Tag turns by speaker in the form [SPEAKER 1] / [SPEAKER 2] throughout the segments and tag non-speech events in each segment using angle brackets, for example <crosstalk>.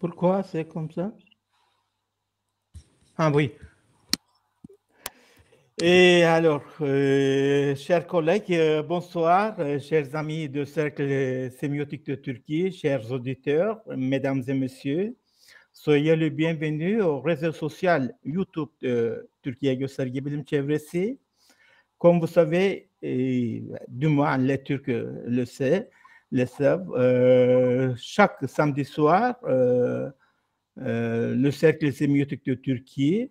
[SPEAKER 1] Pourquoi c'est comme ça Ah oui. Et alors, euh, chers collègues, euh, bonsoir, euh, chers amis du Cercle sémiotique de Turquie, chers auditeurs, mesdames et messieurs. Soyez les bienvenus au réseau social YouTube de Türkiye Çevresi. Comme vous savez, du moins les Turcs le savent, les euh, chaque samedi soir, euh, euh, le Cercle sémiotique de Turquie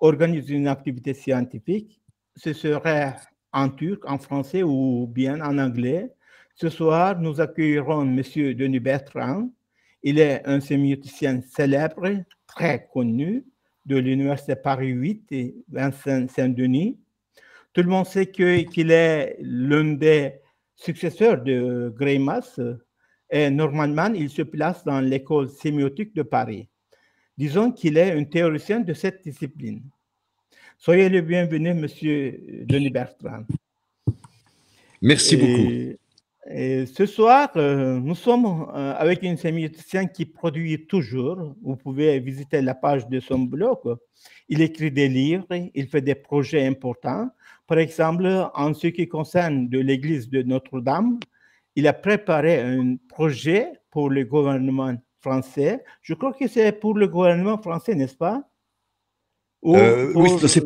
[SPEAKER 1] organise une activité scientifique. Ce serait en turc, en français ou bien en anglais. Ce soir, nous accueillerons Monsieur Denis Bertrand. Il est un sémioticien célèbre, très connu, de l'Université Paris 8 et Saint-Denis. Tout le monde sait qu'il est l'un des successeur de Greimas, euh, et normalement, il se place dans l'école sémiotique de Paris. Disons qu'il est un théoricien de cette discipline. Soyez le bienvenu, Monsieur Denis Bertrand.
[SPEAKER 2] Merci beaucoup.
[SPEAKER 1] ce soir, euh, nous sommes euh, avec une sémioticien qui produit toujours. Vous pouvez visiter la page de son blog. Il écrit des livres, il fait des projets importants par exemple, en ce qui concerne de l'église de Notre-Dame, il a préparé un projet pour le gouvernement français. Je crois que c'est pour le gouvernement français, n'est-ce pas
[SPEAKER 2] euh, oui, c'est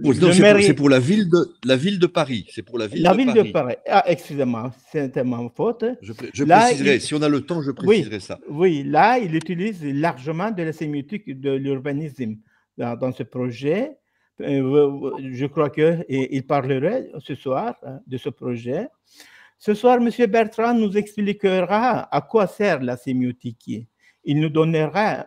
[SPEAKER 2] pour, la ville de la ville de Paris. C'est pour la ville. La de ville Paris. de Paris.
[SPEAKER 1] Ah, excusez-moi, c'est tellement faute. Je, préciserai. si
[SPEAKER 2] on a le temps, je préciserai ça.
[SPEAKER 1] Oui, là, il utilise largement de la sémiotique de l'urbanisme dans, ce projet. Euh, je crois qu'il parlerait ce soir hein, de ce projet. Ce soir, M. Bertrand nous expliquera à quoi sert la sémiotique. Il nous donnera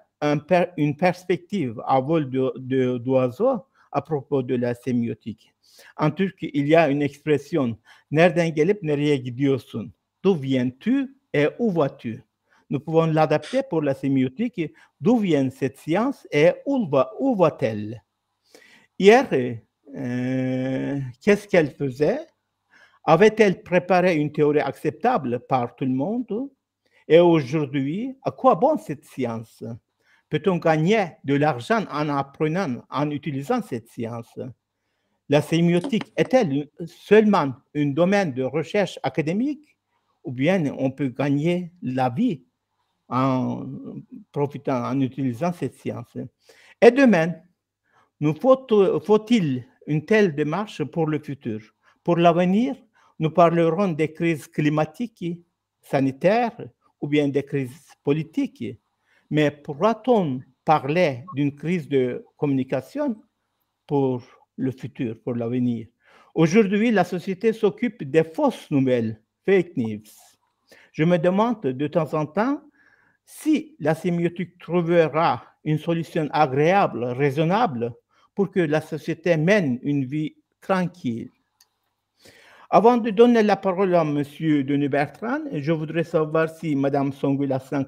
[SPEAKER 1] une perspective à vol d'oiseau à propos de la sémiotique. En turc, il y a une expression Nereden gelip nereye gidiyorsun? D'où viens-tu et où vas-tu? Nous pouvons l'adapter pour la sémiotique. D'où vient cette science et où va-t-elle? Hier, euh, qu'est-ce qu'elle faisait Avait-elle préparé une théorie acceptable par tout le monde Et aujourd'hui, à quoi bon cette science Peut-on gagner de l'argent en apprenant, en utilisant cette science La sémiotique est-elle seulement un domaine de recherche académique ou bien on peut gagner la vie en profitant, en utilisant cette science Et demain, faut-il une telle démarche pour le futur Pour l'avenir, nous parlerons des crises climatiques, sanitaires ou bien des crises politiques. Mais pourra-t-on parler d'une crise de communication pour le futur, pour l'avenir Aujourd'hui, la société s'occupe des fausses nouvelles, fake news. Je me demande de temps en temps si la sémiotique trouvera une solution agréable, raisonnable pour que la société mène une vie tranquille. Avant de donner la parole à M. Denis Bertrand, je voudrais savoir si Mme Songu Aslan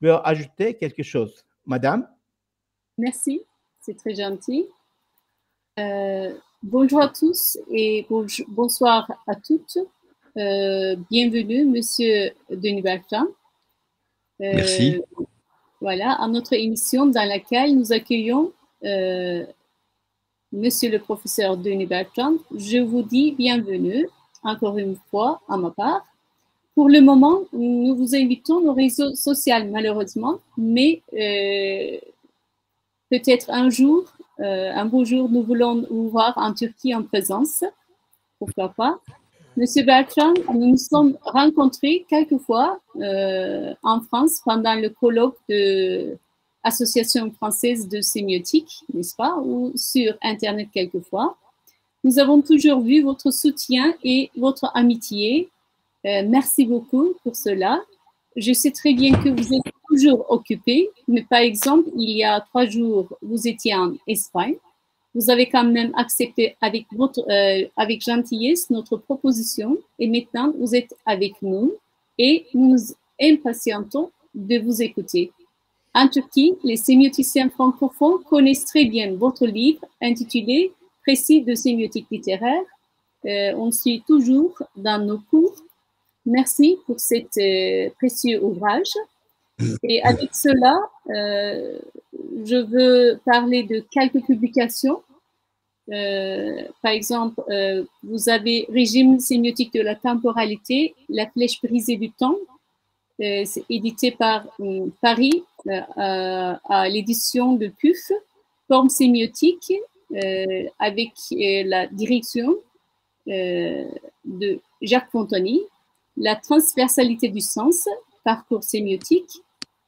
[SPEAKER 1] veut ajouter quelque chose. Madame
[SPEAKER 3] Merci, c'est très gentil. Euh, bonjour à tous et bonsoir à toutes. Euh, bienvenue, Monsieur Denis Bertrand. Euh, Merci. Voilà, à notre émission dans laquelle nous accueillons euh, monsieur le professeur Denis Bertrand, je vous dis bienvenue encore une fois à ma part. Pour le moment, nous vous invitons au réseau social, malheureusement, mais euh, peut-être un jour, euh, un beau jour, nous voulons vous voir en Turquie en présence. Pourquoi pas Monsieur Bertrand, nous nous sommes rencontrés quelques fois en France pendant le colloque de Association française de sémiotique, n'est-ce pas, ou sur Internet quelquefois. Nous avons toujours vu votre soutien et votre amitié. Euh, merci beaucoup pour cela. Je sais très bien que vous êtes toujours occupé, mais par exemple, il y a trois jours, vous étiez en Espagne. Vous avez quand même accepté avec, votre, euh, avec gentillesse notre proposition et maintenant vous êtes avec nous et nous nous impatientons de vous écouter. En Turquie, les sémioticiens francophones connaissent très bien votre livre intitulé Précis de sémiotique littéraire. Euh, on suit toujours dans nos cours. Merci pour cet euh, précieux ouvrage. Et avec cela, euh, je veux parler de quelques publications. par exemple, vous avez Régime sémiotique de la temporalité, La flèche brisée du temps, édité par Paris euh, à l'édition de PUF, Forme sémiotique, euh, avec euh, la direction de Jacques Fontani La transversalité du sens, parcours sémiotique,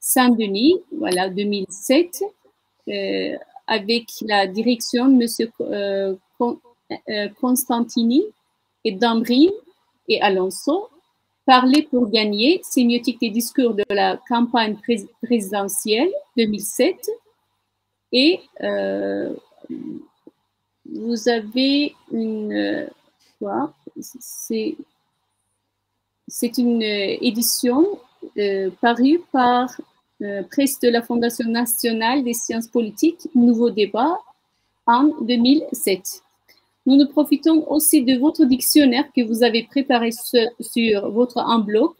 [SPEAKER 3] Saint-Denis, voilà, 2007, avec la direction de M. Constantini et Dambrin et Alonso, Parler pour gagner, sémiotique des discours de la campagne présidentielle 2007. Et euh, vous avez une. C'est une édition euh, parue par euh, presse de la Fondation nationale des sciences politiques, Nouveau débat, en 2007. Nous nous profitons aussi de votre dictionnaire que vous avez préparé sur, votre votre bloc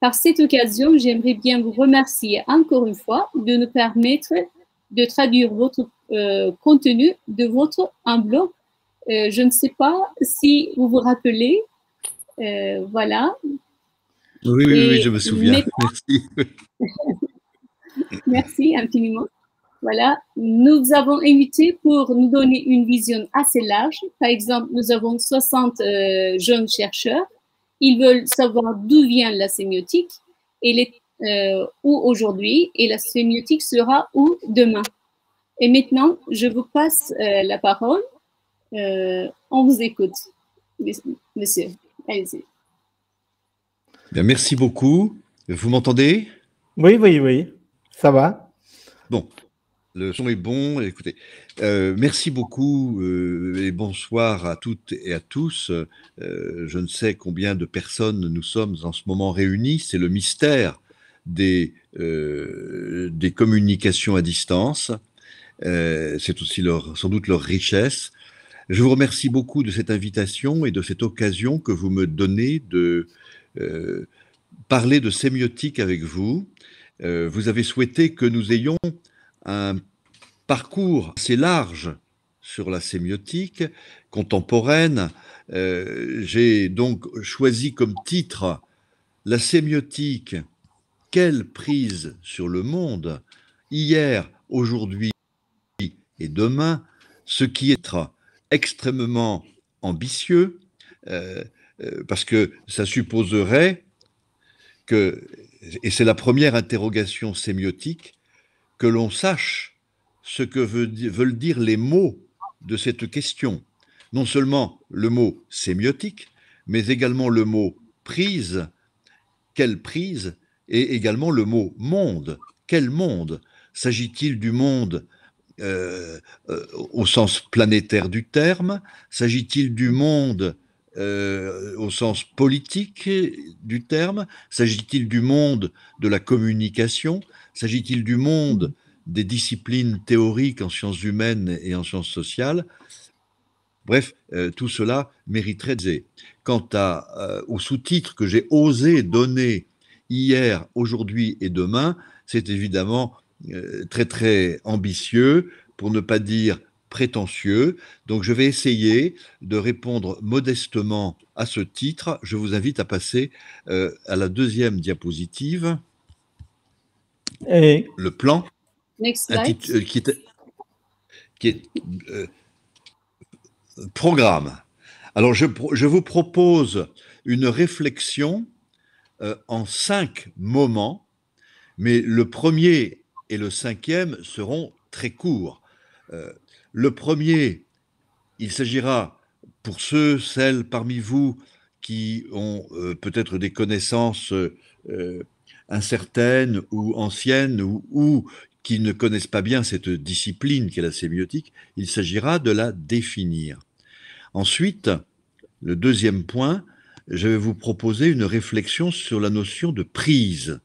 [SPEAKER 3] Par cette occasion, j'aimerais bien vous remercier encore une fois de nous permettre de traduire votre euh, contenu de votre en Euh, je ne sais pas si vous vous rappelez. Euh, voilà. Oui, oui, oui, je me souviens. <laughs> Merci. <laughs> Merci infiniment. Voilà, nous avons invité pour nous donner une vision assez large. Par exemple, nous avons 60 euh, jeunes chercheurs. Ils veulent savoir d'où vient la sémiotique et les, euh, où aujourd'hui et la sémiotique sera où demain. Et maintenant, je vous passe euh, la parole. on vous écoute, monsieur. Allez-y.
[SPEAKER 2] merci beaucoup. Vous m'entendez
[SPEAKER 1] Oui, oui, oui. Ça va.
[SPEAKER 2] Bon, le son est bon, écoutez. Euh, merci beaucoup euh, et bonsoir à toutes et à tous. Euh, je ne sais combien de personnes nous sommes en ce moment réunis. C'est le mystère des, des communications à distance. C'est aussi leur, sans doute leur richesse. Je vous remercie beaucoup de cette invitation et de cette occasion que vous me donnez de parler de sémiotique avec vous. vous avez souhaité que nous ayons un parcours assez large sur la sémiotique contemporaine. Euh, j'ai donc choisi comme titre La sémiotique, quelle prise sur le monde Hier, aujourd'hui et demain, ce qui est extrêmement ambitieux, euh, euh, parce que ça supposerait que, et c'est la première interrogation sémiotique, que l'on sache ce que veulent dire les mots de cette question. Non seulement le mot sémiotique, mais également le mot prise, quelle prise, et également le mot monde, quel monde S'agit-il du monde euh, euh, au sens planétaire du terme S'agit-il du monde euh, au sens politique du terme S'agit-il du monde de la communication S'agit-il du monde des disciplines théoriques en sciences humaines et en sciences sociales Bref, euh, tout cela mériterait d'être. Quant euh, au sous-titre que j'ai osé donner hier, aujourd'hui et demain, c'est évidemment euh, très très ambitieux, pour ne pas dire prétentieux. Donc je vais essayer de répondre modestement à ce titre. Je vous invite à passer à la deuxième diapositive le plan euh, qui est, euh, programme. Alors, je, vous propose une réflexion euh, en cinq moments, mais le premier et le cinquième seront très courts. le premier, il s'agira pour ceux, celles parmi vous qui ont peut-être des connaissances incertaines ou anciennes ou, qui ne connaissent pas bien cette discipline qu'est la sémiotique, il s'agira de la définir. Ensuite, le deuxième point, je vais vous proposer une réflexion sur la notion de prise.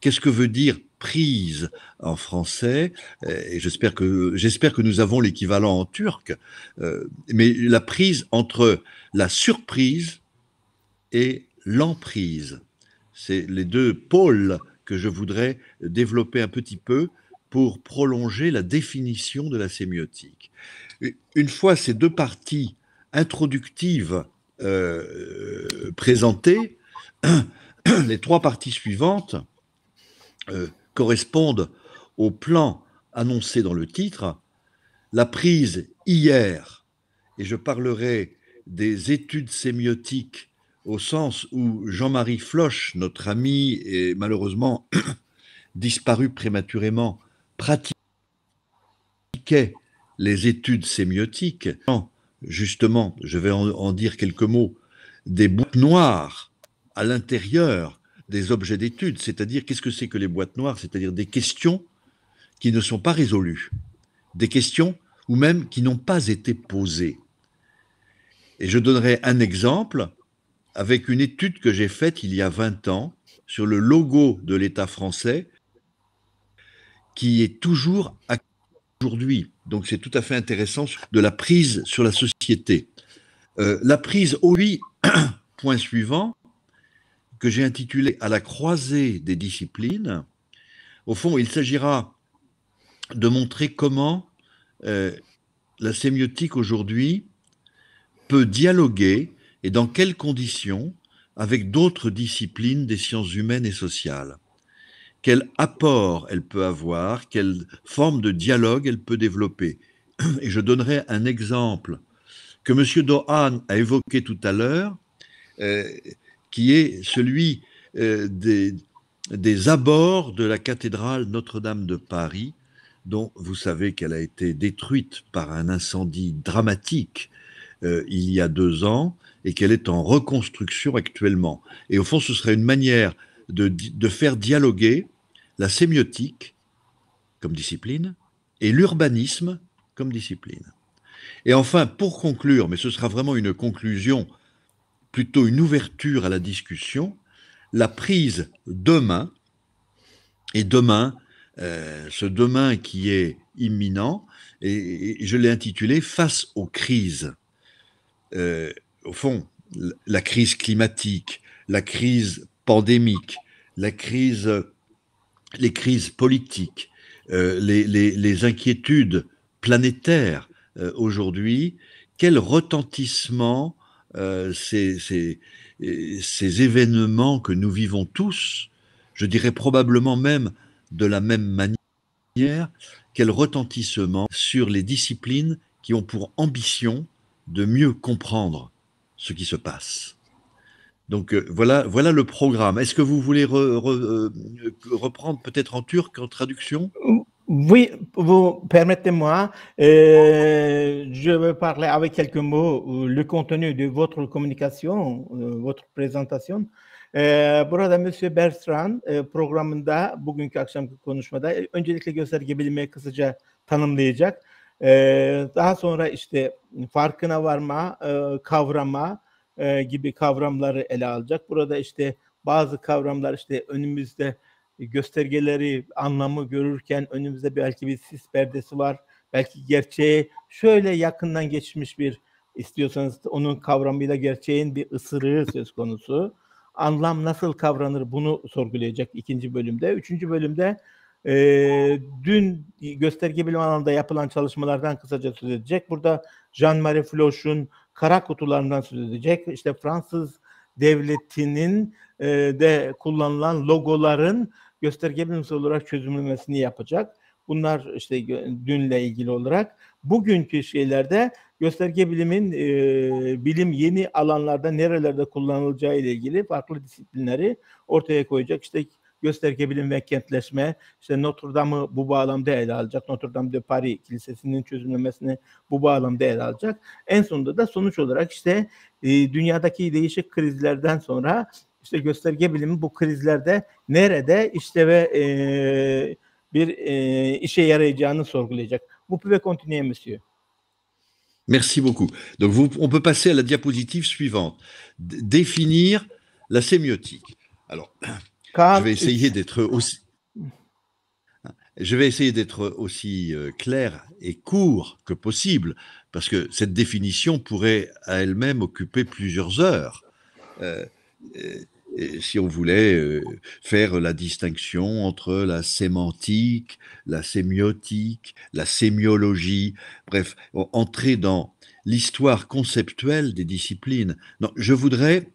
[SPEAKER 2] Qu'est-ce que veut dire prise en français euh, Et j'espère que nous avons l'équivalent en turc. Euh, mais la prise entre la surprise et l'emprise. C'est les deux pôles que je voudrais développer un petit peu pour prolonger la définition de la sémiotique. Une fois ces deux parties introductives euh, présentées, <clears throat> les trois parties suivantes euh, correspondent au plan annoncé dans le titre, la prise hier, et je parlerai des études sémiotiques au sens où Jean-Marie Floch, notre ami, est malheureusement <coughs> disparu prématurément, pratiquait les études sémiotiques. Justement, je vais en, dire quelques mots, des boîtes noires à l'intérieur des objets d'étude, c'est-à-dire qu'est-ce que c'est que les boîtes noires, c'est-à-dire des questions qui ne sont pas résolues, des questions ou même qui n'ont pas été posées. Et je donnerai un exemple avec une étude que j'ai faite il y a 20 ans sur le logo de l'État français qui est toujours aujourd'hui. Donc c'est tout à fait intéressant de la prise sur la société. Euh, la prise au huit <coughs> point suivant, que j'ai intitulé À la croisée des disciplines, au fond, il s'agira de montrer comment euh, la sémiotique aujourd'hui peut dialoguer et dans quelles conditions avec d'autres disciplines des sciences humaines et sociales Quel apport elle peut avoir Quelle forme de dialogue elle peut développer Et je donnerai un exemple que M. Dohan a évoqué tout à l'heure, euh, qui est celui euh, des, abords de la cathédrale Notre-Dame de Paris, dont vous savez qu'elle a été détruite par un incendie dramatique euh, il y a deux ans, et qu'elle est en reconstruction actuellement. Et au fond, ce serait une manière de, faire dialoguer la sémiotique comme discipline et l'urbanisme comme discipline. Et enfin, pour conclure, mais ce sera vraiment une conclusion, plutôt une ouverture à la discussion, la prise demain, et demain, euh, ce demain qui est imminent, et, je l'ai intitulé Face aux crises. Euh, au fond, la crise climatique, la crise pandémique, la les crises politiques, euh, les, inquiétudes planétaires euh, aujourd'hui, quel retentissement euh, ces, ces, événements que nous vivons tous, je dirais probablement même de la même manière, quel retentissement sur les disciplines qui ont pour ambition de mieux comprendre ce qui se passe. Donc euh, voilà, voilà le programme. Est-ce que vous voulez euh, reprendre peut-être en turc, en traduction
[SPEAKER 1] Oui, vous permettez-moi, euh, je vais parler avec quelques mots euh, le contenu de votre communication, votre présentation. burada Monsieur Bertrand programında bugünkü akşamki konuşmada öncelikle gösterge bilimi kısaca tanımlayacak. Ee, daha sonra işte farkına varma, e, kavrama e, gibi kavramları ele alacak. Burada işte bazı kavramlar işte önümüzde göstergeleri, anlamı görürken önümüzde belki bir sis perdesi var. Belki gerçeği şöyle yakından geçmiş bir istiyorsanız onun kavramıyla gerçeğin bir ısırığı söz konusu. Anlam nasıl kavranır bunu sorgulayacak ikinci bölümde. Üçüncü bölümde e, dün gösterge bilim alanında yapılan çalışmalardan kısaca söz edecek. Burada Jean-Marie Floch'un kara kutularından söz edecek. İşte Fransız devletinin e, de kullanılan logoların gösterge bilimsel olarak çözümlemesini yapacak. Bunlar işte dünle ilgili olarak. Bugünkü şeylerde gösterge bilimin e, bilim yeni alanlarda nerelerde kullanılacağı ile ilgili farklı disiplinleri ortaya koyacak. İşte gösterge bilim ve kentleşme işte Notre Dame'ı bu bağlamda ele alacak. Notre Dame de Paris Kilisesi'nin çözümlemesini bu bağlamda ele alacak. En sonunda da sonuç olarak işte e, dünyadaki değişik krizlerden sonra işte gösterge bilimi bu krizlerde nerede işte ve e, bir e, işe yarayacağını sorgulayacak. Vous pouvez continuer monsieur.
[SPEAKER 2] Merci beaucoup. Donc vous, on peut passer à la diapositive suivante. D définir la sémiotique. Alors <clears throat> je vais essayer d'être aussi. Je vais essayer d'être aussi euh, clair et court que possible, parce que cette définition pourrait à elle-même occuper plusieurs heures. Euh, euh, si on voulait faire la distinction entre la sémantique, la sémiotique, la sémiologie, bref, entrer dans l'histoire conceptuelle des disciplines. je voudrais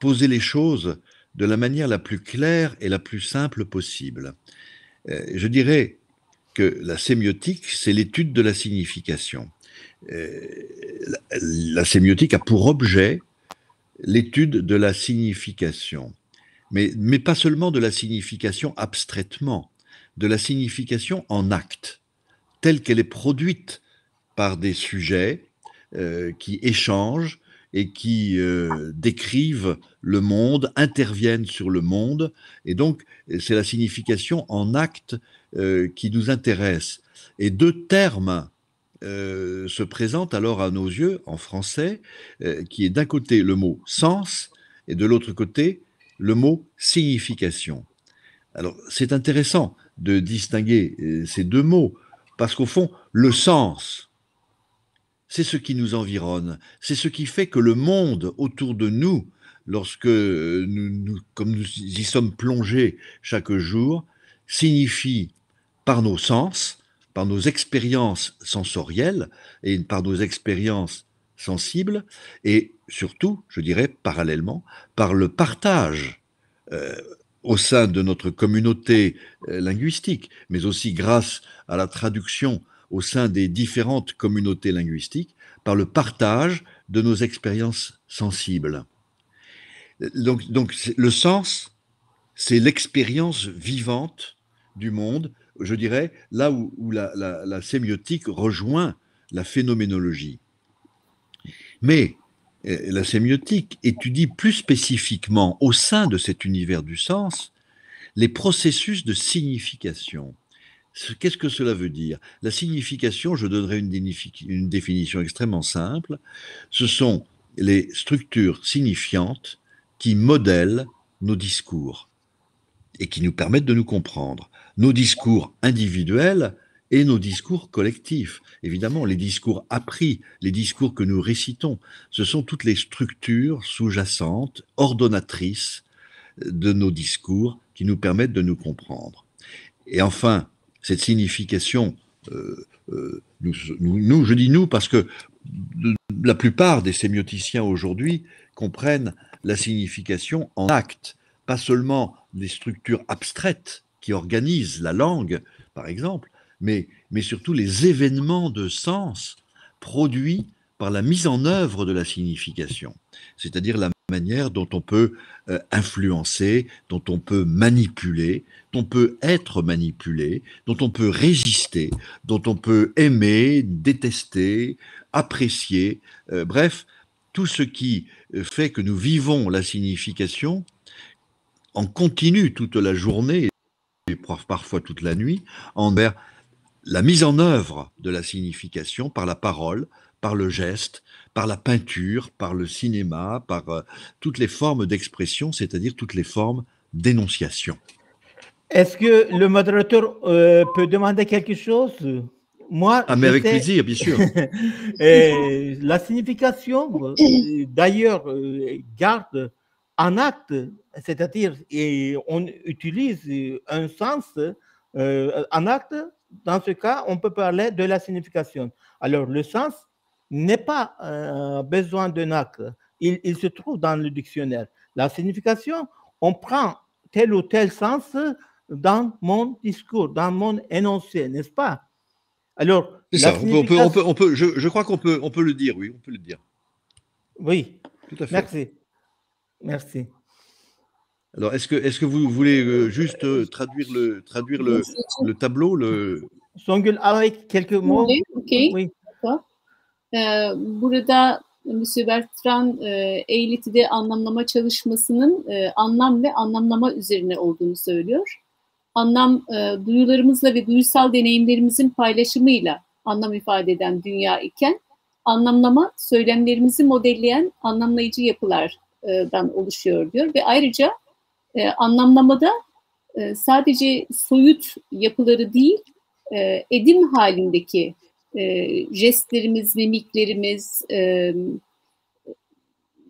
[SPEAKER 2] poser les choses de la manière la plus claire et la plus simple possible. Euh, je dirais que la sémiotique, c'est l'étude de la signification. Euh, la, sémiotique a pour objet l'étude de la signification, mais, pas seulement de la signification abstraitement, de la signification en acte, telle qu'elle est produite par des sujets euh, qui échangent et qui euh, décrivent le monde, interviennent sur le monde. Et donc, c'est la signification en acte euh, qui nous intéresse. Et deux termes euh, se présentent alors à nos yeux en français, qui est d'un côté le mot sens et de l'autre côté le mot signification. Alors, c'est intéressant de distinguer ces deux mots, parce qu'au fond, le sens, c'est ce qui nous environne, c'est ce qui fait que le monde autour de nous, lorsque euh, nous, comme nous y sommes plongés chaque jour, signifie par nos sens, par nos expériences sensorielles et par nos expériences sensibles, et surtout, je dirais parallèlement, par le partage. Euh, au sein de notre communauté euh, linguistique, mais aussi grâce à la traduction au sein des différentes communautés linguistiques par le partage de nos expériences sensibles. Donc, le sens, c'est l'expérience vivante du monde, je dirais, là où, la, sémiotique rejoint la phénoménologie. Mais euh, la sémiotique étudie plus spécifiquement, au sein de cet univers du sens, les processus de signification. Qu'est-ce que cela veut dire La signification, je donnerai une, une définition extrêmement simple, ce sont les structures signifiantes qui modèlent nos discours et qui nous permettent de nous comprendre. Nos discours individuels et nos discours collectifs. Évidemment, les discours appris, les discours que nous récitons, ce sont toutes les structures sous-jacentes, ordonnatrices de nos discours qui nous permettent de nous comprendre. Et enfin, cette signification. Euh, euh, nous, je dis nous parce que la plupart des sémioticiens aujourd'hui comprennent la signification en acte, pas seulement les structures abstraites qui organisent la langue, par exemple, mais, mais surtout les événements de sens produits par la mise en œuvre de la signification, c'est-à-dire la manière dont on peut euh, influencer, dont on peut manipuler, dont on peut être manipulé, dont on peut résister, dont on peut aimer, détester, apprécier, euh, bref, tout ce qui euh, fait que nous vivons la signification en continu toute la journée et parfois toute la nuit envers la mise en œuvre de la signification par la parole, par le geste, par la peinture, par le cinéma, par euh, toutes les formes d'expression, c'est-à-dire toutes les formes d'énonciation.
[SPEAKER 1] Est-ce que le modérateur euh, peut demander quelque chose Moi, ah, mais avec plaisir, bien sûr. <laughs> Et la signification, euh, d'ailleurs, garde un acte, c'est-à-dire on utilise un sens, en acte. Dans ce cas, on peut parler de la signification. Alors, le sens, n'est pas euh, besoin de nac Il, se trouve dans le dictionnaire. La signification, on prend tel ou tel sens dans mon discours, dans mon énoncé, n'est-ce pas Alors, On
[SPEAKER 2] on peut, je, crois qu'on peut, on peut le dire, oui, on peut le dire.
[SPEAKER 1] Oui. Tout à fait. Merci. Merci.
[SPEAKER 2] Alors, est-ce que, est que vous voulez euh, juste euh, traduire le, traduire le, tableau le... Songul, avec quelques mots.
[SPEAKER 3] ok. Oui. Ee, burada Monsieur Bertrand e, anlamlama çalışmasının e, anlam ve anlamlama üzerine olduğunu söylüyor. Anlam e, duyularımızla ve duysal deneyimlerimizin paylaşımıyla anlam ifade eden dünya iken anlamlama söylemlerimizi modelleyen anlamlayıcı yapılardan e, oluşuyor diyor ve ayrıca anlamlamada sadece soyut yapıları değil edim halindeki e, jestlerimiz, mimiklerimiz, e,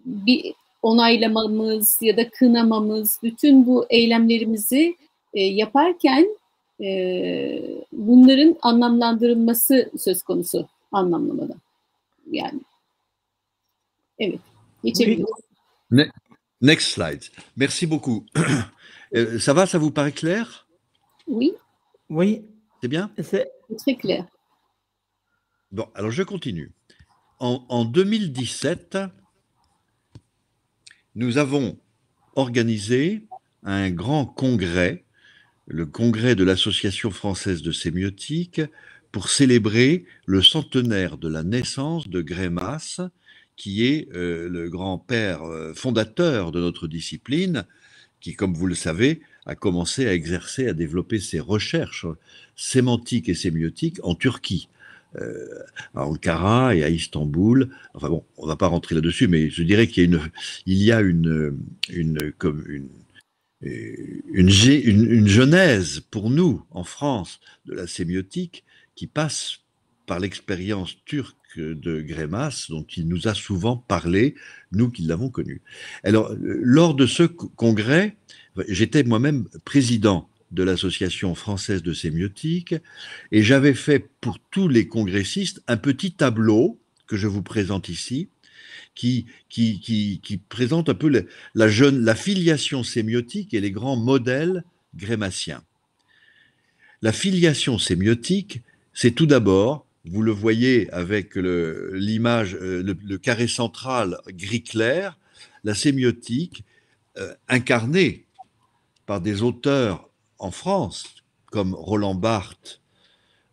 [SPEAKER 3] bir onaylamamız ya da kınamamız, bütün bu eylemlerimizi e, yaparken e, bunların anlamlandırılması söz konusu anlamlamada. Yani evet. Geçebiliriz.
[SPEAKER 2] next slide. Merci beaucoup. <coughs> Euh, ça va, ça vous paraît clair? Oui. Oui. C'est bien? C'est très clair. Bon, alors je continue. En, 2017, nous avons organisé un grand congrès, le congrès de l'Association française de sémiotique, pour célébrer le centenaire de la naissance de Grémas, qui est euh, le grand-père euh, fondateur de notre discipline, qui, comme vous le savez, a commencé à exercer, à développer ses recherches sémantiques et sémiotiques en Turquie. Euh, à Ankara et à Istanbul. Enfin bon, on ne va pas rentrer là-dessus, mais je dirais qu'il y a une, une, une, comme euh, une, genèse pour nous en France de la sémiotique qui passe par l'expérience turque de Grémas, dont il nous a souvent parlé, nous qui l'avons connu. Alors, euh, lors de ce congrès, j'étais moi-même président de l'Association française de sémiotique, et j'avais fait pour tous les congressistes un petit tableau que je vous présente ici, qui, qui, qui, présente un peu la, jeune, la filiation sémiotique et les grands modèles grématiens. La filiation sémiotique, c'est tout d'abord, vous le voyez avec l'image, euh, le, le, carré central gris clair, la sémiotique euh, incarnée par des auteurs en France, comme Roland Barthes,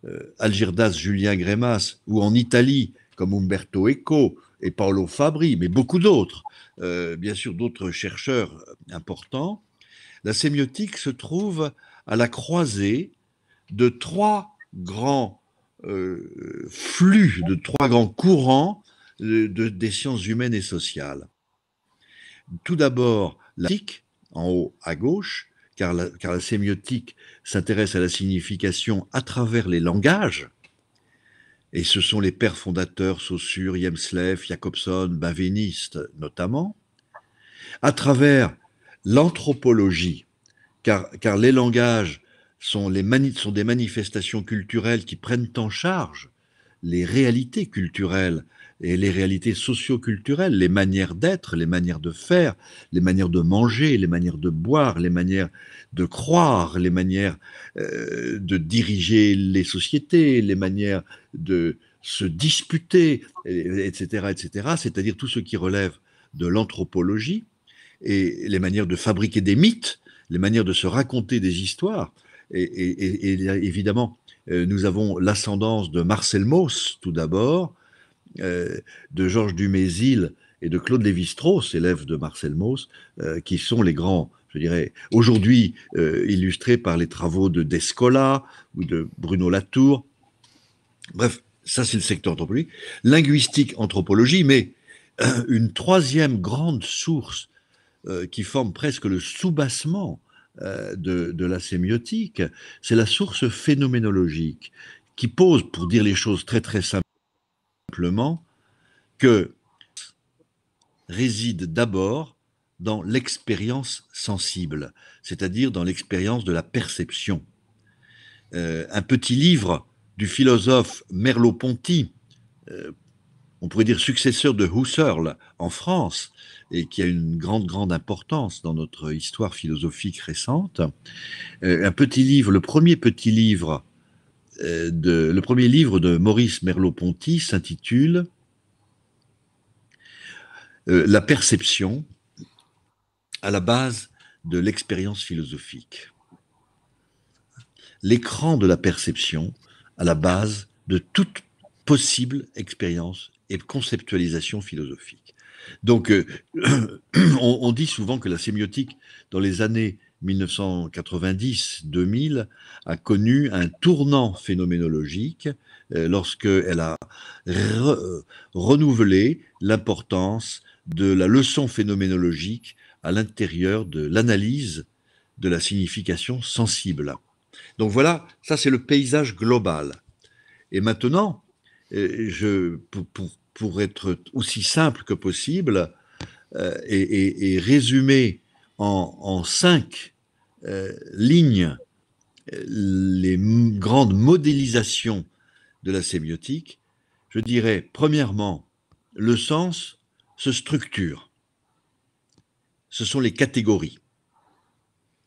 [SPEAKER 2] euh, Algirdas Julien Grémas, ou en Italie, comme Umberto Eco et Paolo Fabri, mais beaucoup d'autres, euh, bien sûr d'autres chercheurs importants, la sémiotique se trouve à la croisée de trois grands euh, flux, de trois grands courants des sciences humaines et sociales. Tout d'abord, la en haut à gauche, car la, sémiotique s'intéresse à la signification à travers les langages, et ce sont les pères fondateurs Saussure, Yemslev, Jacobson, Baviniste notamment, à travers l'anthropologie, car, les langages sont des manifestations culturelles qui prennent en charge les réalités culturelles et les réalités socio-culturelles, les manières d'être, les manières de faire, les manières de manger, les manières de boire, les manières de croire, les manières euh, de diriger les sociétés, les manières de se disputer, etc., etc., c'est-à-dire tout ce qui relève de l'anthropologie et les manières de fabriquer des mythes, les manières de se raconter des histoires. et évidemment, euh, nous avons l'ascendance de Marcel Mauss tout d'abord, euh, de Georges Dumézil et de Claude Lévi-Strauss, élèves de Marcel Mauss, euh, qui sont les grands je dirais, aujourd'hui euh, illustrés par les travaux de Descola ou de Bruno Latour. Bref, ça c'est le secteur anthropologique. Linguistique, anthropologie, mais une troisième grande source qui forme presque le soubassement de, de la sémiotique, c'est la source phénoménologique qui pose, pour dire les choses très très simples, que réside d'abord dans l'expérience sensible, c'est-à-dire dans l'expérience de la perception. Euh, un petit livre du philosophe Merleau-Ponty, euh, on pourrait dire successeur de Husserl en France, et qui a une grande, grande importance dans notre histoire philosophique récente. Euh, un petit livre, le premier petit livre euh, le premier livre de Maurice Merleau-Ponty s'intitule euh, La perception à la base de l'expérience philosophique. L'écran de la perception à la base de toute possible expérience et conceptualisation philosophique. Donc, euh, <clears throat> on, dit souvent que la sémiotique, dans les années 1990-2000 a connu un tournant phénoménologique euh, lorsqu'elle a euh, renouvelé l'importance de la leçon phénoménologique à l'intérieur de l'analyse de la signification sensible. Donc voilà, ça c'est le paysage global. Et maintenant, euh, je, pour, être aussi simple que possible et, résumer en cinq euh, ligne euh, les grandes modélisations de la sémiotique, je dirais, premièrement, le sens se structure. Ce sont les catégories,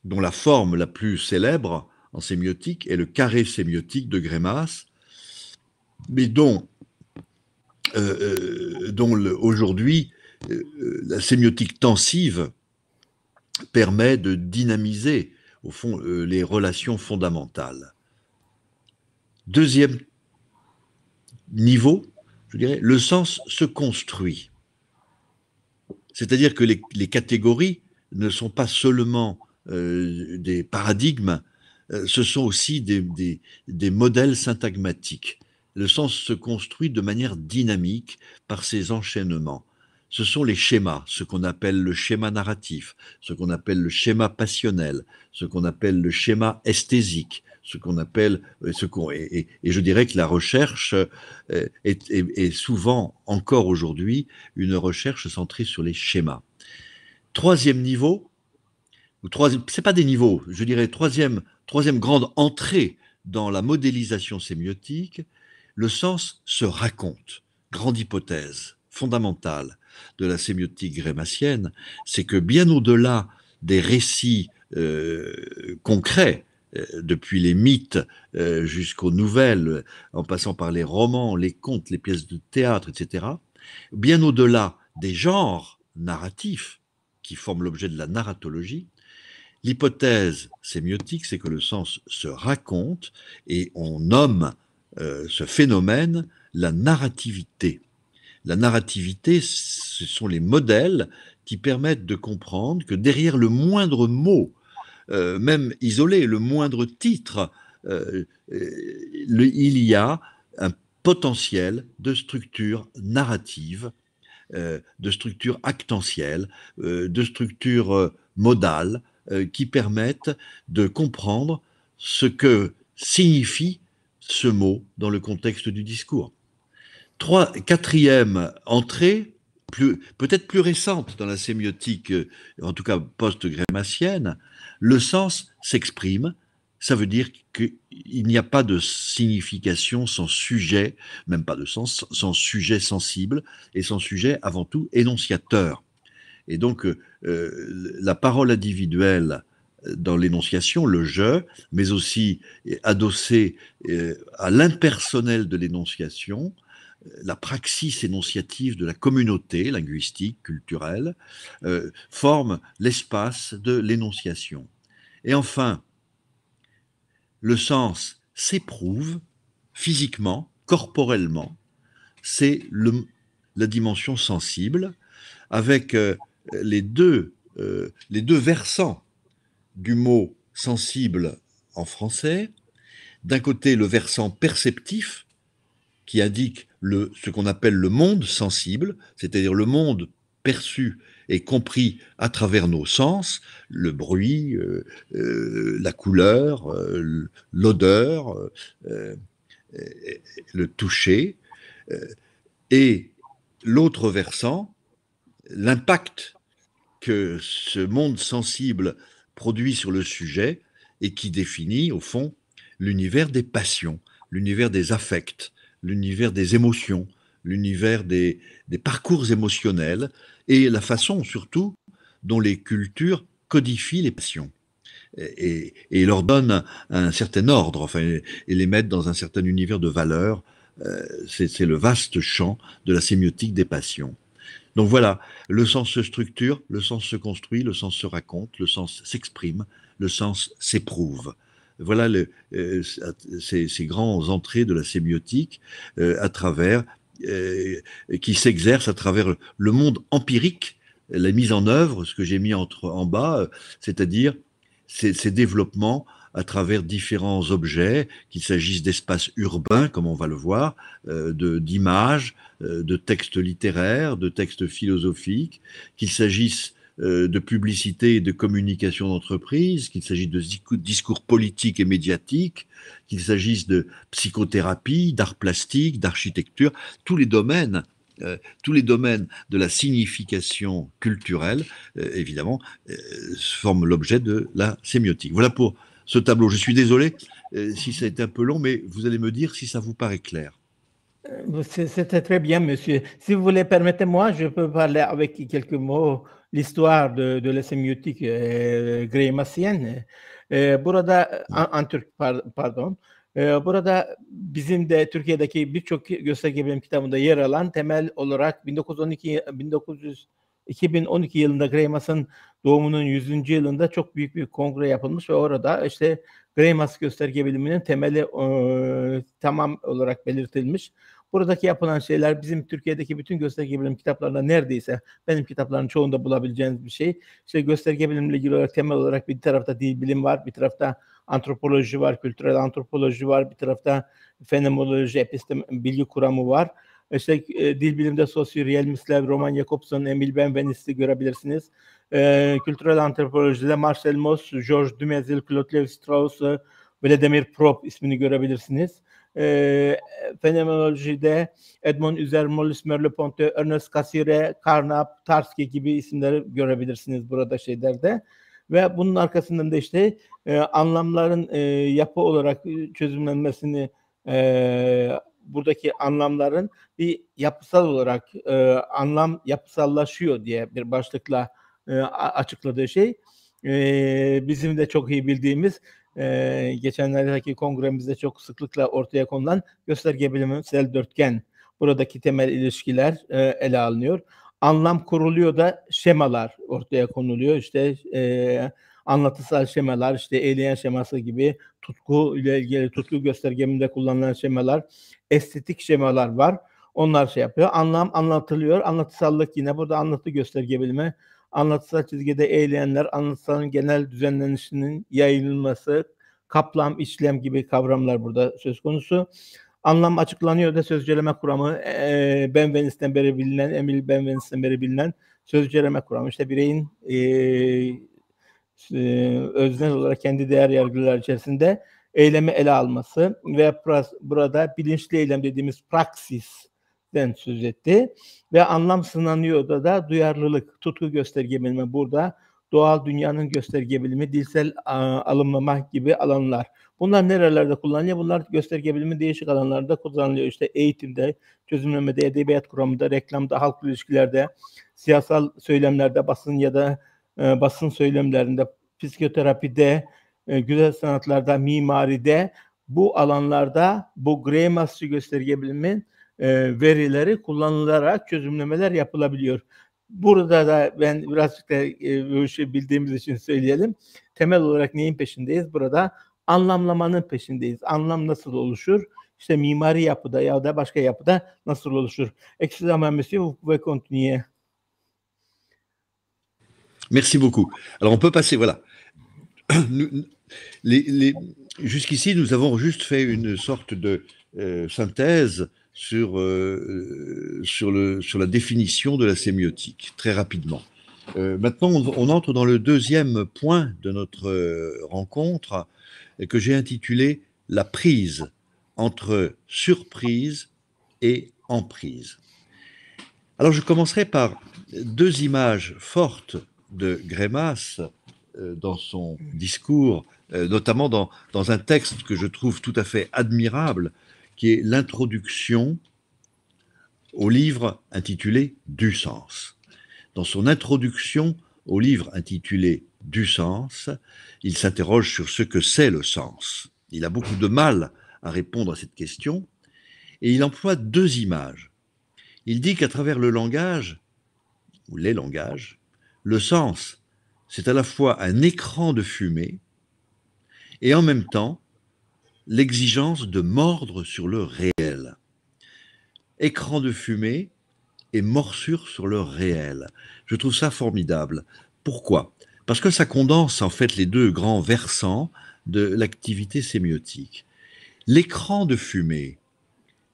[SPEAKER 2] dont la forme la plus célèbre en sémiotique est le carré sémiotique de Grémas, mais dont, euh, dont aujourd'hui la sémiotique tensive permet de dynamiser, au fond, euh, les relations fondamentales. Deuxième niveau, je dirais, le sens se construit. C'est-à-dire que les, catégories ne sont pas seulement euh, des paradigmes, euh, ce sont aussi des, des, modèles syntagmatiques. Le sens se construit de manière dynamique par ces enchaînements ce sont les schémas, ce qu'on appelle le schéma narratif, ce qu'on appelle le schéma passionnel, ce qu'on appelle le schéma esthésique, ce qu'on appelle euh, ce qu'on et, je dirais que la recherche euh, est, souvent encore aujourd'hui une recherche centrée sur les schémas. Troisième niveau, ou troisième, c'est pas des niveaux, je dirais troisième, troisième grande entrée dans la modélisation sémiotique, le sens se raconte. Grande hypothèse fondamentale de la sémiotique grémacienne, c'est que bien au-delà des récits euh, concrets, euh, depuis les mythes euh, jusqu'aux nouvelles, en passant par les romans, les contes, les pièces de théâtre, etc., bien au-delà des genres narratifs qui forment l'objet de la narratologie, l'hypothèse sémiotique, c'est que le sens se raconte et on nomme ce phénomène la narrativité. La narrativité, ce sont les modèles qui permettent de comprendre que derrière le moindre mot, euh, même isolé, le moindre titre, euh, euh, il y a un potentiel de structure narrative, de structure actentielle, de structure modale, qui permettent de comprendre ce que signifie ce mot dans le contexte du discours quatrième entrée, peut-être plus récente dans la sémiotique, euh, en tout cas post grématienne le sens s'exprime. Ça veut dire qu'il n'y a pas de signification sans sujet, même pas de sens, sans sujet sensible et sans sujet avant tout énonciateur. Et donc, euh, la parole individuelle dans l'énonciation, le je, mais aussi adossée euh, à l'impersonnel de l'énonciation, la praxis énonciative de la communauté linguistique, culturelle, euh, forme l'espace de l'énonciation. Et enfin, le sens s'éprouve physiquement, corporellement, c'est la dimension sensible, avec euh, les, deux, euh, les deux versants du mot sensible en français, d'un côté le versant perceptif, qui indique ce qu'on appelle le monde sensible, c'est-à-dire le monde perçu et compris à travers nos sens, le bruit, euh, euh, la couleur, euh, l'odeur, le toucher, et l'autre versant, l'impact que ce monde sensible produit sur le sujet et qui définit, au fond, l'univers des passions, l'univers des affects, l'univers des émotions, l'univers des, parcours émotionnels et la façon surtout dont les cultures codifient les passions et, leur donnent un, certain ordre, enfin, et, les mettent dans un certain univers de valeurs. Euh, c'est le vaste champ de la sémiotique des passions. Donc voilà, le sens se structure, le sens se construit, le sens se raconte, le sens s'exprime, le sens s'éprouve. Voilà euh, ces, grands entrées de la sémiotique euh, à travers, euh, qui s'exercent à travers le monde empirique, la mise en œuvre, ce que j'ai mis entre, en bas, c'est-à-dire ces, développements à travers différents objets, qu'il s'agisse d'espaces urbains, comme on va le voir, d'images, de textes littéraires, de textes philosophiques, qu'il s'agisse euh, de publicité et de communication d'entreprise, qu'il s'agisse de discours politiques et médiatique, qu'il s'agisse de psychothérapie, d'art plastique, d'architecture, tous les domaines. Euh, tous les domaines de la signification culturelle, euh, évidemment, forment l'objet de la sémiotique. Voilà pour ce tableau. Je suis désolé si ça a été un peu long, mais vous allez me dire si ça vous paraît clair.
[SPEAKER 1] C'était très bien, monsieur. Si vous voulez, permettez-moi, je peux parler avec quelques mots l'histoire de, de la semiotik e, euh, Gramscienne e, euh, burada Antürk pardon e, burada bizim de Türkiye'deki birçok gösterge benim kitabımda yer alan temel olarak 1912 1900 2012 yılında Greimas'ın doğumunun 100. yılında çok büyük bir kongre yapılmış ve orada işte Greimas gösterge biliminin temeli e, tamam olarak belirtilmiş. Buradaki yapılan şeyler bizim Türkiye'deki bütün gösterge bilim kitaplarında neredeyse benim kitapların çoğunda bulabileceğiniz bir şey. İşte gösterge bilimle ilgili olarak temel olarak bir tarafta dil bilim var, bir tarafta antropoloji var, kültürel antropoloji var, bir tarafta fenomenoloji, epistem bilgi kuramı var. İşte e, dil bilimde Sosyo Mislav, Roman Jakobson, Emil ben Benvenist'i görebilirsiniz. E, kültürel antropolojide Marcel Mauss, George Dumézil, Claude Lévi-Strauss, Vladimir Prop ismini görebilirsiniz e, fenomenolojide Edmond Üzer, Maurice Merleau-Ponty, Ernest Cassirer, Carnap, Tarski gibi isimleri görebilirsiniz burada şeylerde. Ve bunun arkasından da işte e, anlamların e, yapı olarak çözümlenmesini e, buradaki anlamların bir yapısal olarak e, anlam yapısallaşıyor diye bir başlıkla e, açıkladığı şey e, bizim de çok iyi bildiğimiz e, ee, geçenlerdeki kongremizde çok sıklıkla ortaya konulan gösterge bilimsel dörtgen. Buradaki temel ilişkiler e, ele alınıyor. Anlam kuruluyor da şemalar ortaya konuluyor. İşte e, anlatısal şemalar, işte eğleyen şeması gibi tutku ile ilgili tutku göstergeminde kullanılan şemalar, estetik şemalar var. Onlar şey yapıyor. Anlam anlatılıyor. Anlatısallık yine burada anlatı gösterge bilimi anlatıda çizgide eğlenenler, anlatıların genel düzenlenişinin yayılması, kaplam, işlem gibi kavramlar burada söz konusu. Anlam açıklanıyor da sözceleme kuramı e, ee, Benvenist'ten beri bilinen, Emil Benvenist'ten beri bilinen sözceleme kuramı. İşte bireyin ee, e, öznel olarak kendi değer yargıları içerisinde eylemi ele alması ve burada bilinçli eylem dediğimiz praksis duyarlılıktan söz etti. Ve anlam sınanıyor da da duyarlılık, tutu gösterge burada, doğal dünyanın göstergebilimi dilsel alımlama gibi alanlar. Bunlar nerelerde kullanılıyor? Bunlar gösterge değişik alanlarda kullanılıyor. İşte eğitimde, çözümlemede, edebiyat kuramında, reklamda, halk ilişkilerde, siyasal söylemlerde, basın ya da e, basın söylemlerinde, psikoterapide, e, güzel sanatlarda, mimaride bu alanlarda bu grey masçı göstergebilimin e, verileri kullanılarak çözümlemeler yapılabiliyor. Burada da ben birazcık da e, bu işi bildiğimiz için söyleyelim. Temel olarak neyin peşindeyiz? Burada anlamlamanın peşindeyiz. Anlam nasıl oluşur? İşte mimari yapıda ya da başka yapıda nasıl oluşur? Eksi zaman monsieur, vous
[SPEAKER 2] Merci beaucoup. Alors on peut passer, voilà. Les, les, Jusqu'ici, nous avons juste fait une sorte de euh, synthèse Euh, euh, sur, la définition de la sémiotique, très rapidement. Euh, maintenant, on, entre dans le deuxième point de notre rencontre, que j'ai intitulé La prise entre surprise et emprise. Alors, je commencerai par deux images fortes de Grémas dans son discours, notamment dans, un texte que je trouve tout à fait admirable, qui est l'introduction au livre intitulé Du sens. Dans son introduction au livre intitulé Du sens, il s'interroge sur ce que c'est le sens. Il a beaucoup de mal à répondre à cette question et il emploie deux images. Il dit qu'à travers le langage, ou les langages, le sens, c'est à la fois un écran de fumée et en même temps l'exigence de mordre sur le réel. Écran de fumée et morsure sur le réel. Je trouve ça formidable. Pourquoi Parce que ça condense en fait les deux grands versants de l'activité sémiotique. L'écran de fumée,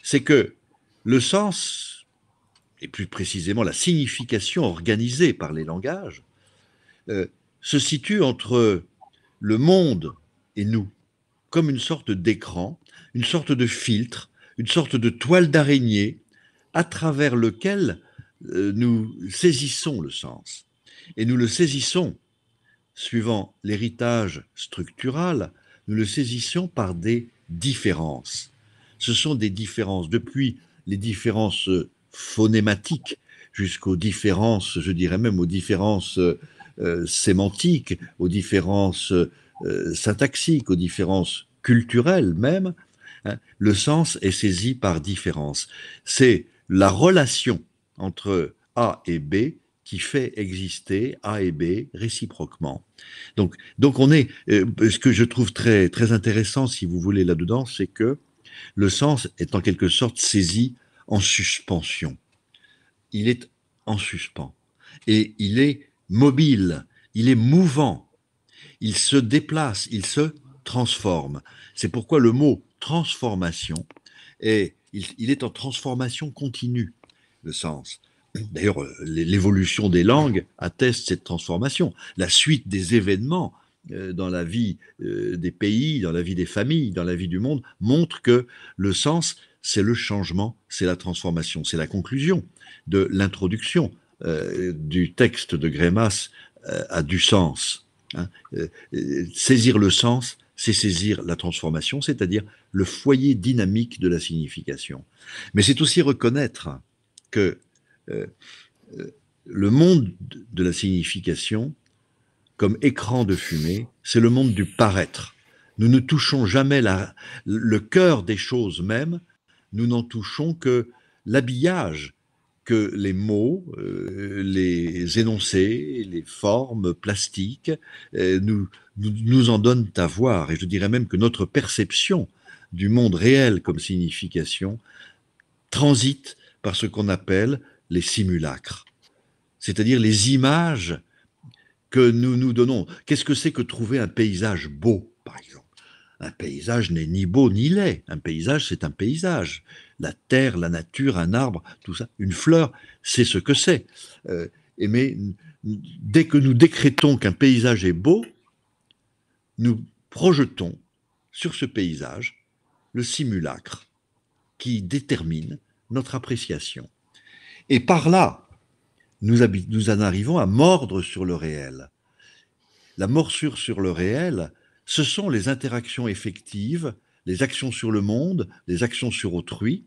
[SPEAKER 2] c'est que le sens, et plus précisément la signification organisée par les langages, euh, se situe entre le monde et nous comme une sorte d'écran, une sorte de filtre, une sorte de toile d'araignée à travers lequel euh, nous saisissons le sens. Et nous le saisissons, suivant l'héritage structural, nous le saisissons par des différences. Ce sont des différences, depuis les différences phonématiques jusqu'aux différences, je dirais même aux différences euh, sémantiques, aux différences euh, syntaxique, aux différences culturelles même, hein, le sens est saisi par différence. C'est la relation entre A et B qui fait exister A et B réciproquement. Donc, donc on est, euh, ce que je trouve très, très intéressant, si vous voulez, là-dedans, c'est que le sens est en quelque sorte saisi en suspension. Il est en suspens et il est mobile, il est mouvant il se déplace, il se transforme. C'est pourquoi le mot transformation est, il, est en transformation continue, le sens. D'ailleurs, l'évolution des langues atteste cette transformation. La suite des événements euh, dans la vie euh, des pays, dans la vie des familles, dans la vie du monde, montre que le sens, c'est le changement, c'est la transformation, c'est la conclusion de l'introduction euh, du texte de Grémas à du sens. Hein, euh, euh, saisir le sens, c'est saisir la transformation, c'est-à-dire le foyer dynamique de la signification. Mais c'est aussi reconnaître que euh, le monde de la signification, comme écran de fumée, c'est le monde du paraître. Nous ne touchons jamais le cœur des choses mêmes, nous n'en touchons que l'habillage, que les mots, euh, les énoncés, les formes plastiques euh, nous, nous, nous, en donnent à voir. Et je dirais même que notre perception du monde réel comme signification transite par ce qu'on appelle les simulacres, c'est-à-dire les images que nous nous donnons. Qu'est-ce que c'est que trouver un paysage beau un paysage n'est ni beau ni laid. Un paysage, c'est un paysage. La terre, la nature, un arbre, tout ça, une fleur, c'est ce que c'est. Euh, mais dès que nous décrétons qu'un paysage est beau, nous projetons sur ce paysage le simulacre qui détermine notre appréciation. Et par là, nous en arrivons à mordre sur le réel. La morsure sur le réel, ce sont les interactions effectives, les actions sur le monde, les actions sur autrui,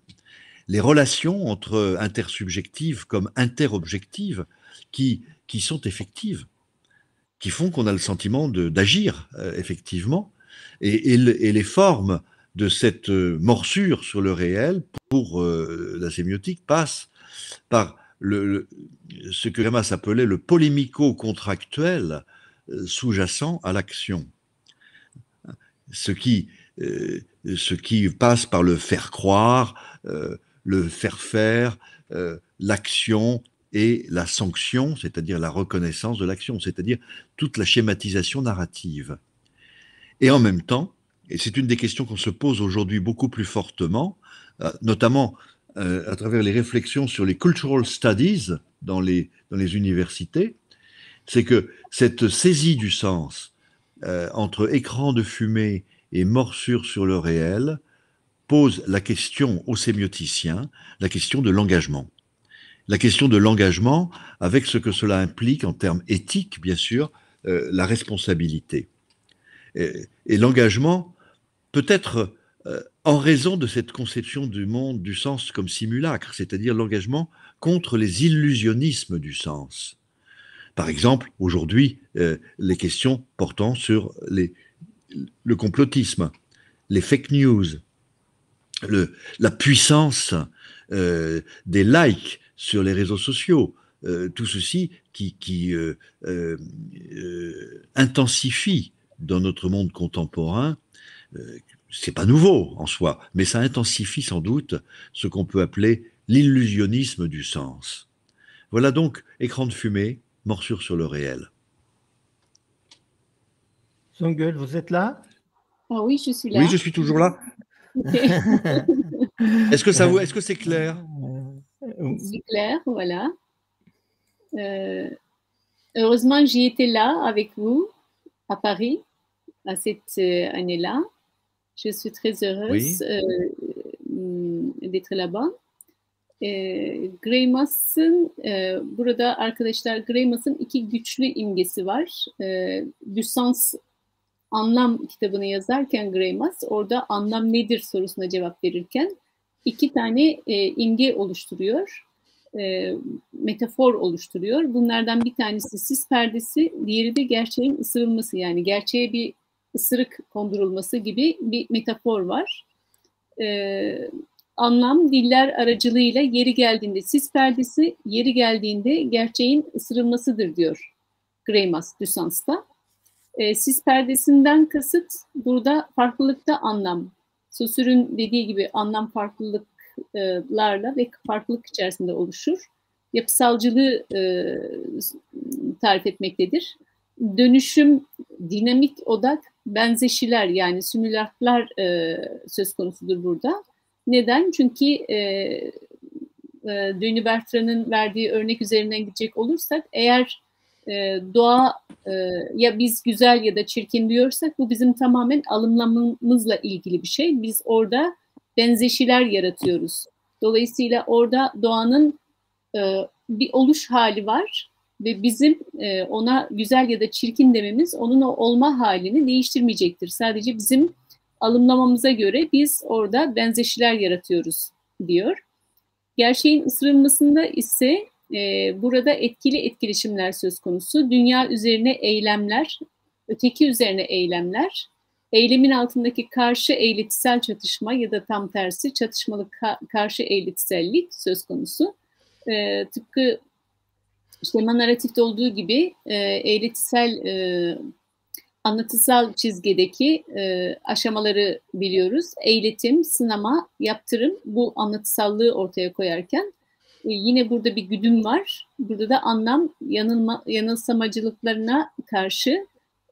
[SPEAKER 2] les relations entre intersubjectives comme interobjectives qui, qui sont effectives, qui font qu'on a le sentiment d'agir euh, effectivement, et, les formes de cette euh, morsure sur le réel pour euh, la sémiotique passent par ce que Remas appelait le polémico-contractuel sous-jacent à l'action ce qui, euh, ce qui passe par le faire croire, euh, le faire faire, euh, l'action et la sanction, c'est-à-dire la reconnaissance de l'action, c'est-à-dire toute la schématisation narrative. Et en même temps, et c'est une des questions qu'on se pose aujourd'hui beaucoup plus fortement, notamment à travers les réflexions sur les cultural studies dans dans les universités, c'est que cette saisie du sens, euh, entre écran de fumée et morsure sur le réel, pose la question aux sémioticiens, la question de l'engagement. La question de l'engagement avec ce que cela implique en termes éthiques, bien sûr, euh, la responsabilité. Et, l'engagement peut être euh, en raison de cette conception du monde du sens comme simulacre, c'est-à-dire l'engagement contre les illusionnismes du sens. Par exemple, aujourd'hui, euh, les questions portant sur les, le complotisme, les fake news, le, la puissance euh, des likes sur les réseaux sociaux, euh, tout ceci qui, qui euh, intensifie dans notre monde contemporain c'est pas nouveau en soi, mais ça intensifie sans doute ce qu'on peut appeler l'illusionnisme du sens. Voilà donc écran de fumée, morsure sur le réel.
[SPEAKER 1] vous êtes là
[SPEAKER 3] ah oui, je suis là. Oui, je suis toujours là. <laughs>
[SPEAKER 2] est-ce que ça vous, est-ce que c'est clair C'est
[SPEAKER 3] clair, voilà. Euh, heureusement, j'y étais là avec vous à Paris à cette euh, année-là. Je suis très heureuse euh, hum, d'être là-bas. E, ee, Greymas'ın e, burada arkadaşlar Greymas'ın iki güçlü imgesi var. E, ee, Düssans anlam kitabını yazarken Greymas orada anlam nedir sorusuna cevap verirken iki tane e, imge oluşturuyor. E, metafor oluşturuyor. Bunlardan bir tanesi sis perdesi, diğeri de gerçeğin ısırılması yani gerçeğe bir ısırık kondurulması gibi bir metafor var. E, anlam diller aracılığıyla yeri geldiğinde sis perdesi, yeri geldiğinde gerçeğin ısırılmasıdır diyor Greimas Düsans'ta. E, ee, sis perdesinden kasıt burada farklılıkta anlam. Sosür'ün dediği gibi anlam farklılıklarla ve farklılık içerisinde oluşur. Yapısalcılığı e, tarif etmektedir. Dönüşüm, dinamik odak, benzeşiler yani simülatlar e, söz konusudur burada neden? Çünkü e, e, Dünü Bertrand'ın verdiği örnek üzerinden gidecek olursak eğer e, doğa e, ya biz güzel ya da çirkin diyorsak bu bizim tamamen alımlamamızla ilgili bir şey. Biz orada benzeşiler yaratıyoruz. Dolayısıyla orada doğanın e, bir oluş hali var ve bizim e, ona güzel ya da çirkin dememiz onun o olma halini değiştirmeyecektir. Sadece bizim alımlamamıza göre biz orada benzeşiler yaratıyoruz diyor. Gerçeğin ısırılmasında ise e, burada etkili etkileşimler söz konusu. Dünya üzerine eylemler, öteki üzerine eylemler, eylemin altındaki karşı eğlitsel çatışma ya da tam tersi çatışmalı ka- karşı eğlitsellik söz konusu. E, tıpkı işte narratifte olduğu gibi e, eğlitsel e, anlatısal çizgideki e, aşamaları biliyoruz. Eğletim, sinema, yaptırım bu anlatısallığı ortaya koyarken e, yine burada bir güdüm var. Burada da anlam yanılma, yanılsamacılıklarına karşı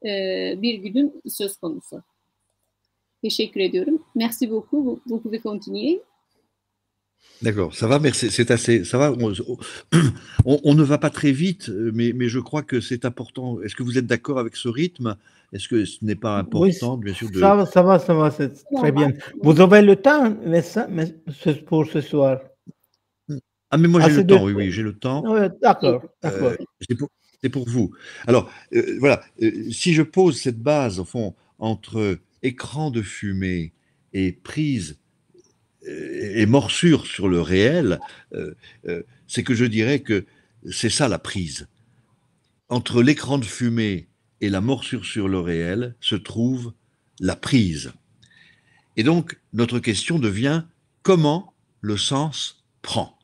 [SPEAKER 3] e, bir güdüm söz konusu. Teşekkür ediyorum. Merci beaucoup. Vous, pouvez continuer.
[SPEAKER 2] D'accord, ça va, merci. C'est assez, ça va. On, on, on, ne va pas très vite, mais, mais je crois que c'est important. Est-ce que vous êtes d'accord avec ce rythme Est-ce que ce n'est pas important, bien sûr de... ça,
[SPEAKER 1] ça va, ça va, c'est très bien. Vous avez le temps mais ça, mais pour ce soir
[SPEAKER 2] hum. Ah, mais moi j'ai le temps, oui, oui, j'ai le temps. d'accord, euh, d'accord. c'est pour, vous. Alors, euh, voilà, euh, si je pose cette base, au fond, entre écran de fumée et prise et morsure sur le réel, c'est que je dirais que c'est ça la prise. Entre l'écran de fumée et la morsure sur le réel se trouve la prise. Et donc, notre question devient comment le sens prend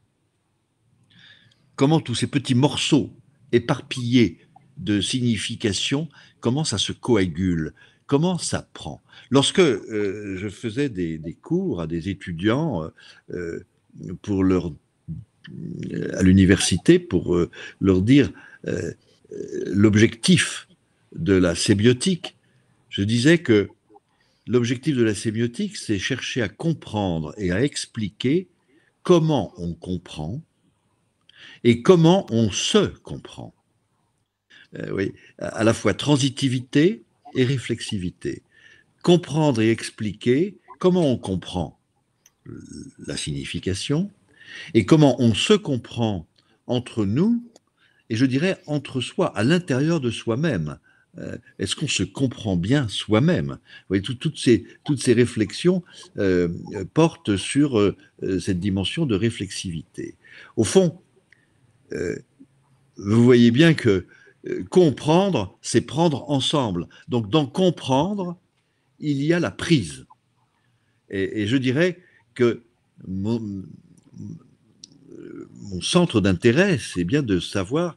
[SPEAKER 2] Comment tous ces petits morceaux éparpillés de signification, comment ça se coagule Comment ça prend Lorsque euh, je faisais des, cours à des étudiants euh, euh, pour leur, à l'université pour leur dire l'objectif de la sémiotique, je disais que l'objectif de la sémiotique, c'est chercher à comprendre et à expliquer comment on comprend et comment on se comprend. Euh, oui, à la fois transitivité et réflexivité. Comprendre et expliquer comment on comprend la signification et comment on se comprend entre nous et je dirais entre soi, à l'intérieur de soi-même. Euh, est-ce qu'on se comprend bien soi-même toutes, ces, réflexions euh, euh, portent sur cette dimension de réflexivité. Au fond, vous voyez bien que comprendre, c'est prendre ensemble. Donc dans comprendre, il y a la prise. Et, je dirais que mon centre d'intérêt, c'est bien de savoir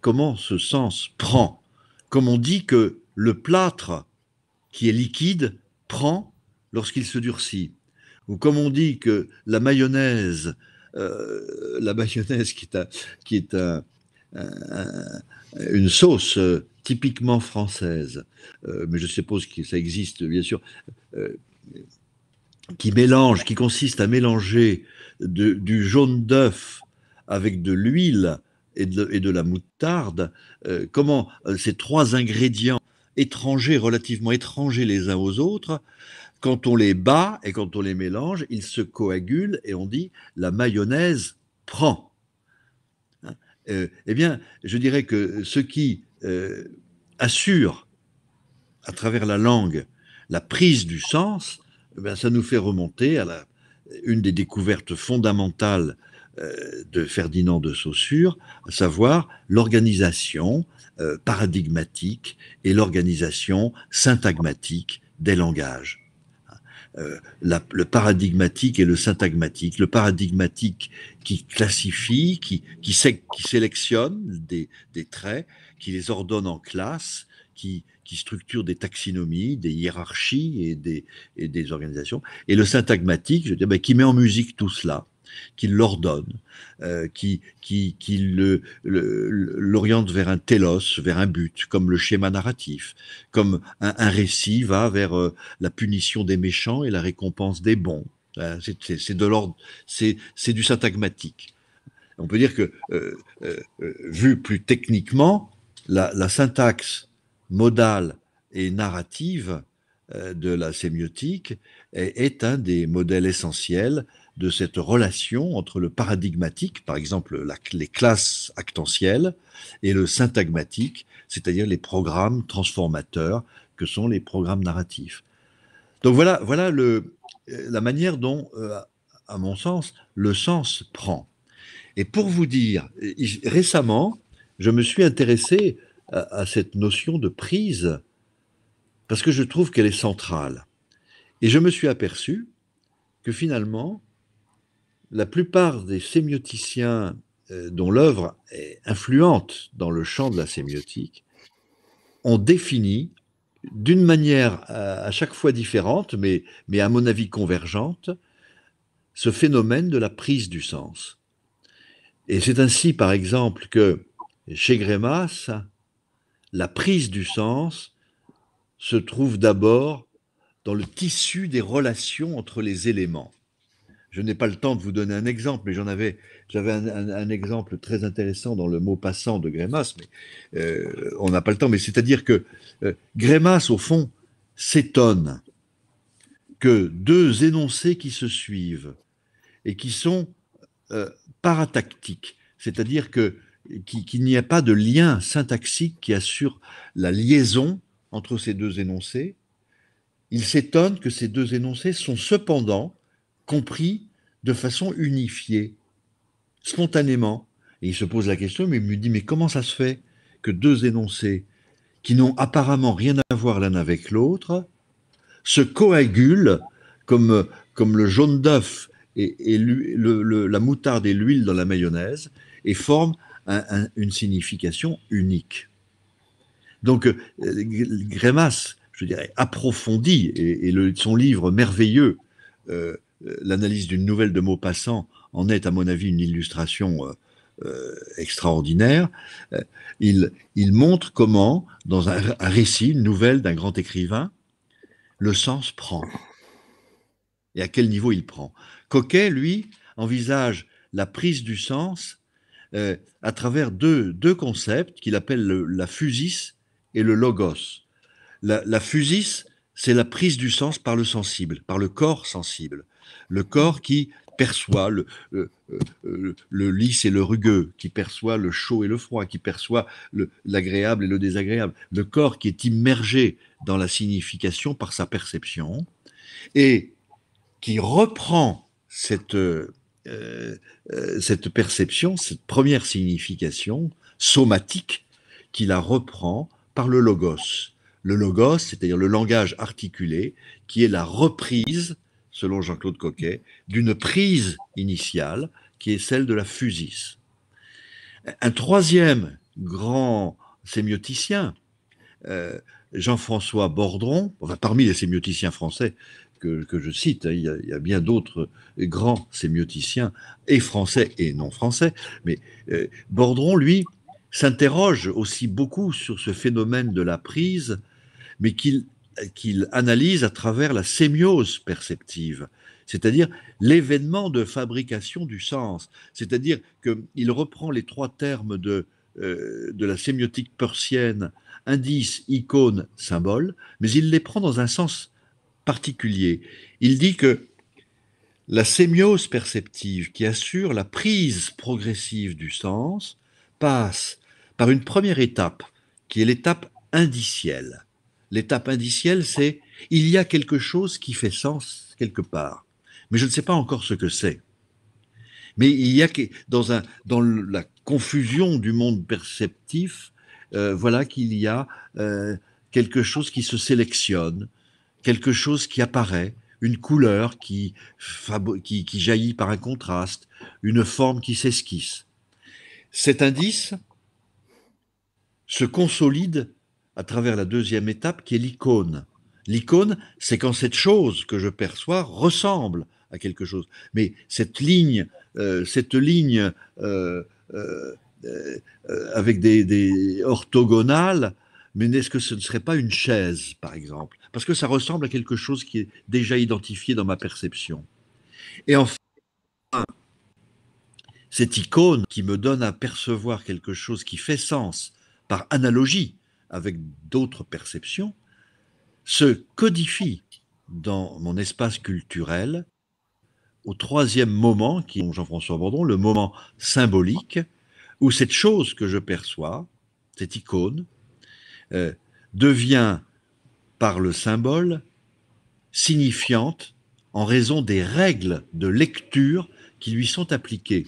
[SPEAKER 2] comment ce sens prend comme on dit que le plâtre qui est liquide prend lorsqu'il se durcit, ou comme on dit que la mayonnaise, euh, la mayonnaise qui est, une sauce euh, typiquement française, euh, mais je suppose que ça existe bien sûr, qui mélange, qui consiste à mélanger du jaune d'œuf avec de l'huile et de, la moutarde, euh, comment euh, ces trois ingrédients étrangers, relativement étrangers les uns aux autres, quand on les bat et quand on les mélange, ils se coagulent et on dit la mayonnaise prend. Hein, euh, eh bien, je dirais que ce qui assure à travers la langue la prise du sens, eh ça nous fait remonter à une des découvertes fondamentales euh, de Ferdinand de Saussure, à savoir l'organisation euh, paradigmatique et l'organisation syntagmatique des langages. Euh, le paradigmatique et le syntagmatique. Le paradigmatique qui classifie, qui, sélectionne des, traits, qui les ordonne en classe, qui, qui, structure des taxinomies, des hiérarchies et des, organisations. Et le syntagmatique, je ben, qui met en musique tout cela qui l'ordonne, euh, qui, l'oriente vers un télos, vers un but, comme le schéma narratif, comme un, récit va vers euh, la punition des méchants et la récompense des bons. Hein, c'est de l'ordre, c'est du syntagmatique. On peut dire que, euh, vu plus techniquement, la, syntaxe modale et narrative de la sémiotique est un des modèles essentiels de cette relation entre le paradigmatique, par exemple les classes actentielles, et le syntagmatique, c'est-à-dire les programmes transformateurs que sont les programmes narratifs. Donc voilà, voilà euh, la manière dont, euh, à mon sens, le sens prend. Et pour vous dire, récemment, je me suis intéressé à cette notion de prise parce que je trouve qu'elle est centrale. Et je me suis aperçu que finalement, la plupart des sémioticiens euh, dont l'œuvre est influente dans le champ de la sémiotique ont défini d'une manière euh, à, chaque fois différente, mais, mais à mon avis convergente, ce phénomène de la prise du sens. Et c'est ainsi, par exemple, que chez Grémas, la prise du sens se trouve d'abord dans le tissu des relations entre les éléments. Je n'ai pas le temps de vous donner un exemple, mais j'en avais, j'avais un, exemple très intéressant dans le mot passant de Grémas, mais euh, on n'a pas le temps. Mais c'est-à-dire que euh, Grémas, au fond, s'étonne que deux énoncés qui se suivent et qui sont euh, paratactiques, c'est-à-dire que qu'il n'y a pas de lien syntaxique qui assure la liaison entre ces deux énoncés, il s'étonne que ces deux énoncés sont cependant compris de façon unifiée, spontanément. Et il se pose la question, mais il me dit, mais comment ça se fait que deux énoncés qui n'ont apparemment rien à voir l'un avec l'autre se coagulent comme, comme le jaune d'œuf et, la moutarde et l'huile dans la mayonnaise et forment une signification unique. Donc, euh, Grémas, je dirais, approfondit, et, son livre merveilleux, euh, l'analyse d'une nouvelle de Maupassant en est, à mon avis, une illustration euh, euh, extraordinaire. Euh, il, montre comment, dans un, récit, une nouvelle d'un grand écrivain, le sens prend et à quel niveau il prend. Coquet, lui, envisage la prise du sens à travers deux, concepts qu'il appelle la fusis et le logos. La, la fusis, c'est la prise du sens par le sensible, par le corps sensible le corps qui perçoit euh, euh, euh, le, lisse et le rugueux, qui perçoit le chaud et le froid, qui perçoit l'agréable et le désagréable, le corps qui est immergé dans la signification par sa perception et qui reprend cette, cette perception, cette première signification somatique, qui la reprend par le logos. Le logos, c'est-à-dire le langage articulé, qui est la reprise selon Jean-Claude Coquet, d'une prise initiale qui est celle de la fusis. Un troisième grand sémioticien, euh, Jean-François Bordron, parmi les sémioticiens français que, je cite, hein, il, y a, bien d'autres grands sémioticiens, et français et non français, mais euh, Bordron, lui, s'interroge aussi beaucoup sur ce phénomène de la prise, mais qu'il qu'il analyse à travers la sémiose perceptive, c'est-à-dire l'événement de fabrication du sens. C'est-à-dire qu'il reprend les trois termes de, euh, de la sémiotique persienne, indice, icône, symbole, mais il les prend dans un sens particulier. Il dit que la sémiose perceptive qui assure la prise progressive du sens passe par une première étape qui est l'étape indicielle. L'étape indicielle, c'est il y a quelque chose qui fait sens quelque part, mais je ne sais pas encore ce que c'est. Mais il y a dans, un, dans la confusion du monde perceptif, euh, voilà qu'il y a euh, quelque chose qui se sélectionne, quelque chose qui apparaît, une couleur qui, qui jaillit par un contraste, une forme qui s'esquisse. Cet indice se consolide à travers la deuxième étape qui est l'icône. L'icône, c'est quand cette chose que je perçois ressemble à quelque chose. Mais cette ligne, euh, cette ligne euh, euh, avec des, des, orthogonales, mais nest ce que ce ne serait pas une chaise, par exemple Parce que ça ressemble à quelque chose qui est déjà identifié dans ma perception. Et enfin, cette icône qui me donne à percevoir quelque chose qui fait sens par analogie, avec d'autres perceptions, se codifie dans mon espace culturel au troisième moment, qui est Jean-François Bordon, le moment symbolique, où cette chose que je perçois, cette icône, euh, devient par le symbole signifiante en raison des règles de lecture qui lui sont appliquées.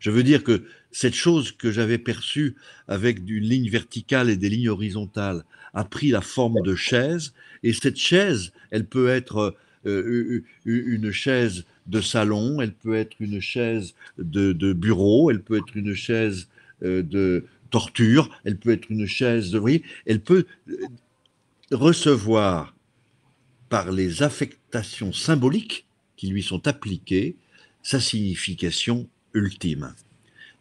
[SPEAKER 2] Je veux dire que cette chose que j'avais perçue avec une ligne verticale et des lignes horizontales a pris la forme de chaise, et cette chaise, elle peut être euh, une chaise de salon, elle peut être une chaise de, bureau, elle peut être une chaise euh, de torture, elle peut être une chaise de... elle peut euh, recevoir par les affectations symboliques qui lui sont appliquées sa signification ultime.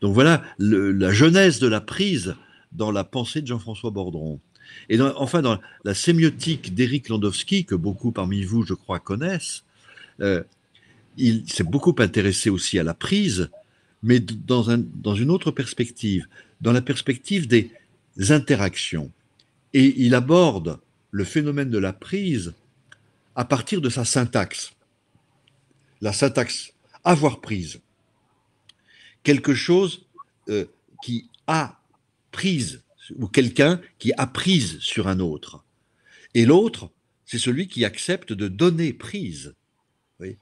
[SPEAKER 2] Donc voilà la jeunesse de la prise dans la pensée de Jean-François Bordron. Et enfin, dans la sémiotique d'Éric Landowski, que beaucoup parmi vous, je crois, connaissent, euh, il s'est beaucoup intéressé aussi à la prise, mais dans une autre perspective, dans la perspective des interactions. Et il aborde le phénomène de la prise à partir de sa syntaxe. La syntaxe avoir prise quelque chose euh, qui a prise, ou quelqu'un qui a prise sur un autre. Et l'autre, c'est celui qui accepte de donner prise. Euh,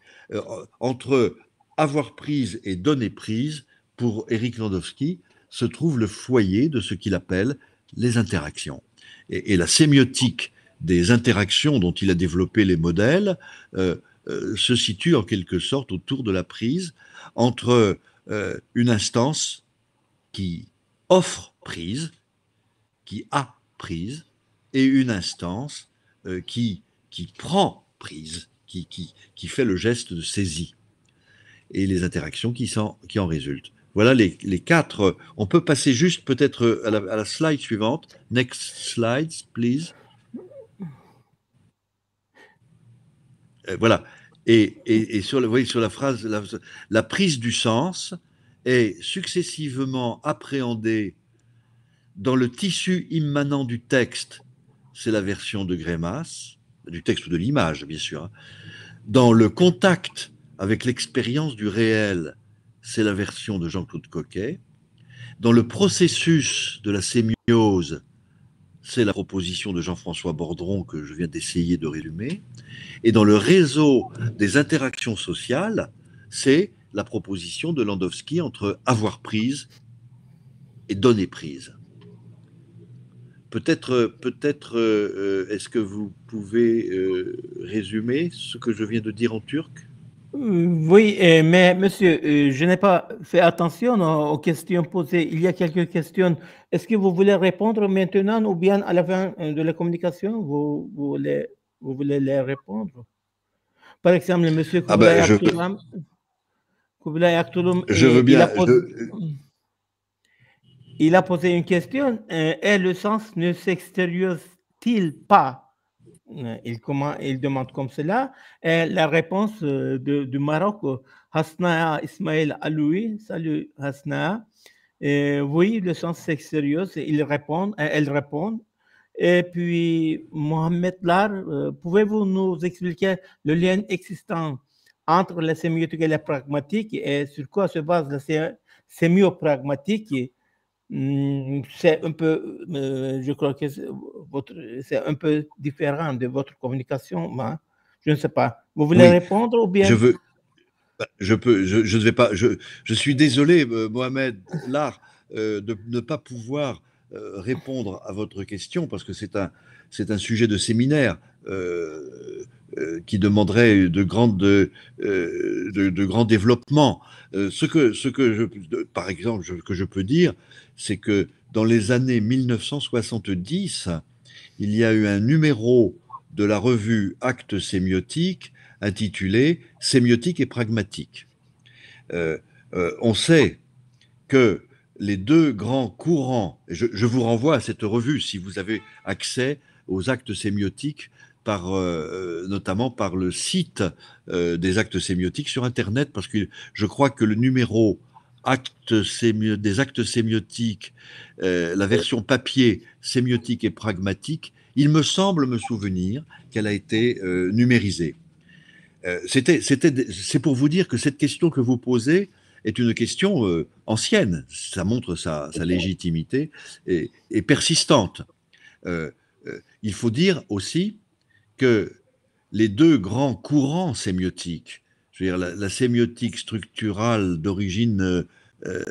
[SPEAKER 2] entre avoir prise et donner prise, pour Eric Landowski, se trouve le foyer de ce qu'il appelle les interactions. Et, la sémiotique des interactions dont il a développé les modèles euh, se situe en quelque sorte autour de la prise entre euh, une instance qui offre prise, qui a prise, et une instance euh, qui, qui prend prise, qui, qui, qui fait le geste de saisie, et les interactions qui, sont, qui en résultent. Voilà les, quatre. On peut passer juste peut-être à, la, slide suivante. Next slide, please. Euh, voilà, et, sur, la phrase, la, prise du sens est successivement appréhendée dans le tissu immanent du texte, c'est la version de Grémas, du texte ou de l'image, bien sûr. Hein. Dans le contact avec l'expérience du réel, c'est la version de Jean-Claude Coquet. Dans le processus de la sémiose, c'est la proposition de Jean-François Bordron que je viens d'essayer de résumer. Et dans le réseau des interactions sociales, c'est la proposition de Landowski entre avoir prise et donner prise. Peut-être, peut-être, euh, euh, est-ce que vous pouvez euh, résumer ce que je viens de dire en turc
[SPEAKER 1] euh, oui, euh, mais monsieur, euh, je n'ai pas fait attention aux questions posées. Il y a quelques questions. Est-ce que vous voulez répondre maintenant ou bien à la fin de la communication, vous, voulez, vous voulez, les répondre Par exemple, monsieur ah Il a, posé, il a posé une question. Est le sens ne s'extériorise-t-il pas euh, il, comment, il demande comme cela. la réponse euh, du Maroc, Hasnaa Ismail Aloui, salut Hasnaa. oui, le sens est sérieux, ils répond, elles répondent. Et puis, Mohamed Lar, euh, pouvez-vous nous expliquer le lien existant entre la sémiotique et la pragmatique et sur quoi se base la sémiopragmatique Mmh, c'est un peu, euh, je crois que c'est un peu différent de votre communication, mais hein. je ne sais pas. Vous voulez répondre ou bien Je veux.
[SPEAKER 2] Bah, je peux. Je, ne vais pas. Je, je suis désolé, euh, Mohamed, l'art euh, de ne pas pouvoir répondre à votre question parce que c'est un c'est un sujet de séminaire euh, euh, qui demanderait de, grandes, euh, de, de, grands développements. ce que, ce que je, par exemple, ce que je peux dire, c'est que dans les années 1970, il y a eu un numéro de la revue Actes sémiotiques intitulé Sémiotique et pragmatique. on sait que les deux grands courants, je, vous renvoie à cette revue si vous avez accès aux actes sémiotiques par, euh, euh, notamment par le site euh, des actes sémiotiques sur Internet, parce que je crois que le numéro actes des actes sémiotiques, la version papier sémiotique et pragmatique, il me semble me souvenir qu'elle a été numérisée. C'était, c'est pour vous dire que cette question que vous posez, est une question ancienne. Ça montre sa, sa légitimité et, persistante. il faut dire aussi que les deux grands courants sémiotiques, dire la, sémiotique structurale d'origine euh,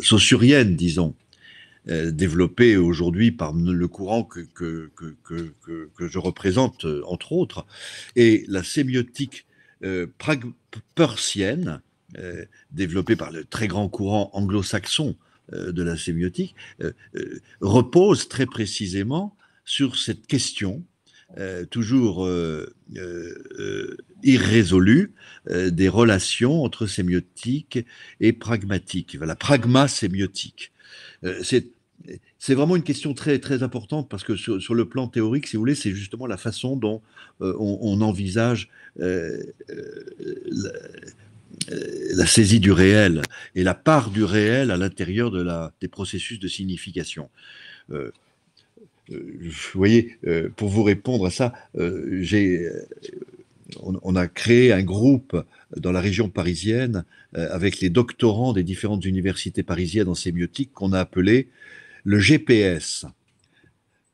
[SPEAKER 2] saussurienne, disons, euh, développée aujourd'hui par le courant que, que, je représente, euh, entre autres, et la sémiotique euh, persienne, développée par le très grand courant anglo-saxon de la sémiotique, repose très précisément sur cette question euh, toujours euh, euh, euh, des relations entre sémiotique et pragmatique. La pragma sémiotique. c'est c'est vraiment une question très, très importante parce que sur, le plan théorique, si vous voulez, c'est justement la façon dont on, envisage la, saisie du réel et la part du réel à l'intérieur de des processus de signification. Euh, vous voyez, euh, pour vous répondre à ça, euh, j'ai on, a créé un groupe dans la région parisienne avec les doctorants des différentes universités parisiennes en sémiotique qu'on a appelé le GPS,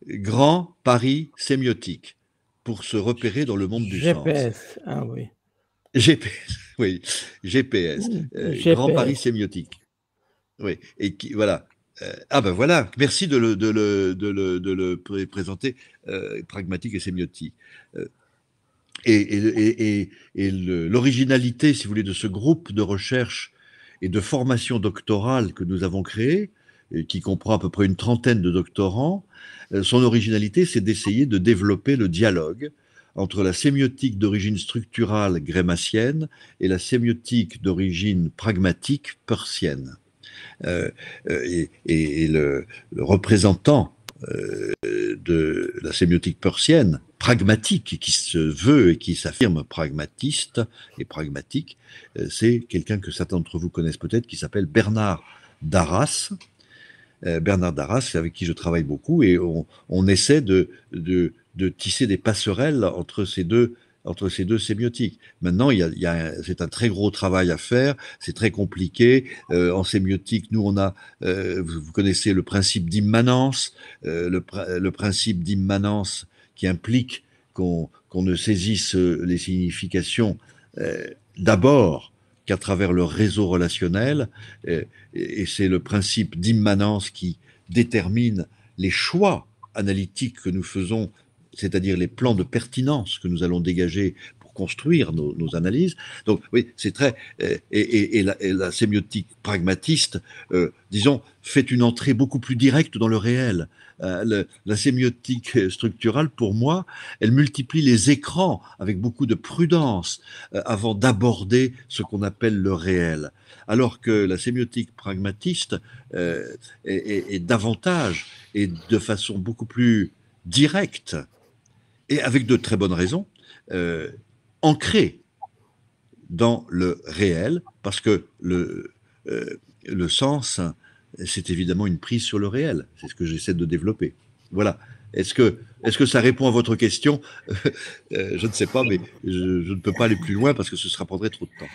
[SPEAKER 2] Grand Paris Sémiotique, pour se repérer dans le monde du sens. GPS, ah oui. GPS, <laughs> oui, GPS, mmh, GPS. Grand Paris Sémiotique. Oui, et qui, voilà, euh, ah ben voilà, merci de le, présenter, euh, pragmatique et sémiotique. Euh, et, l'originalité, si vous voulez, de ce groupe de recherche et de formation doctorale que nous avons créé, qui comprend à peu près une trentaine de doctorants, son originalité, c'est d'essayer de développer le dialogue entre la sémiotique d'origine structurale grématienne et la sémiotique d'origine pragmatique persienne. Euh, euh, et, le, représentant euh, de la sémiotique persienne, pragmatique, qui se veut et qui s'affirme pragmatiste et pragmatique, c'est quelqu'un que certains d'entre vous connaissent peut-être, qui s'appelle Bernard d'Arras. Bernard d'Arras, avec qui je travaille beaucoup, et on, essaie de, de, tisser des passerelles entre ces deux entre ces deux sémiotiques. Maintenant, c'est un très gros travail à faire, c'est très compliqué. Euh, en sémiotique, nous, on a, euh, vous, connaissez le principe d'immanence, euh, le, principe d'immanence qui implique qu'on ne saisisse les significations d'abord qu'à travers le réseau relationnel, et, et c'est le principe d'immanence qui détermine les choix analytiques que nous faisons c'est-à-dire les plans de pertinence que nous allons dégager pour construire nos, analyses. Donc oui, c'est très... Euh, et, la, sémiotique pragmatiste, euh, disons, fait une entrée beaucoup plus directe dans le réel. Euh, la sémiotique structurale, pour moi, elle multiplie les écrans avec beaucoup de prudence avant d'aborder ce qu'on appelle le réel. Alors que la sémiotique pragmatiste est davantage et de façon beaucoup plus directe et avec de très bonnes raisons, euh, ancré dans le réel, parce que le, euh, le sens, c'est évidemment une prise sur le réel. C'est ce que j'essaie de développer. Voilà. Est-ce que, est que ça répond à votre question <laughs> euh, Je ne sais pas, mais je, je, ne peux pas aller plus loin parce que ce sera prendrait trop de temps.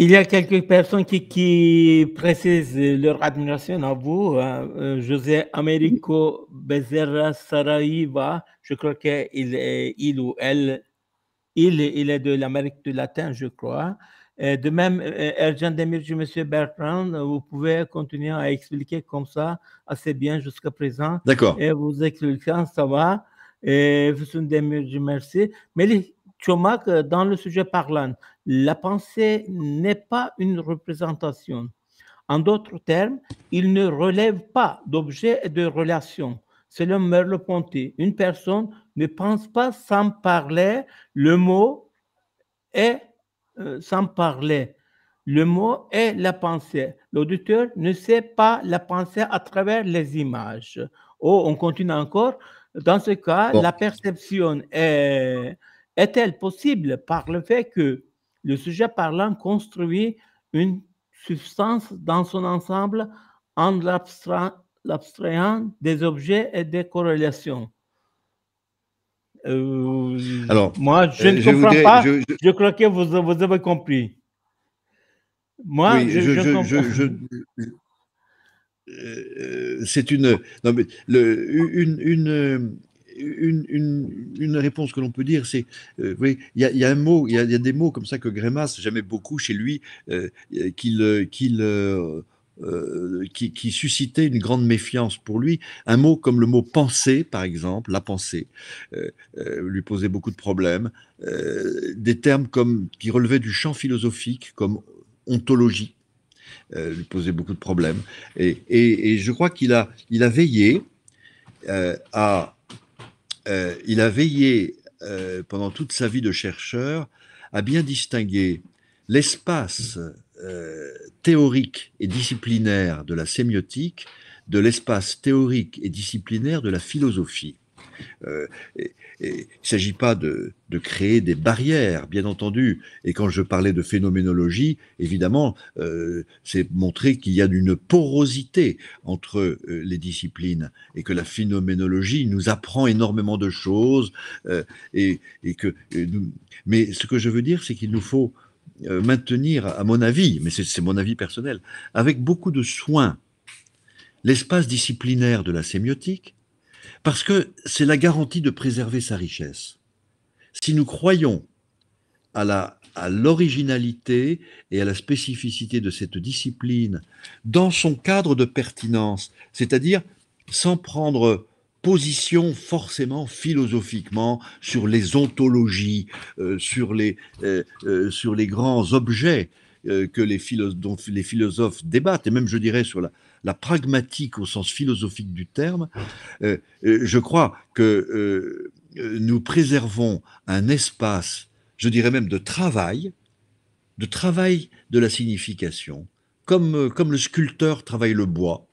[SPEAKER 1] Il y a quelques personnes qui, précisent leur admiration à vous. Hein. Euh, José Américo Bezerra Saraiva, je crois qu'il est, il ou elle, il, il est de l'Amérique du Latin, je crois. Et de même, euh, Erjan Demirci, Monsieur Bertrand, vous pouvez continuer à expliquer comme ça assez bien jusqu'à présent. D'accord. Et vous expliquant, ça va. Et Demirci, merci. Melih Tchomak, euh, dans le sujet parlant, la pensée n'est pas une représentation. En d'autres termes, il ne relève pas d'objet et de relation. Selon Merleau-Ponty, une personne ne pense pas sans parler le mot est euh, sans parler. Le mot est la pensée. L'auditeur ne sait pas la pensée à travers les images. Oh, on continue encore. Dans ce cas, la perception est est-elle possible par le fait que le sujet parlant construit une substance dans son ensemble en l'abstrayant des objets et des corrélations euh, Alors, moi, je ne euh, comprends pas. Je, crois que vous, avez compris. Moi, je,
[SPEAKER 2] euh, c'est une, non, une une, une, réponse que l'on peut dire, c'est, euh, oui, il y, y, a un mot, il y, y, a des mots comme ça que Grémas, jamais beaucoup chez lui, euh, qu'il, euh, qu'il qui, qui, suscitait une grande méfiance pour lui. Un mot comme le mot pensée, par exemple, la pensée, lui posait beaucoup de problèmes. des termes comme, qui relevaient du champ philosophique, comme ontologie, lui posait beaucoup de problèmes. Et, et, et, je crois qu'il a, il a veillé à euh, il a veillé euh, pendant toute sa vie de chercheur à bien distinguer l'espace euh, théorique et disciplinaire de la sémiotique de l'espace théorique et disciplinaire de la philosophie. Euh, il ne s'agit pas de, créer des barrières, bien entendu. Et quand je parlais de phénoménologie, évidemment, euh, c'est montrer qu'il y a une porosité entre euh, les disciplines et que la phénoménologie nous apprend énormément de choses. Et, que, mais ce que je veux dire, c'est qu'il nous faut maintenir, à mon avis, mais c'est mon avis personnel, avec beaucoup de soin, l'espace disciplinaire de la sémiotique, parce que c'est la garantie de préserver sa richesse. Si nous croyons à la à l'originalité et à la spécificité de cette discipline dans son cadre de pertinence, c'est-à-dire sans prendre position forcément philosophiquement sur les ontologies, euh, sur, les, euh, euh, sur les grands objets que les dont les philosophes débattent, et même je dirais sur la, la pragmatique au sens philosophique du terme, euh, euh, je crois que euh, nous préservons un espace, je dirais même de travail, de travail de la signification, comme, comme le sculpteur travaille le bois,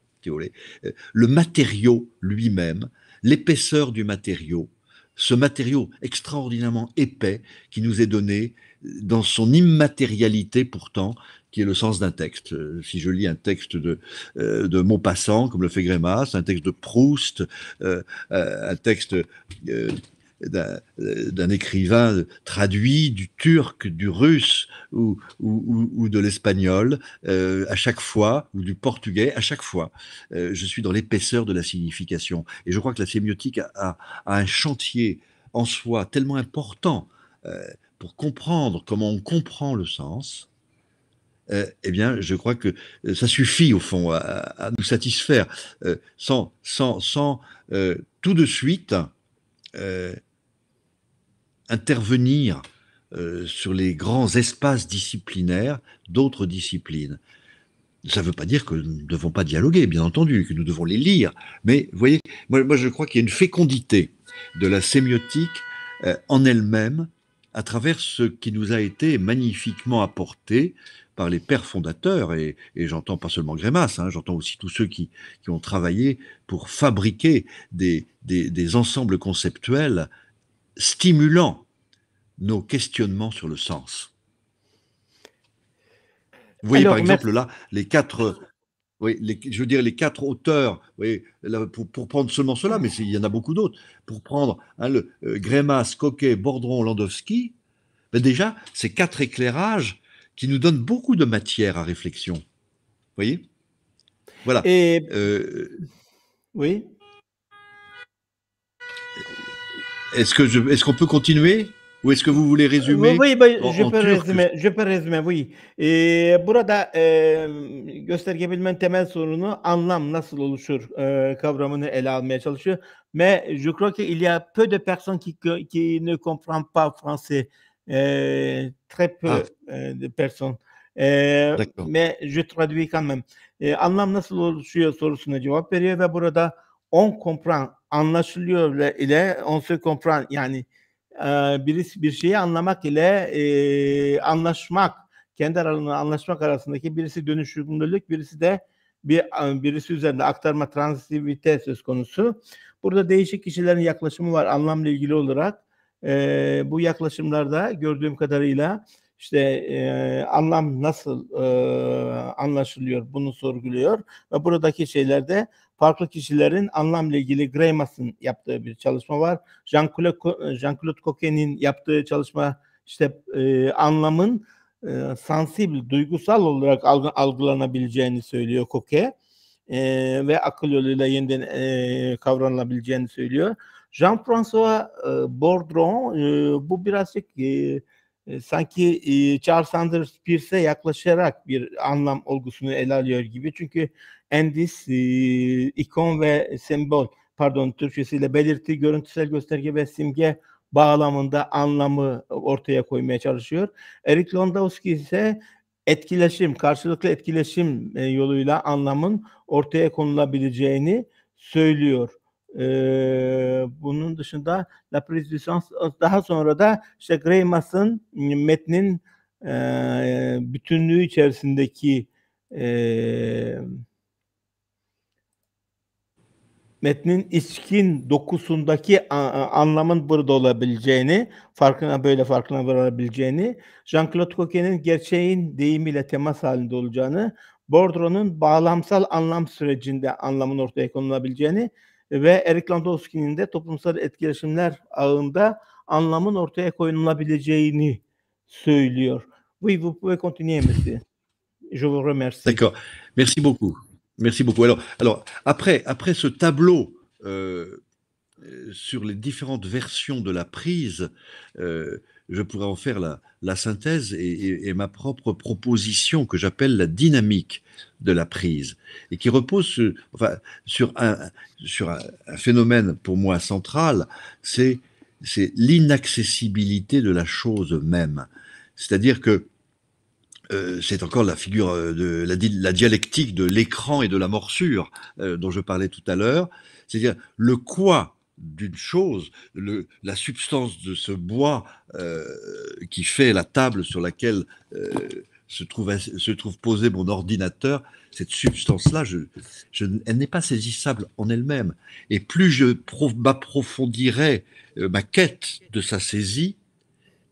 [SPEAKER 2] le matériau lui-même, l'épaisseur du matériau, ce matériau extraordinairement épais qui nous est donné dans son immatérialité pourtant, qui est le sens d'un texte. Euh, si je lis un texte euh, de, Maupassant, comme le fait Grémas, un texte de Proust, euh, un texte d'un écrivain traduit du turc, du russe ou, de l'espagnol, à chaque fois, ou du portugais, à chaque fois. je suis dans l'épaisseur de la signification. Et je crois que la sémiotique a, un chantier en soi tellement important pour comprendre comment on comprend le sens, eh bien, je crois que euh, ça suffit au fond à, nous satisfaire, euh, sans, euh, tout de suite intervenir sur les grands espaces disciplinaires d'autres disciplines. Ça ne veut pas dire que nous ne devons pas dialoguer, bien entendu, que nous devons les lire. Mais vous voyez, moi, moi je crois qu'il y a une fécondité de la sémiotique en elle-même à travers ce qui nous a été magnifiquement apporté par les pères fondateurs, et, j'entends pas seulement Grémas, hein, j'entends aussi tous ceux qui, ont travaillé pour fabriquer des, ensembles conceptuels stimulant nos questionnements sur le sens. Vous voyez, par exemple, là, les quatre, je veux dire, les quatre auteurs, pour, prendre seulement cela, mais il y en a beaucoup d'autres, pour prendre hein, le, euh, Grémas, Coquet, Bordron, Landowski, ben déjà, ces quatre éclairages qui nous donne beaucoup de matière à réflexion. Vous voyez Voilà. Et... Euh... Oui. Est-ce que je... est-ce qu'on peut continuer ou est-ce que vous voulez résumer Oui, ben, je, peux
[SPEAKER 1] résumer, je peux résumer, oui. Et burada e, göstergebilmenin temel sorunu anlam nasıl oluşur e, kavramını ele almaya çalışıyor. Mais je crois qu'il y a peu de personnes qui, qui ne comprennent pas français. euh, très peu ah. euh, de personnes. Ee, ve je traduis quand même. Ee, anlam nasıl oluşuyor sorusuna cevap veriyor ve burada on comprend anlaşılıyor ile, ile on se comprend yani e, birisi bir şeyi anlamak ile e, anlaşmak kendi aralarında anlaşmak arasındaki birisi dönüşümlülük birisi de bir birisi üzerinde aktarma transitivite söz konusu. Burada değişik kişilerin yaklaşımı var anlamla ilgili olarak e, bu yaklaşımlarda gördüğüm kadarıyla işte e, anlam nasıl e, anlaşılıyor bunu sorguluyor ve buradaki şeylerde farklı kişilerin anlamla ilgili Greimas'ın yaptığı bir çalışma var. Jean-Claude Jean Coquin'in yaptığı çalışma işte e, anlamın e, sansibil, duygusal olarak algı, algılanabileceğini söylüyor Koke e, ve akıl yoluyla yeniden e, kavranılabileceğini söylüyor. Jean-François e, Baudron e, bu birazcık e, sanki Charles Sanders Peirce'e yaklaşarak bir anlam olgusunu ele alıyor gibi. Çünkü endis, ikon ve sembol, pardon Türkçesiyle belirti, görüntüsel gösterge ve simge bağlamında anlamı ortaya koymaya çalışıyor. Erik Londowski ise etkileşim, karşılıklı etkileşim yoluyla anlamın ortaya konulabileceğini söylüyor. Ee, bunun dışında La Présidence daha sonra da işte Greymas'ın metnin e, bütünlüğü içerisindeki e, metnin içkin dokusundaki anlamın burada olabileceğini, farkına böyle farkına varabileceğini, Jean-Claude Coquet'in gerçeğin deyimiyle temas halinde olacağını, Bordro'nun bağlamsal anlam sürecinde anlamın ortaya konulabileceğini E, ve Erik Landowski'nin de toplumsal etkileşimler ağında anlamın ortaya koyulabileceğini söylüyor. Oui, vous pouvez continuer, monsieur.
[SPEAKER 2] Je vous remercie. D'accord. Merci beaucoup. Merci beaucoup. Alors, alors après, après ce tableau euh, euh sur les différentes versions de la prise, euh, je pourrais en faire la, synthèse et, ma propre proposition que j'appelle la dynamique de la prise et qui repose sur, enfin, sur, un, sur un, phénomène pour moi central, c'est l'inaccessibilité de la chose même. C'est-à-dire que euh, c'est encore la figure euh, de la, dialectique de l'écran et de la morsure euh, dont je parlais tout à l'heure, c'est-à-dire le quoi d'une chose, la substance de ce bois euh, qui fait la table sur laquelle euh, se, trouve, posé mon ordinateur, cette substance-là, je, je, elle n'est pas saisissable en elle-même. Et plus je m'approfondirai euh, ma quête de sa saisie,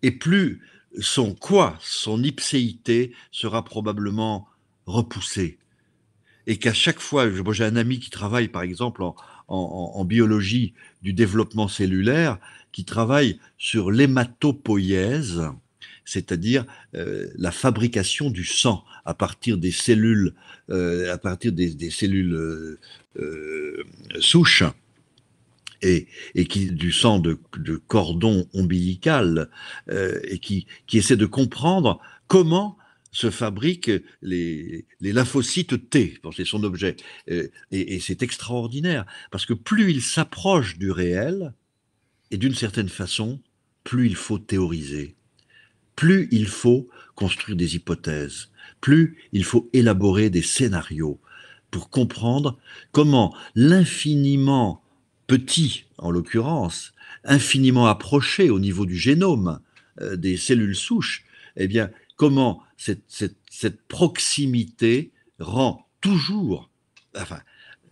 [SPEAKER 2] et plus son quoi, son ipséité sera probablement repoussée. Et qu'à chaque fois, j'ai un ami qui travaille par exemple en, biologie du développement cellulaire qui travaille sur l'hématopoïèse, c'est-à-dire euh, la fabrication du sang à partir des cellules, euh, à partir des, cellules euh, souches et, qui, du sang de, cordon ombilical et qui, qui essaie de comprendre comment se fabriquent les, lymphocytes T, c'est son objet. Euh, et, c'est extraordinaire, parce que plus il s'approche du réel, et d'une certaine façon, plus il faut théoriser, plus il faut construire des hypothèses, plus il faut élaborer des scénarios pour comprendre comment l'infiniment petit, en l'occurrence, infiniment approché au niveau du génome euh, des cellules souches, eh bien, comment cette, proximité rend toujours, enfin,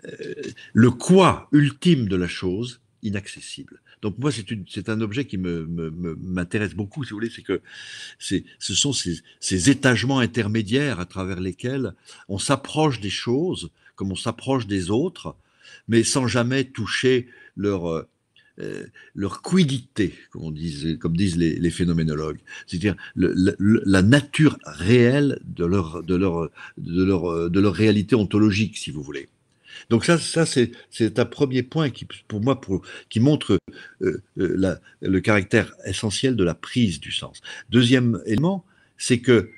[SPEAKER 2] euh, le quoi ultime de la chose inaccessible. Donc moi, c'est un objet qui m'intéresse beaucoup, si vous voulez, c'est que ce sont ces, ces, étagements intermédiaires à travers lesquels on s'approche des choses, comme on s'approche des autres, mais sans jamais toucher leur, euh, euh, leur quidité, comme, on comme disent les, phénoménologues, c'est-à-dire la nature réelle de leur, de, leur, de, leur, de leur réalité ontologique, si vous voulez. Donc ça, ça c'est un premier point qui, pour moi, pour, qui montre euh, euh, la, le caractère essentiel de la prise du sens. Deuxième élément, c'est que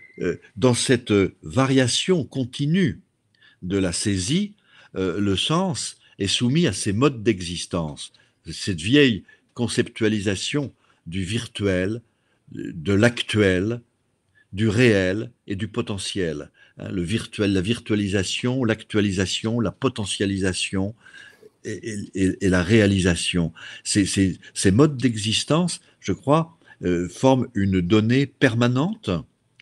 [SPEAKER 2] dans cette variation continue de la saisie, le sens est soumis à ses modes d'existence cette vieille conceptualisation du virtuel, de l'actuel, du réel et du potentiel. Hein, le virtuel, la virtualisation, l'actualisation, la potentialisation et, la réalisation. Ces, modes d'existence, je crois, euh, forment une donnée permanente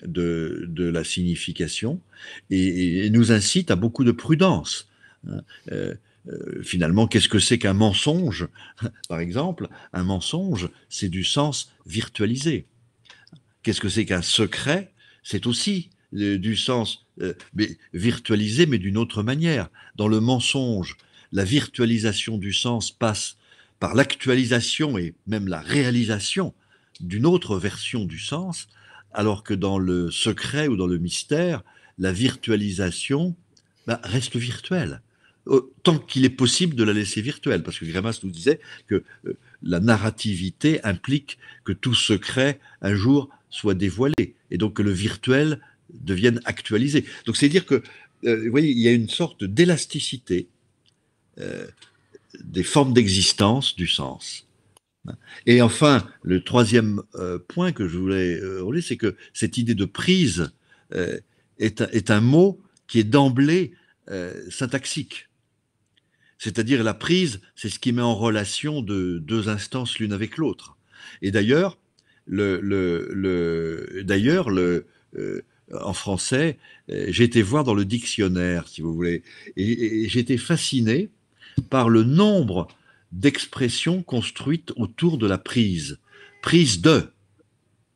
[SPEAKER 2] de, la signification et, nous incitent à beaucoup de prudence. Hein, euh, euh, finalement, qu'est-ce que c'est qu'un mensonge <laughs> Par exemple, un mensonge, c'est du sens virtualisé. Qu'est-ce que c'est qu'un secret C'est aussi euh, du sens euh, virtualisé, mais d'une autre manière. Dans le mensonge, la virtualisation du sens passe par l'actualisation et même la réalisation d'une autre version du sens, alors que dans le secret ou dans le mystère, la virtualisation bah, reste virtuelle. Euh, tant qu'il est possible de la laisser virtuelle, parce que Grémas nous disait que euh, la narrativité implique que tout secret, un jour, soit dévoilé, et donc que le virtuel devienne actualisé. Donc c'est dire que, euh, vous voyez, il y a une sorte d'élasticité des formes d'existence du sens. Et enfin, le troisième point que je voulais relever, c'est que cette idée de prise est, un mot qui est d'emblée syntaxique. C'est-à-dire la prise, c'est ce qui met en relation de, deux instances l'une avec l'autre. Et d'ailleurs, le, le, d'ailleurs le, euh, en français, euh, j'ai été voir dans le dictionnaire, si vous voulez, et, j'étais fasciné par le nombre d'expressions construites autour de la prise. Prise de,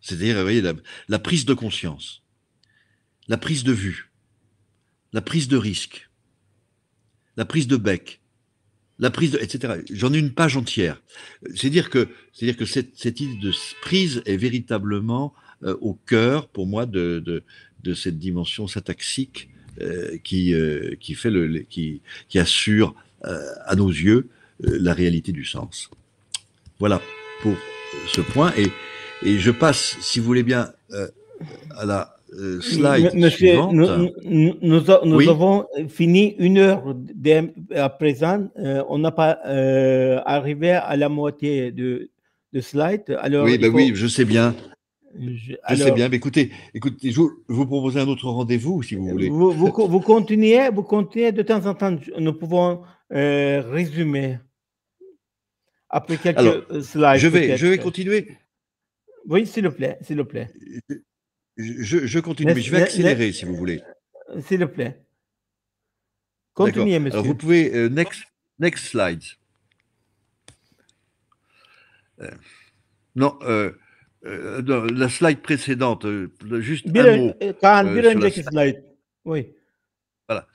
[SPEAKER 2] c'est-à-dire, la, prise de conscience, la prise de vue, la prise de risque, la prise de bec, la prise, etc. J'en ai une page entière. C'est dire que, c'est dire que cette, cette, idée de prise est véritablement euh, au cœur, pour moi, de, de, de cette dimension syntaxique euh, qui, euh, qui, fait le, qui, qui assure à nos yeux la réalité du sens. Voilà pour ce point. Et, et je passe, si vous voulez bien, à la, Monsieur, Nous, avons
[SPEAKER 1] fini une heure à présent. Euh, on n'a pas euh, arrivé à la moitié de, de slide. Alors, oui, ben oui, je
[SPEAKER 2] sais bien. Je, sais bien, écoutez, écoutez je, vous, propose un autre rendez-vous si vous voulez.
[SPEAKER 1] Vous, continuez, vous continuez de temps en temps. Nous pouvons euh, résumer après quelques slides. Je vais, je vais continuer. Oui, s'il vous plaît, s'il vous plaît.
[SPEAKER 2] Je, continue, mais je vais accélérer si vous voulez.
[SPEAKER 1] Euh, s'il vous plaît.
[SPEAKER 2] Continuez, monsieur. vous pouvez. Euh, next, next slide. Euh, non, la slide précédente, juste un mot. slide. Oui. Voilà.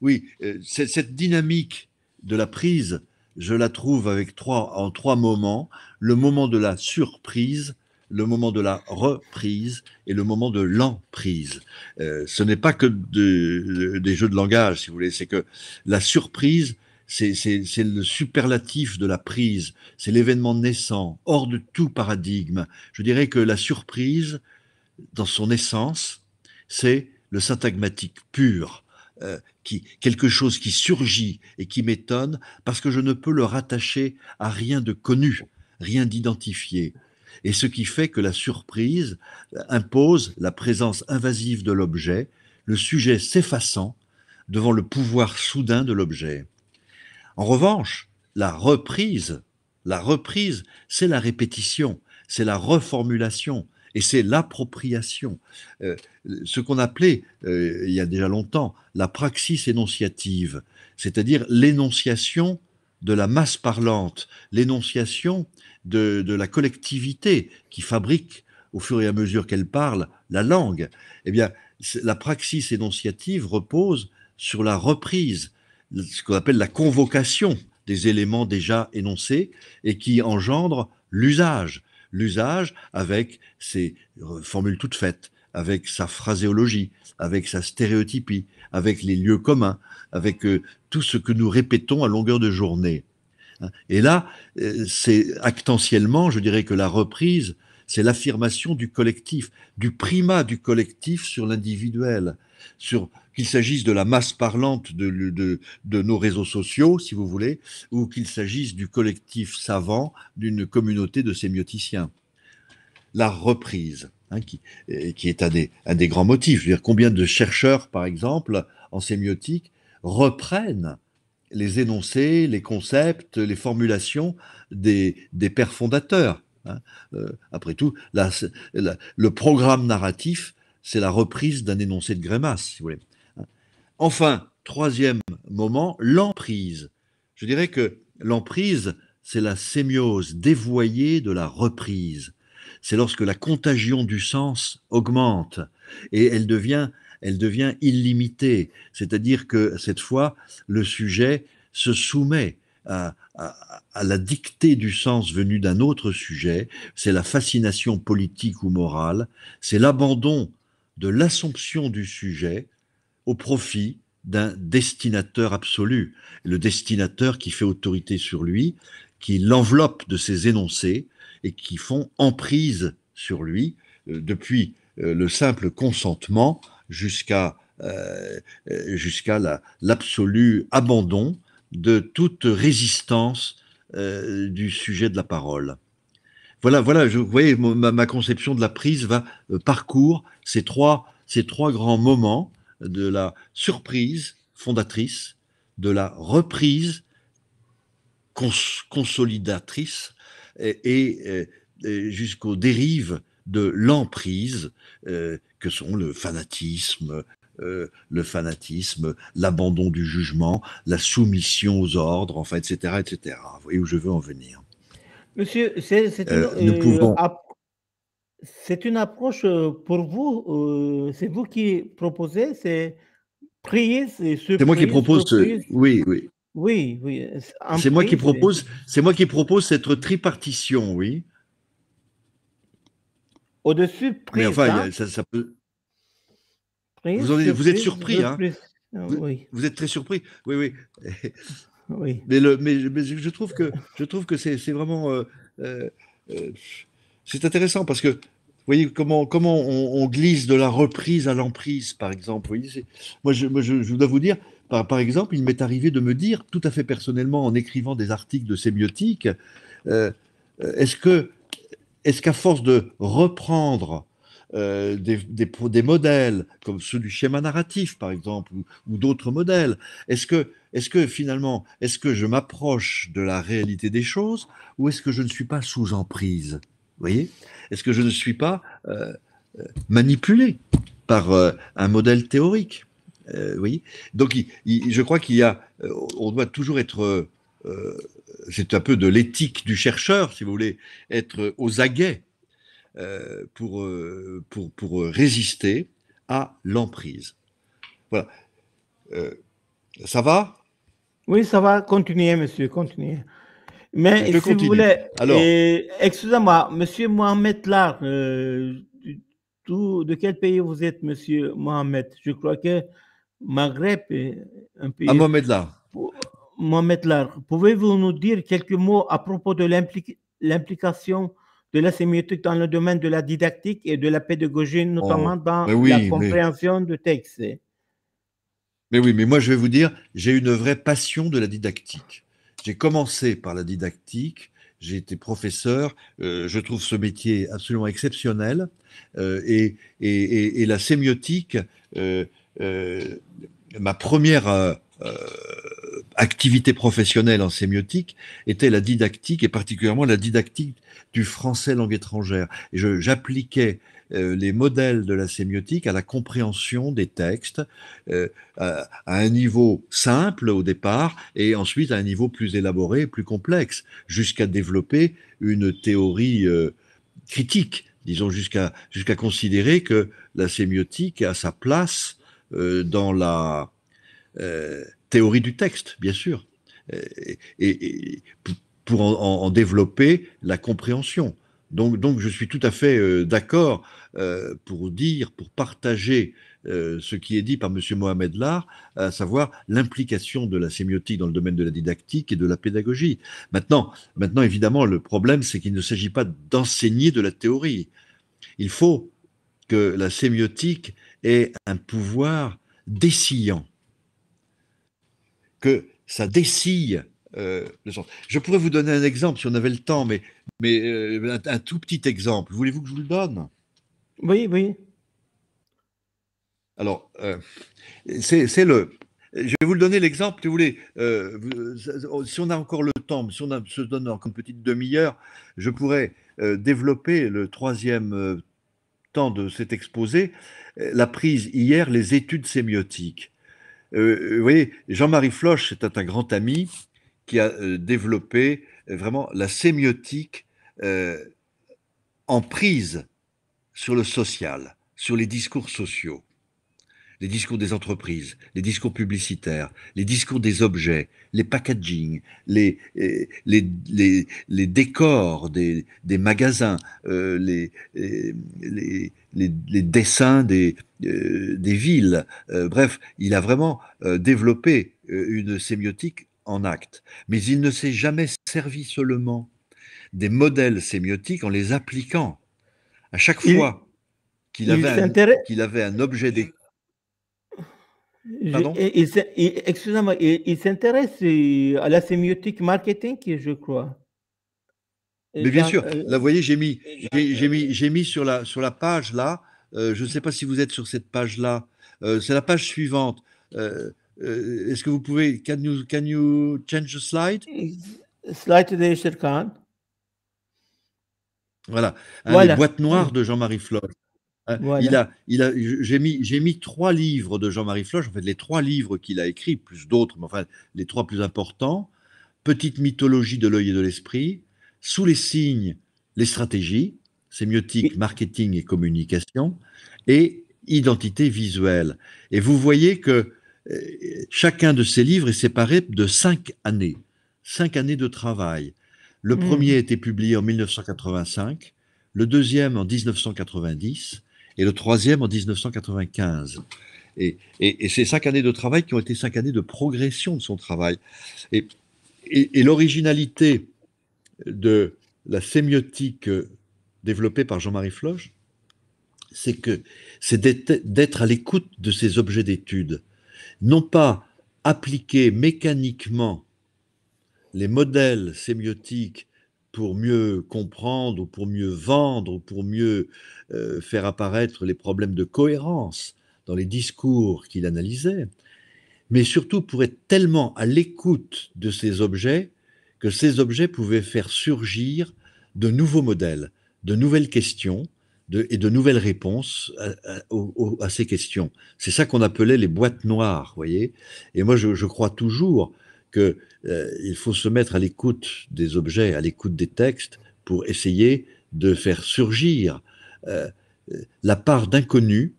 [SPEAKER 2] oui, cette dynamique de la prise, je la trouve avec trois, en trois moments. Le moment de la surprise, le moment de la reprise et le moment de l'emprise. Euh, ce n'est pas que des jeux de langage, si vous voulez, c'est que la surprise, c'est le superlatif de la prise, c'est l'événement naissant, hors de tout paradigme. Je dirais que la surprise, dans son essence, c'est le syntagmatique pur. Euh, quelque chose qui surgit et qui m'étonne parce que je ne peux le rattacher à rien de connu, rien d'identifié et ce qui fait que la surprise impose la présence invasive de l'objet, le sujet s'effaçant devant le pouvoir soudain de l'objet. En revanche, la reprise, la reprise, c'est la répétition, c'est la reformulation, et c'est l'appropriation. Euh, ce qu'on appelait, euh, il y a déjà longtemps, la praxis énonciative, c'est-à-dire l'énonciation de la masse parlante, l'énonciation de, la collectivité qui fabrique, au fur et à mesure qu'elle parle, la langue, eh bien, la praxis énonciative repose sur la reprise, ce qu'on appelle la convocation des éléments déjà énoncés et qui engendre l'usage. L'usage avec ses euh, formules toutes faites, avec sa phraséologie, avec sa stéréotypie, avec les lieux communs, avec euh, tout ce que nous répétons à longueur de journée. Hein. Et là, euh, c'est actentiellement, je dirais que la reprise, c'est l'affirmation du collectif, du primat du collectif sur l'individuel, sur qu'il s'agisse de la masse parlante de, nos réseaux sociaux, si vous voulez, ou qu'il s'agisse du collectif savant d'une communauté de sémioticiens. La reprise, hein, qui, est un des, grands motifs. Je veux dire, combien de chercheurs, par exemple, en sémiotique, reprennent les énoncés, les concepts, les formulations des, pères fondateurs. Hein. Euh, après tout, le programme narratif, c'est la reprise d'un énoncé de grimace si vous voulez. Hein. Enfin, troisième moment, l'emprise. Je dirais que l'emprise, c'est la sémiose dévoyée de la reprise. C'est lorsque la contagion du sens augmente et elle devient elle devient illimitée. C'est-à-dire que cette fois, le sujet se soumet à, la dictée du sens venu d'un autre sujet, c'est la fascination politique ou morale, c'est l'abandon de l'assomption du sujet au profit d'un destinateur absolu, le destinateur qui fait autorité sur lui, qui l'enveloppe de ses énoncés et qui font emprise sur lui euh, depuis euh, le simple consentement jusqu'à euh, euh, jusqu'à l'absolu abandon de toute résistance euh, du sujet de la parole. Voilà, voilà, vous voyez, ma, conception de la prise va parcourt ces trois, ces trois grands moments de la surprise fondatrice, de la reprise consolidatrice et, jusqu'aux dérives de l'emprise que sont le fanatisme, euh, le fanatisme, l'abandon du jugement, la soumission aux ordres, etc., etc. Vous voyez où je veux en venir.
[SPEAKER 1] Monsieur, c'est euh, euh, une, approche pour vous, c'est vous qui proposez, c'est prier, c'est ce C'est moi qui propose, oui, oui. Oui, oui.
[SPEAKER 2] C'est moi qui propose, c'est moi qui propose cette tripartition, oui. Au-dessus,
[SPEAKER 1] prise. Mais enfin,
[SPEAKER 2] ça, peut.
[SPEAKER 1] vous, êtes, surpris, hein ah vous, oui.
[SPEAKER 2] vous, êtes très surpris. Oui, oui. <laughs> oui. Mais, le, mais, je trouve que, je trouve que c'est vraiment. Euh, euh, euh, c'est intéressant parce que vous voyez comment, comment on, glisse de la reprise à l'emprise, par exemple. voyez, moi, je, je, dois vous dire, par, par exemple, il m'est arrivé de me dire, tout à fait personnellement, en écrivant des articles de sémiotique, est-ce que est-ce qu'à force de reprendre euh, des, modèles comme ceux du schéma narratif, par exemple, ou, d'autres modèles, est-ce que, finalement, est-ce que je m'approche de la réalité des choses ou est-ce que je ne suis pas sous emprise voyez Est-ce que je ne suis pas euh, euh, manipulé par un modèle théorique Donc, je crois qu'il y a, on doit toujours être c'est un peu de l'éthique du chercheur, si vous voulez, être aux aguets euh, euh, pour, pour, résister à l'emprise. Voilà. Euh, ça va
[SPEAKER 1] Oui, ça va. Continuez, monsieur, continuez. Mais si vous voulez, excusez-moi, monsieur Mohamed Lar, de quel pays vous êtes, monsieur Mohamed Je crois que Maghreb est un pays. Ah, Mohamed Lar. Mohamed Lar, pouvez-vous nous dire quelques mots à propos de l'implication de la sémiotique dans le domaine de la didactique et de la pédagogie, oh, notamment dans la compréhension de textes
[SPEAKER 2] Mais oui, mais moi je vais vous dire, j'ai une vraie passion de la didactique. J'ai commencé par la didactique, j'ai été professeur, euh, je trouve ce métier absolument exceptionnel, euh, et, et, et, la sémiotique, euh, ma première activité professionnelle en sémiotique était la didactique et particulièrement la didactique du français langue étrangère. Et j'appliquais euh, les modèles de la sémiotique à la compréhension des textes euh, à, un niveau simple au départ et ensuite à un niveau plus élaboré, plus complexe, jusqu'à développer une théorie euh, critique, disons jusqu'à jusqu'à considérer que la sémiotique a sa place dans la théorie du texte, bien sûr, euh, et, pour en, développer la compréhension. Donc, donc, je suis tout à fait euh, d'accord euh, pour dire, pour partager ce qui est dit par M. Mohamed Lar, à savoir l'implication de la sémiotique dans le domaine de la didactique et de la pédagogie. Maintenant, maintenant évidemment, le problème, c'est qu'il ne s'agit pas d'enseigner de la théorie. Il faut que la sémiotique ait un pouvoir dessillant que ça dessille euh, le sens. Je pourrais vous donner un exemple si on avait le temps, mais, mais euh, un, tout petit exemple. Voulez-vous que je vous le donne Oui, oui. Alors, euh, c'est le. Je vais vous le donner l'exemple, si vous voulez. si on a encore le temps, si on a, se donne encore une petite demi-heure, je pourrais développer le troisième temps de cet exposé, la prise hier, les études sémiotiques. Euh, euh, vous voyez, Jean-Marie Floch, c'est un grand ami qui a euh, développé vraiment la sémiotique en prise sur le social, sur les discours sociaux les discours des entreprises, les discours publicitaires, les discours des objets, les packaging, les, euh, décors des, magasins, euh, euh, les, dessins des, villes. bref, il a vraiment développé une sémiotique en acte. Mais il ne s'est jamais servi seulement des modèles sémiotiques en les appliquant. À chaque fois
[SPEAKER 1] qu'il avait, un,
[SPEAKER 2] avait un objet
[SPEAKER 1] Excusez-moi, il s'intéresse euh, à la sémiotique marketing, je crois.
[SPEAKER 2] Mais bien sûr, euh, là, vous voyez, j'ai mis, j'ai mis, euh, j'ai mis sur la, sur la page là. je ne sais pas si vous êtes sur cette page là. c'est la page suivante. Est-ce que vous pouvez, can you, change the slide? Slide de Khan. Voilà. voilà. Les boîtes noires de Jean-Marie Flore. Euh, il a, il a, j'ai mis, j'ai mis trois livres de Jean-Marie Floch, en fait, les trois livres qu'il a écrits, plus d'autres, mais enfin, les trois plus importants. Petite mythologie de l'œil et de l'esprit, sous les signes, les stratégies, sémiotique, marketing et communication, et identité visuelle. Et vous voyez que euh, chacun de ces livres est séparé de cinq années, cinq années de travail. Le mm. premier a été publié en 1985, le deuxième en 1990, et le troisième en 1995. Et, ces cinq années de travail qui ont été cinq années de progression de son travail. Et, et l'originalité de la sémiotique euh, développée par Jean-Marie Floch, c'est que c'est d'être à l'écoute de ces objets d'étude, non pas appliquer mécaniquement les modèles sémiotiques pour mieux comprendre ou pour mieux vendre ou pour mieux euh, faire apparaître les problèmes de cohérence dans les discours qu'il analysait, mais surtout pour être tellement à l'écoute de ces objets que ces objets pouvaient faire surgir de nouveaux modèles, de nouvelles questions et de nouvelles réponses à, ces questions. C'est ça qu'on appelait les boîtes noires, voyez. Et moi, je, crois toujours qu'il euh, faut se mettre à l'écoute des objets, à l'écoute des textes, pour essayer de faire surgir euh, la part d'inconnu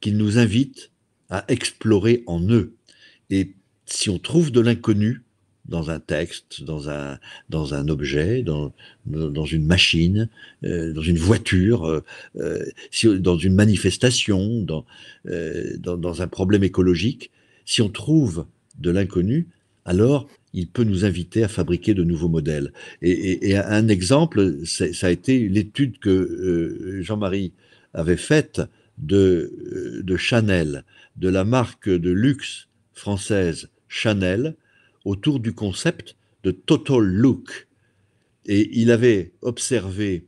[SPEAKER 2] qu'ils nous invite à explorer en eux. Et si on trouve de l'inconnu dans un texte, dans un, dans un objet, dans, dans une machine, euh, dans une voiture, euh, dans une manifestation, dans, dans un problème écologique, si on trouve de l'inconnu, alors il peut nous inviter à fabriquer de nouveaux modèles. Et, un exemple, ça a été l'étude que euh, Jean-Marie avait faite euh, de, Chanel, de la marque de luxe française Chanel, autour du concept de total look. Et il avait observé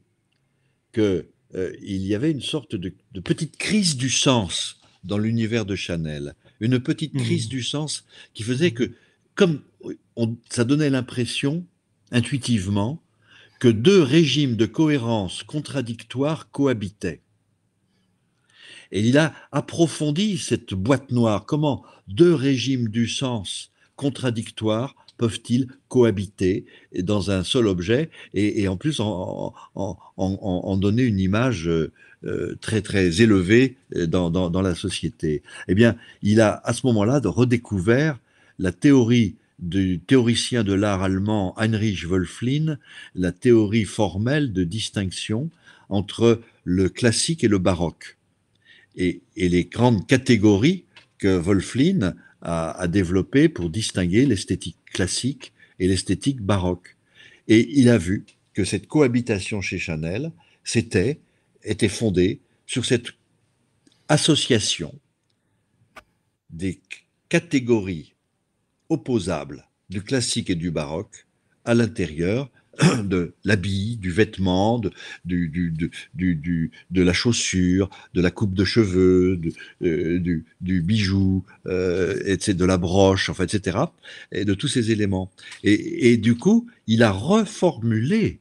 [SPEAKER 2] qu'il euh, y avait une sorte de, petite crise du sens dans l'univers de Chanel, une petite mmh. crise du sens qui faisait que, comme ça donnait l'impression, intuitivement, que deux régimes de cohérence contradictoires cohabitaient. Et il a approfondi cette boîte noire. Comment deux régimes du sens contradictoires peuvent-ils cohabiter dans un seul objet et, en plus en, donner une image euh, très très élevée dans la société Eh bien, il a à ce moment-là redécouvert la théorie du théoricien de l'art allemand Heinrich Wolfflin, la théorie formelle de distinction entre le classique et le baroque. Et, les grandes catégories que Wolfflin a, développées pour distinguer l'esthétique classique et l'esthétique baroque. Et il a vu que cette cohabitation chez Chanel était fondée sur cette association des catégories opposable du classique et du baroque à l'intérieur <clears throat> de l'habit, du vêtement, de, du, du, du, de la chaussure, de la coupe de cheveux, de, euh, du, bijou, euh, etc., de la broche, etc., et de tous ces éléments. Et, du coup, il a reformulé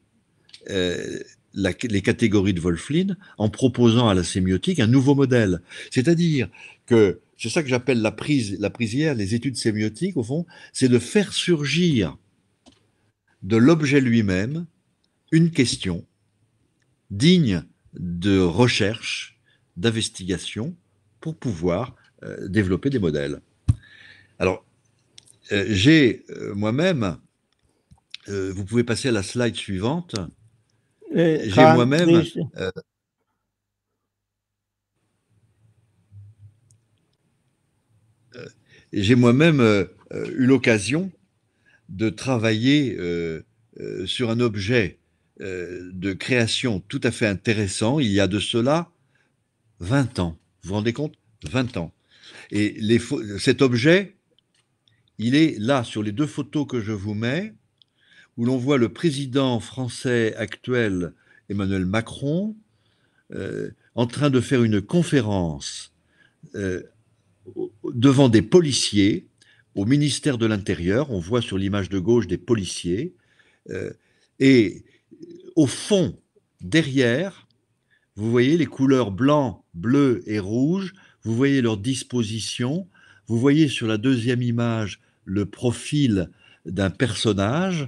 [SPEAKER 2] euh, les catégories de Wolflin en proposant à la sémiotique un nouveau modèle. C'est-à-dire que c'est ça que j'appelle la prise, la prisière, les études sémiotiques, au fond, c'est de faire surgir de l'objet lui-même une question digne de recherche, d'investigation, pour pouvoir euh, développer des modèles. Alors, euh, j'ai euh, moi-même, vous pouvez passer à la slide suivante, j'ai moi-même J'ai moi-même euh, eu l'occasion de travailler euh, euh, sur un objet de création tout à fait intéressant il y a de cela 20 ans. Vous vous rendez compte 20 ans. Et cet objet, il est là sur les deux photos que je vous mets, où l'on voit le président français actuel, Emmanuel Macron, en train de faire une conférence devant des policiers au ministère de l'Intérieur. On voit sur l'image de gauche des policiers. Euh, et au fond, derrière, vous voyez les couleurs blanc, bleu et rouge. Vous voyez leur disposition. Vous voyez sur la deuxième image le profil d'un personnage.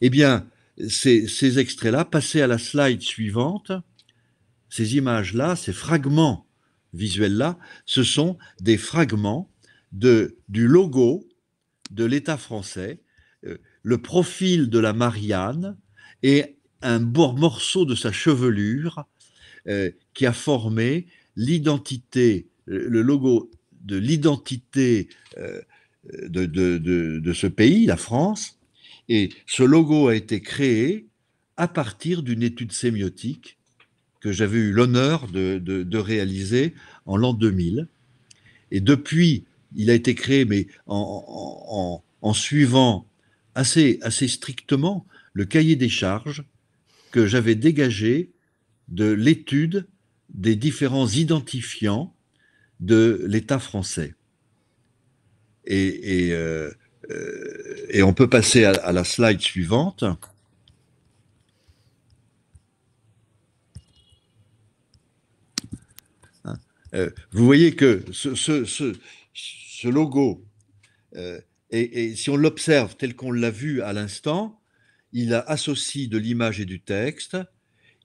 [SPEAKER 2] et eh bien, ces, ces extraits-là, passez à la slide suivante, ces images-là, ces fragments visuel-là, ce sont des fragments de, du logo de l'État français, euh, le profil de la Marianne et un morceau de sa chevelure euh, qui a formé l'identité, le logo de l'identité euh, de, de, ce pays, la France. Et ce logo a été créé à partir d'une étude sémiotique que j'avais eu l'honneur de, réaliser en l'an 2000. Et depuis, il a été créé, mais en, suivant assez, assez strictement le cahier des charges que j'avais dégagé de l'étude des différents identifiants de l'État français. Et, et, euh, euh, on peut passer à la slide suivante. Euh, vous voyez que ce, logo, et, euh, si on l'observe tel qu'on l'a vu à l'instant, il associe de l'image et du texte,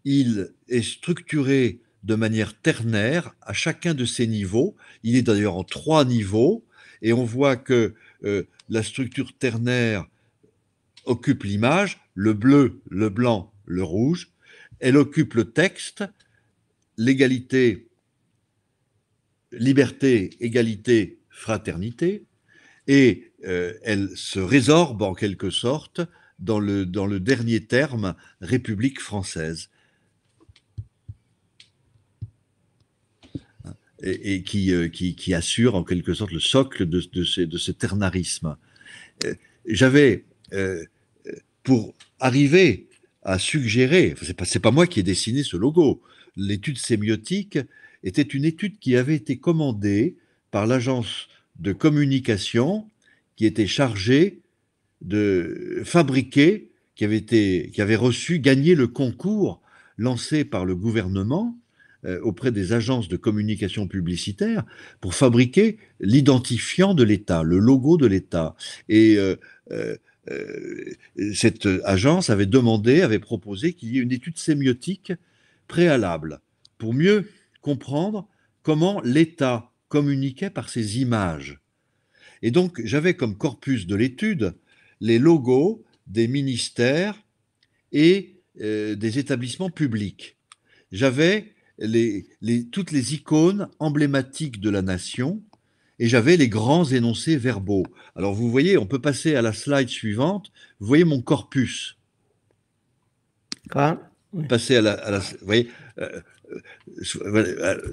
[SPEAKER 2] il est structuré de manière ternaire à chacun de ses niveaux, il est d'ailleurs en trois niveaux, et on voit que euh, la structure ternaire occupe l'image, le bleu, le blanc, le rouge, elle occupe le texte, l'égalité liberté, égalité, fraternité, et euh, elle se résorbe en quelque sorte dans le, dernier terme République française. Et, euh, qui, assure en quelque sorte le socle de, ce, ternarisme. Euh, j'avais, pour arriver à suggérer, ce n'est pas, moi qui ai dessiné ce logo, l'étude sémiotique était une étude qui avait été commandée par l'agence de communication qui était chargée de fabriquer, qui avait, été, qui avait reçu, gagné le concours lancé par le gouvernement euh, auprès des agences de communication publicitaire pour fabriquer l'identifiant de l'État, le logo de l'État. Et euh, euh, cette agence avait demandé, avait proposé qu'il y ait une étude sémiotique préalable pour mieux comprendre comment l'État communiquait par ses images. Et donc j'avais comme corpus de l'étude les logos des ministères et euh, des établissements publics. J'avais les, toutes les icônes emblématiques de la nation et j'avais les grands énoncés verbaux. Alors vous voyez, on peut passer à la slide suivante. Vous voyez mon corpus. Passer à la, vous voyez, euh, euh, euh,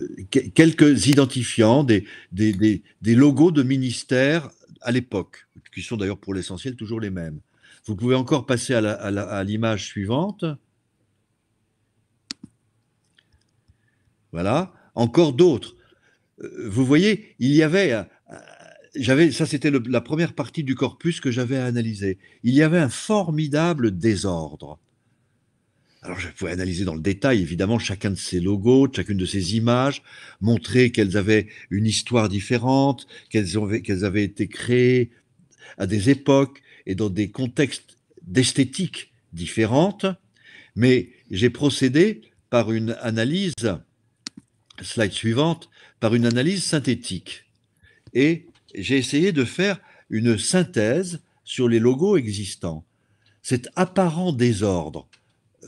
[SPEAKER 2] quelques identifiants, des, logos de ministères à l'époque, qui sont d'ailleurs pour l'essentiel toujours les mêmes. Vous pouvez encore passer à l'image suivante. Voilà, encore d'autres. Euh, vous voyez, il y avait, j'avais, ça c'était la première partie du corpus que j'avais à analyser. Il y avait un formidable désordre alors, je pouvais analyser dans le détail, évidemment, chacun de ces logos, chacune de ces images, montrer qu'elles avaient une histoire différente, qu'elles avaient, été créées à des époques et dans des contextes d'esthétique différentes. Mais j'ai procédé par une analyse, slide suivante, par une analyse synthétique. Et j'ai essayé de faire une synthèse sur les logos existants. Cet apparent désordre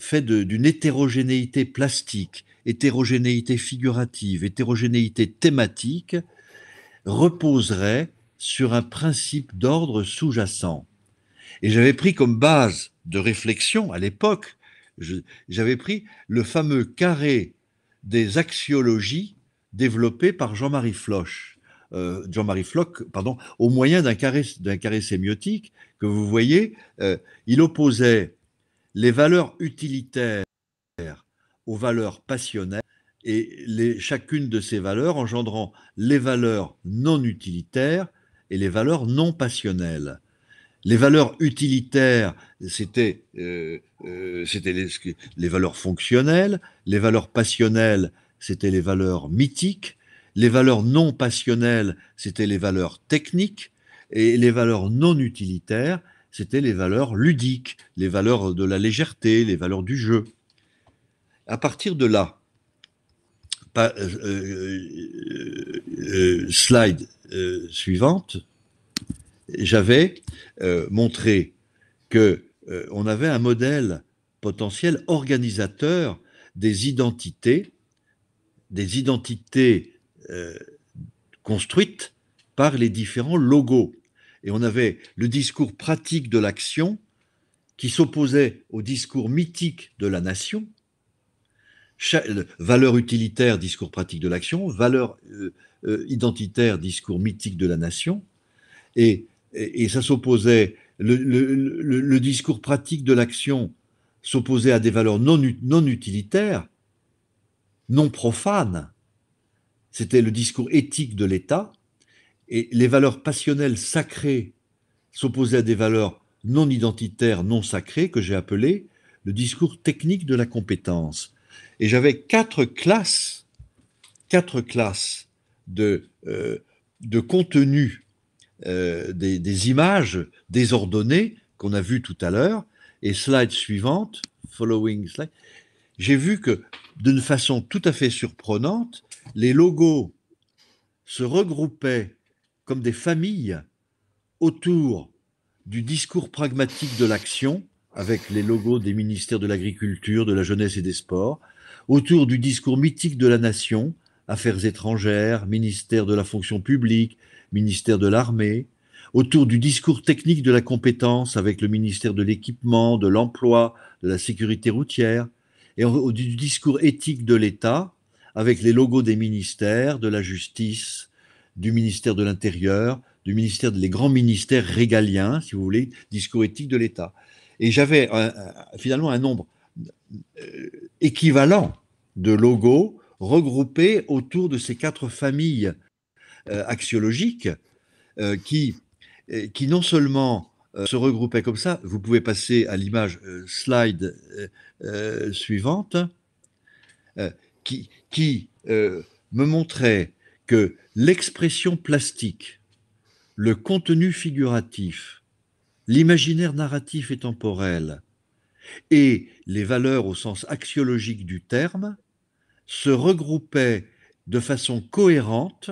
[SPEAKER 2] fait d'une hétérogénéité plastique, hétérogénéité figurative, hétérogénéité thématique, reposerait sur un principe d'ordre sous-jacent. Et j'avais pris comme base de réflexion à l'époque, j'avais pris le fameux carré des axiologies développé par Jean-Marie Floch. Euh, Jean-Marie Floch, pardon, au moyen d'un carré, sémiotique que vous voyez, euh, il opposait les valeurs utilitaires aux valeurs passionnelles et chacune de ces valeurs engendrant les valeurs non utilitaires et les valeurs non passionnelles. Les valeurs utilitaires, c'était euh, euh, les, les valeurs fonctionnelles, les valeurs passionnelles, c'était les valeurs mythiques, les valeurs non passionnelles, c'était les valeurs techniques, et les valeurs non utilitaires, c'était les valeurs ludiques, les valeurs de la légèreté, les valeurs du jeu. À partir de là, euh, euh, euh, slide suivante, j'avais montré que on avait un modèle potentiel organisateur des identités, des identités construites par les différents logos et on avait le discours pratique de l'action qui s'opposait au discours mythique de la nation. Euh, valeur utilitaire, discours pratique de l'action, valeur euh, euh, identitaire, discours mythique de la nation. Et, ça s'opposait, le, discours pratique de l'action s'opposait à des valeurs non utilitaires, non profanes. C'était le discours éthique de l'État, et les valeurs passionnelles sacrées s'opposaient à des valeurs non identitaires, non sacrées, que j'ai appelées le discours technique de la compétence. Et j'avais quatre classes, quatre classes de, euh, de contenu euh, des, des, images désordonnées qu'on a vues tout à l'heure. Et slide suivante, following slide, j'ai vu que d'une façon tout à fait surprenante, les logos se regroupaient comme des familles autour du discours pragmatique de l'action, avec les logos des ministères de l'Agriculture, de la Jeunesse et des Sports, autour du discours mythique de la nation, Affaires étrangères, ministère de la fonction publique, ministère de l'armée, autour du discours technique de la compétence avec le ministère de l'équipement, de l'emploi, de la sécurité routière, et du discours éthique de l'État avec les logos des ministères, de la justice, du ministère de l'Intérieur, du ministère des grands ministères régaliens, si vous voulez, discours éthique de l'État. Et j'avais finalement un nombre euh, équivalent de logos regroupés autour de ces quatre familles euh, axiologiques euh, qui, qui non seulement se regroupaient comme ça, vous pouvez passer à l'image slide suivante, qui, qui me montrait que l'expression plastique, le contenu figuratif, l'imaginaire narratif et temporel, et les valeurs au sens axiologique du terme se regroupaient de façon cohérente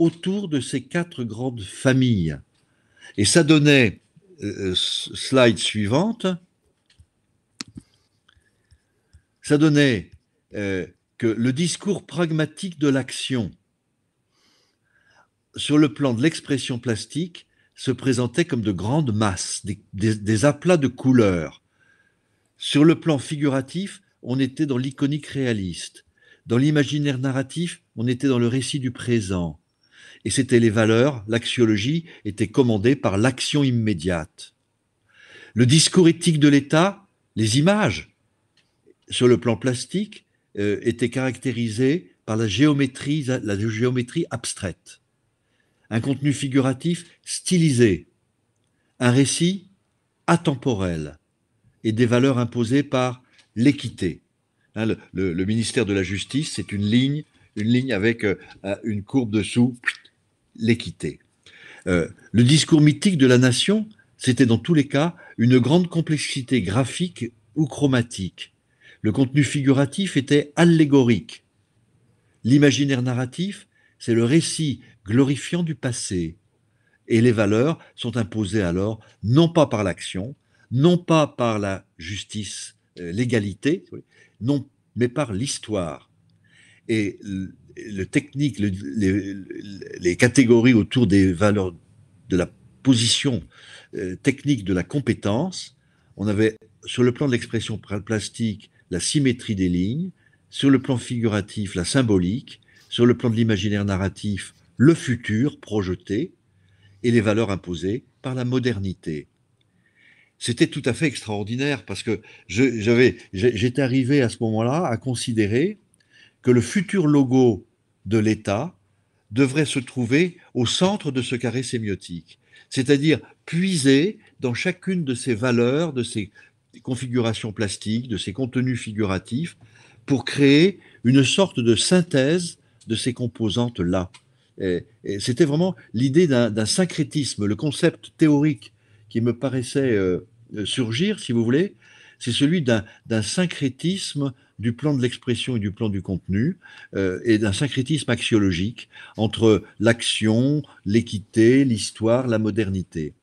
[SPEAKER 2] autour de ces quatre grandes familles. Et ça donnait, euh, euh, slide suivante, ça donnait euh, que le discours pragmatique de l'action, sur le plan de l'expression plastique, se présentaient comme de grandes masses, des, aplats de couleurs. Sur le plan figuratif, on était dans l'iconique réaliste. Dans l'imaginaire narratif, on était dans le récit du présent. Et c'était les valeurs, l'axiologie était commandée par l'action immédiate. Le discours éthique de l'État, les images, sur le plan plastique, euh, étaient caractérisées par la géométrie, la géométrie abstraite un contenu figuratif stylisé, un récit atemporel et des valeurs imposées par l'équité. Hein, le, ministère de la Justice, c'est une ligne, une ligne avec euh, une courbe dessous, l'équité. Euh, le discours mythique de la nation, c'était dans tous les cas une grande complexité graphique ou chromatique. Le contenu figuratif était allégorique. L'imaginaire narratif, c'est le récit glorifiant du passé. Et les valeurs sont imposées alors non pas par l'action, non pas par la justice, euh, l'égalité, non, mais par l'histoire. Et le, technique, les, catégories autour des valeurs de la position euh, technique de la compétence, on avait sur le plan de l'expression plastique la symétrie des lignes, sur le plan figuratif la symbolique, sur le plan de l'imaginaire narratif le futur projeté et les valeurs imposées par la modernité. C'était tout à fait extraordinaire parce que j'étais arrivé à ce moment-là à considérer que le futur logo de l'État devrait se trouver au centre de ce carré sémiotique, c'est-à-dire puiser dans chacune de ces valeurs, de ces configurations plastiques, de ces contenus figuratifs, pour créer une sorte de synthèse de ces composantes-là c'était vraiment l'idée d'un syncrétisme, le concept théorique qui me paraissait euh, euh, surgir, si vous voulez, c'est celui d'un syncrétisme du plan de l'expression et du plan du contenu, euh, et d'un syncrétisme axiologique entre l'action, l'équité, l'histoire, la modernité.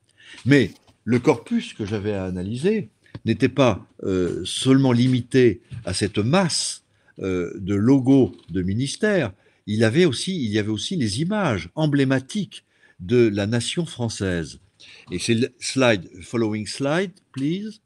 [SPEAKER 2] Mais le corpus que j'avais à analyser n'était pas seulement limité à cette masse de logos de ministères, il, avait aussi, il y avait aussi les images emblématiques de la nation française. Et c'est le slide, following slide, please.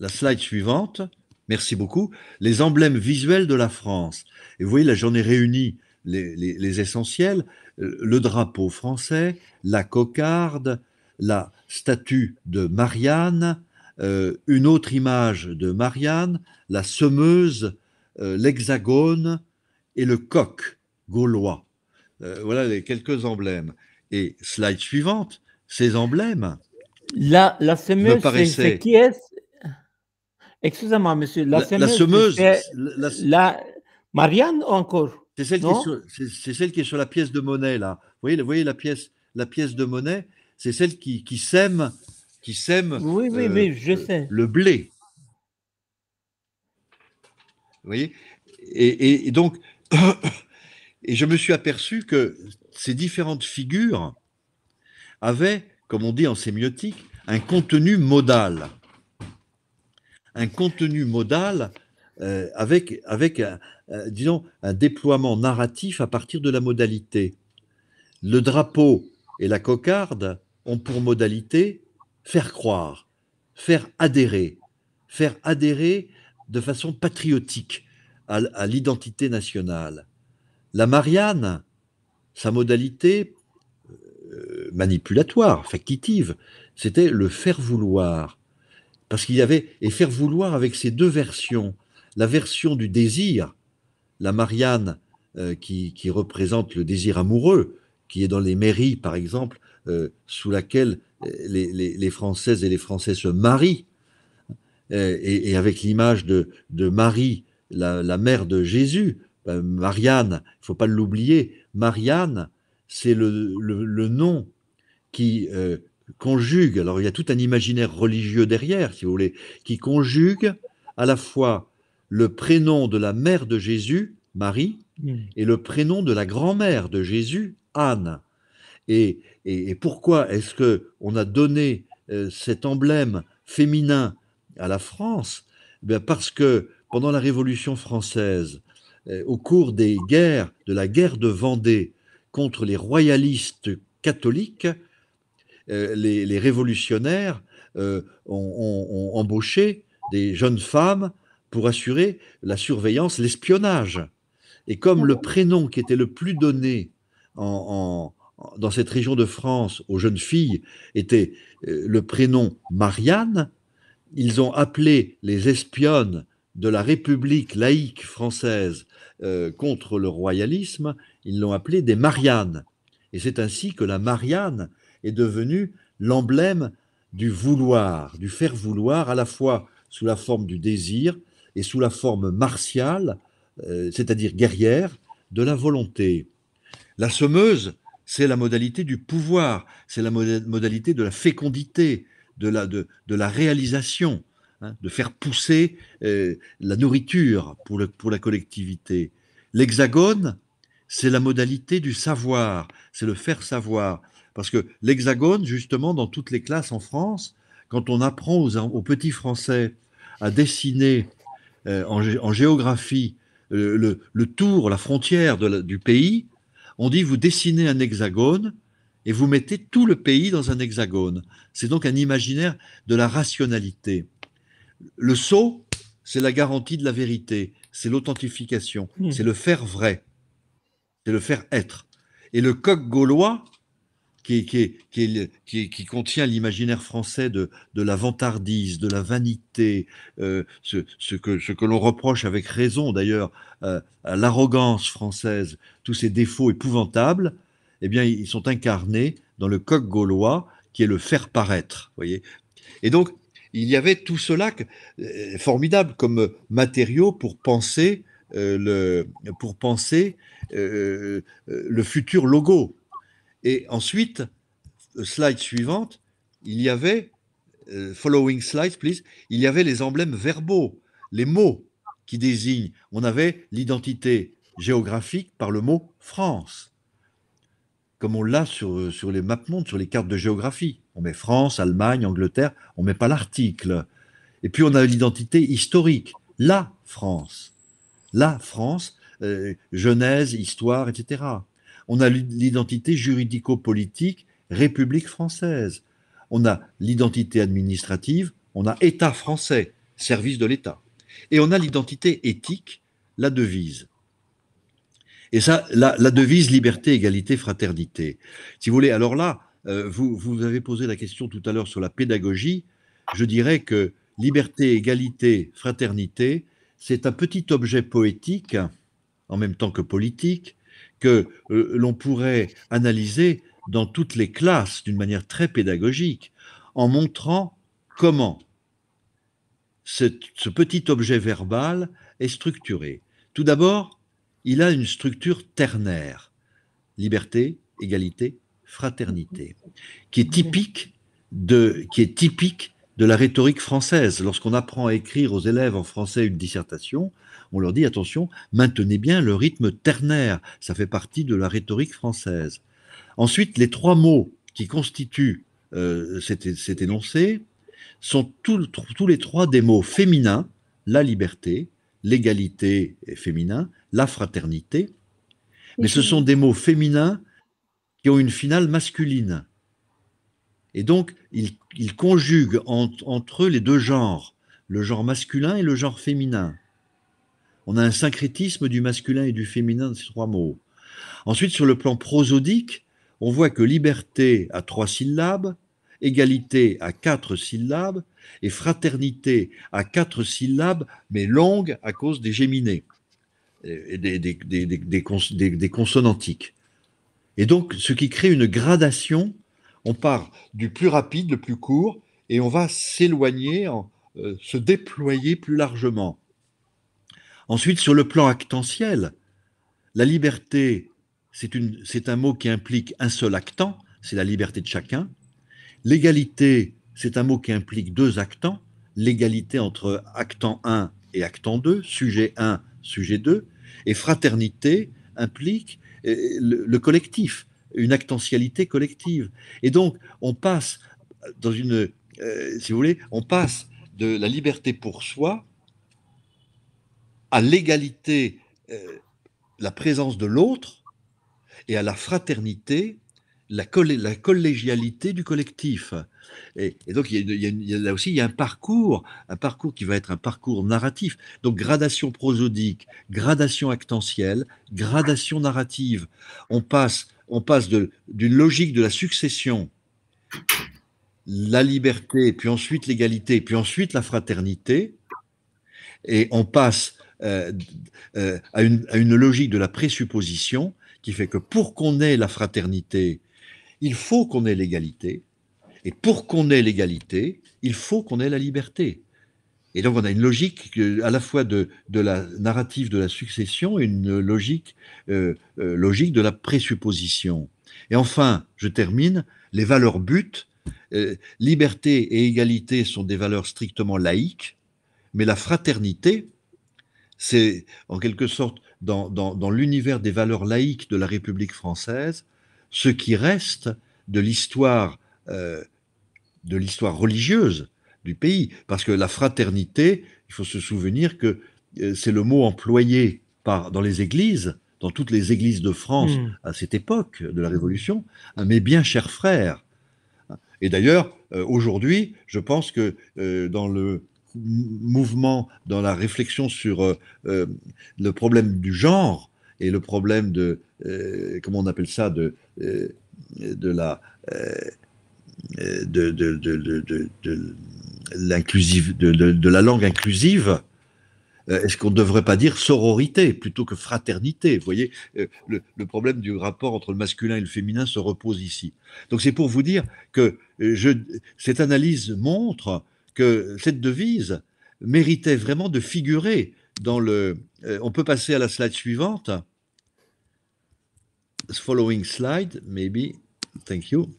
[SPEAKER 2] La slide suivante, merci beaucoup, les emblèmes visuels de la France. Et vous voyez, là j'en ai réuni les, essentiels, euh, le drapeau français, la cocarde, la statue de Marianne, euh, une autre image de Marianne, la semeuse euh, l'hexagone et le coq gaulois. Euh, voilà les quelques emblèmes. Et slide suivante, ces emblèmes.
[SPEAKER 1] La, la semeuse,
[SPEAKER 2] c'est qui est Excusez-moi, monsieur. La, la, la semeuse. La, Marianne encore C'est celle, qui est sur la pièce de monnaie, là. Vous voyez, la, pièce, la pièce de monnaie C'est celle qui, qui sème, qui sème oui, oui, oui, euh, je sais. le blé et, donc, <coughs> et je me suis aperçu que ces différentes figures avaient, comme on dit en sémiotique, un contenu modal. Un contenu modal euh, avec, avec euh, euh, disons, un déploiement narratif à partir de la modalité. Le drapeau et la cocarde ont pour modalité faire croire, faire adhérer, faire adhérer de façon patriotique à, l'identité nationale. La Marianne, sa modalité euh, manipulatoire, factitive, c'était le faire vouloir. Parce qu'il y avait, et faire vouloir avec ces deux versions, la version du désir, la Marianne euh, qui, représente le désir amoureux, qui est dans les mairies, par exemple, euh, sous laquelle les, Françaises et les Français se marient, euh, et, avec l'image de, Marie, la, mère de Jésus, euh, Marianne, il ne faut pas l'oublier, Marianne, c'est le, nom qui euh, conjugue, alors il y a tout un imaginaire religieux derrière, si vous voulez, qui conjugue à la fois le prénom de la mère de Jésus, Marie, mm. et le prénom de la grand-mère de Jésus, Anne. Et, pourquoi est-ce que on a donné cet emblème féminin à la France eh Parce que pendant la Révolution française, euh, au cours des guerres, de la guerre de Vendée contre les royalistes catholiques, euh, les, révolutionnaires euh, ont, embauché des jeunes femmes pour assurer la surveillance, l'espionnage. Et comme le prénom qui était le plus donné dans cette région de France aux jeunes filles était le prénom Marianne, ils ont appelé les espionnes de la République laïque française euh, contre le royalisme, ils l'ont appelé des Mariannes. Et c'est ainsi que la Marianne est devenue l'emblème du vouloir, du faire vouloir à la fois sous la forme du désir et sous la forme martiale, euh, c'est-à-dire guerrière, de la volonté. La semeuse, c'est la modalité du pouvoir, c'est la modalité de la fécondité, de la, de, la réalisation, hein, de faire pousser euh, la nourriture pour, le, pour la collectivité. L'hexagone, c'est la modalité du savoir, c'est le faire savoir. Parce que l'hexagone, justement, dans toutes les classes en France, quand on apprend aux, petits Français à dessiner euh, en, géographie le, tour, la frontière du pays, on dit vous dessinez un hexagone, et vous mettez tout le pays dans un hexagone. C'est donc un imaginaire de la rationalité. Le sceau, c'est la garantie de la vérité, c'est l'authentification, hmm. c'est le faire vrai, c'est le faire être. Et le coq gaulois, qui, contient l'imaginaire français de, la vantardise, de la vanité, euh, ce, que, l'on reproche avec raison d'ailleurs euh, à l'arrogance française, tous ces défauts épouvantables, eh bien, ils sont incarnés dans le coq gaulois, qui est le faire paraître. Voyez Et donc, il y avait tout cela euh, formidable comme matériau pour penser, euh, le, pour penser euh, le futur logo. Et ensuite, slide suivante, il y avait, following slide please, il y avait les emblèmes verbaux, les mots qui désignent. On avait l'identité géographique par le mot France comme on l'a sur, les les mondes sur les cartes de géographie. On met France, Allemagne, Angleterre, on ne met pas l'article. Et puis on a l'identité historique, la France. La France, euh, Genèse, histoire, etc. On a l'identité juridico-politique, République française. On a l'identité administrative, on a État français, service de l'État. Et on a l'identité éthique, la devise. Et ça, la, devise liberté, égalité, fraternité. Si vous voulez, alors là, euh, vous, vous avez posé la question tout à l'heure sur la pédagogie. Je dirais que liberté, égalité, fraternité, c'est un petit objet poétique, en même temps que politique, que euh, l'on pourrait analyser dans toutes les classes d'une manière très pédagogique, en montrant comment ce petit objet verbal est structuré. Tout d'abord, il a une structure ternaire, liberté, égalité, fraternité, qui est typique de, qui est typique de la rhétorique française. Lorsqu'on apprend à écrire aux élèves en français une dissertation, on leur dit attention, maintenez bien le rythme ternaire, ça fait partie de la rhétorique française. Ensuite, les trois mots qui constituent euh, cet, énoncé sont tous les trois des mots féminins, la liberté, l'égalité féminin la fraternité, mais ce sont des mots féminins qui ont une finale masculine. Et donc, ils, conjuguent entre eux les deux genres, le genre masculin et le genre féminin. On a un syncrétisme du masculin et du féminin de ces trois mots. Ensuite, sur le plan prosodique, on voit que liberté a trois syllabes, égalité à quatre syllabes et fraternité à quatre syllabes, mais longue à cause des géminés et des, des, des, des, des, consonantiques. Et donc, ce qui crée une gradation, on part du plus rapide, le plus court, et on va s'éloigner, euh, se déployer plus largement. Ensuite, sur le plan actentiel, la liberté, c'est un mot qui implique un seul actant, c'est la liberté de chacun. L'égalité, c'est un mot qui implique deux actants, l'égalité entre actant 1 et actant 2, sujet 1, sujet 2. Et fraternité implique euh, le, collectif, une actentialité collective. Et donc, on passe dans une, euh, si vous voulez, on passe de la liberté pour soi à l'égalité, euh, la présence de l'autre, et à la fraternité, la, collégialité du collectif. Et, donc, il y, a, là aussi, il y a un parcours, un parcours qui va être un parcours narratif. Donc, gradation prosodique, gradation actentielle, gradation narrative. On passe, on passe d'une logique de la succession, la liberté, puis ensuite l'égalité, puis ensuite la fraternité, et on passe euh, euh, à, une, logique de la présupposition qui fait que pour qu'on ait la fraternité, il faut qu'on ait l'égalité. Et pour qu'on ait l'égalité, il faut qu'on ait la liberté. Et donc on a une logique à la fois de, la narrative de la succession et une logique, euh, euh, logique de la présupposition. Et enfin, je termine, les valeurs but. Euh, liberté et égalité sont des valeurs strictement laïques, mais la fraternité, c'est en quelque sorte dans l'univers des valeurs laïques de la République française, ce qui reste de l'histoire euh, de l'histoire religieuse du pays, parce que la fraternité, il faut se souvenir que euh, c'est le mot employé par dans les églises, dans toutes les églises de France hmm. à cette époque de la Révolution, à mes bien chers frères. Et d'ailleurs, euh, aujourd'hui, je pense que dans le mouvement, dans la réflexion sur le problème du genre et le problème de, comment on appelle ça, de euh, de la euh, de, de, de, la langue inclusive, euh, est-ce qu'on ne devrait pas dire sororité plutôt que fraternité Vous voyez, le, le, problème du rapport entre le masculin et le féminin se repose ici. Donc c'est pour vous dire que je, cette analyse montre que cette devise méritait vraiment de figurer dans le... on peut passer à la slide suivante following slide, maybe. Thank you.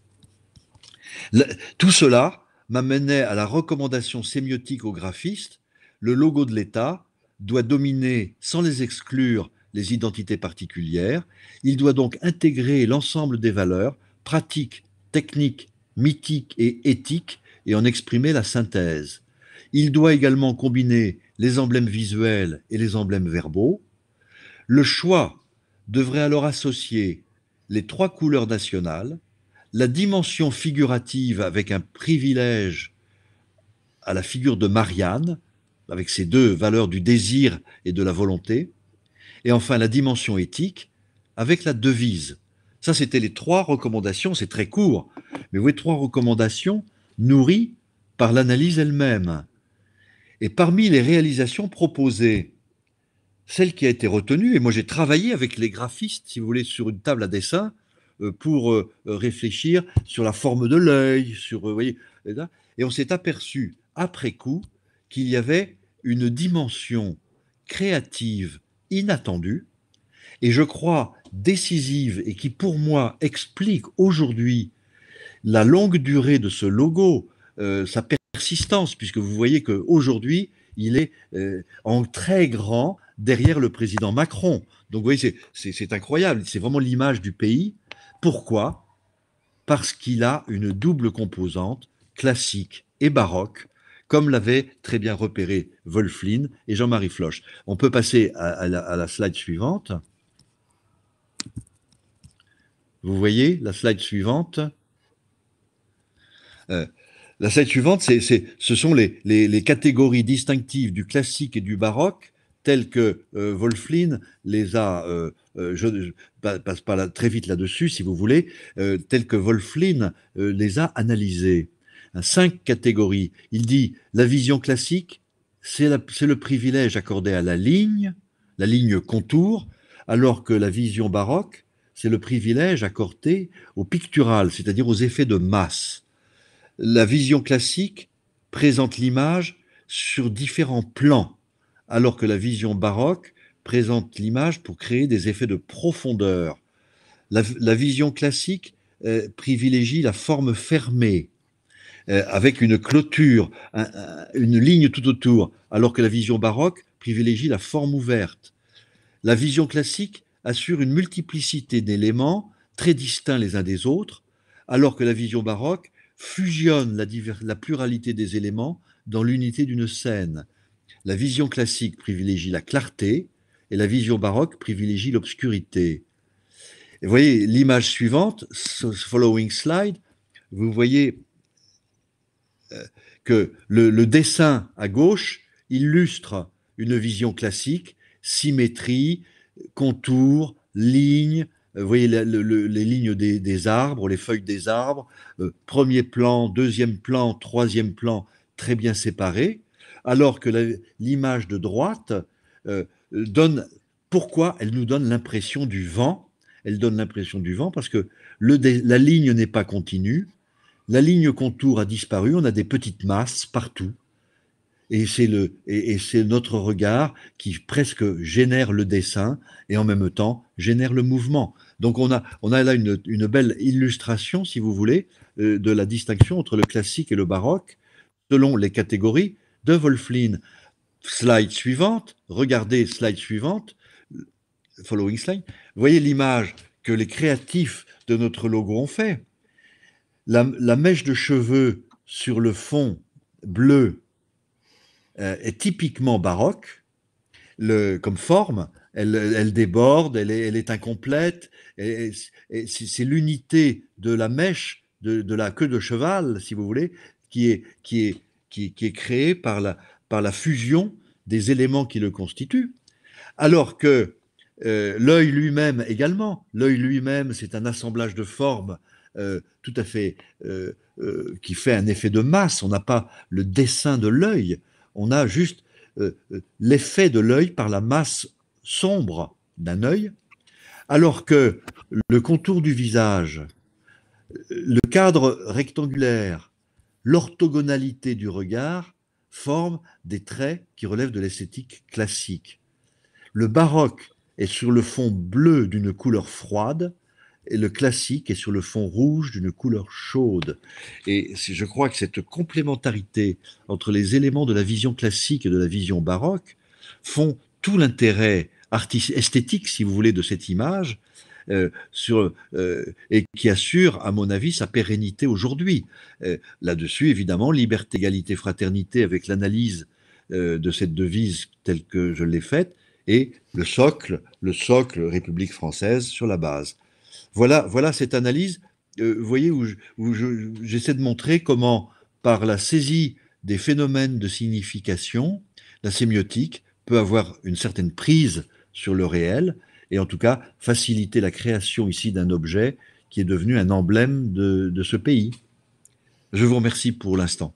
[SPEAKER 2] tout cela m'amenait à la recommandation sémiotique au graphiste. Le logo de l'État doit dominer, sans les exclure, les identités particulières. Il doit donc intégrer l'ensemble des valeurs, pratiques, techniques, mythiques et éthiques, et en exprimer la synthèse. Il doit également combiner les emblèmes visuels et les emblèmes verbaux. Le choix devrait alors associer les trois couleurs nationales, la dimension figurative avec un privilège à la figure de Marianne, avec ses deux valeurs du désir et de la volonté, et enfin la dimension éthique avec la devise. Ça, c'était les trois recommandations, c'est très court, mais vous voyez, trois recommandations nourries par l'analyse elle-même. Et parmi les réalisations proposées, celle qui a été retenue, et moi j'ai travaillé avec les graphistes, si vous voulez, sur une table à dessin euh, pour euh, réfléchir sur la forme de l'œil, sur, euh, vous voyez, et on s'est aperçu après coup qu'il y avait une dimension créative inattendue, et je crois décisive, et qui pour moi explique aujourd'hui la longue durée de ce logo, sa persistance, puisque vous voyez qu'aujourd'hui, il est euh, en très grand derrière le président Macron. Donc vous voyez, c'est incroyable, c'est vraiment l'image du pays. Pourquoi Parce qu'il a une double composante classique et baroque, comme l'avait très bien repéré Lynn et Jean-Marie Floch. On peut passer à, la, slide suivante. Vous voyez la slide suivante euh, la scène suivante, c'est, ce sont les, catégories distinctives du classique et du baroque, telles que Wolfflin euh, Wolflin les a, euh, euh, je, passe pas là, très vite là-dessus si vous voulez, telles que Wolflin les a analysées. cinq catégories. Il dit la vision classique, c'est, le privilège accordé à la ligne, la ligne contour, alors que la vision baroque, c'est le privilège accordé au pictural, c'est-à-dire aux effets de masse la vision classique présente l'image sur différents plans, alors que la vision baroque présente l'image pour créer des effets de profondeur. La, vision classique euh, privilégie la forme fermée, euh, avec une clôture, une ligne tout autour, alors que la vision baroque privilégie la forme ouverte. La vision classique assure une multiplicité d'éléments très distincts les uns des autres, alors que la vision baroque fusionne la, pluralité des éléments dans l'unité d'une scène. La vision classique privilégie la clarté et la vision baroque privilégie l'obscurité. vous voyez l'image suivante, following slide, vous voyez euh, que le, dessin à gauche illustre une vision classique, symétrie, contour, ligne, euh, vous voyez les lignes des, arbres, les feuilles des arbres, euh, premier plan, deuxième plan, troisième plan, très bien séparés, alors que l'image de droite euh, donne, pourquoi elle nous donne l'impression du vent Elle donne l'impression du vent parce que la ligne n'est pas continue, la ligne contour a disparu, on a des petites masses partout. et c'est notre regard qui presque génère le dessin et en même temps génère le mouvement. Donc on a, on a là une, belle illustration, si vous voulez, euh, de la distinction entre le classique et le baroque selon les catégories de Wolflin. Slide suivante, regardez slide suivante, following slide. Voyez l'image que les créatifs de notre logo ont fait. La, mèche de cheveux sur le fond bleu euh, est typiquement baroque comme forme. Elle, déborde, elle est incomplète, et, c'est l'unité de la mèche, de, la queue de cheval, si vous voulez, qui est, créée par la, fusion des éléments qui le constituent. Alors que euh, l'œil lui-même également, l'œil lui-même, c'est un assemblage de formes euh, tout à fait euh, qui fait un effet de masse. On n'a pas le dessin de l'œil, on a juste l'effet de l'œil par la masse sombre d'un œil alors que le contour du visage, le cadre rectangulaire, l'orthogonalité du regard forment des traits qui relèvent de l'esthétique classique. Le baroque est sur le fond bleu d'une couleur froide et le classique est sur le fond rouge d'une couleur chaude. Et je crois que cette complémentarité entre les éléments de la vision classique et de la vision baroque font tout l'intérêt esthétique, si vous voulez, de cette image, euh, sur, euh, et qui assure, à mon avis, sa pérennité aujourd'hui. Euh, là-dessus, évidemment, liberté, égalité, fraternité, avec l'analyse de cette devise telle que je l'ai faite, et le socle, le socle République française sur la base. Voilà, voilà cette analyse, vous voyez, où j'essaie de montrer comment, par la saisie des phénomènes de signification, la sémiotique, peut avoir une certaine prise sur le réel et en tout cas faciliter la création ici d'un objet qui est devenu un emblème de, ce pays. Je vous remercie pour l'instant.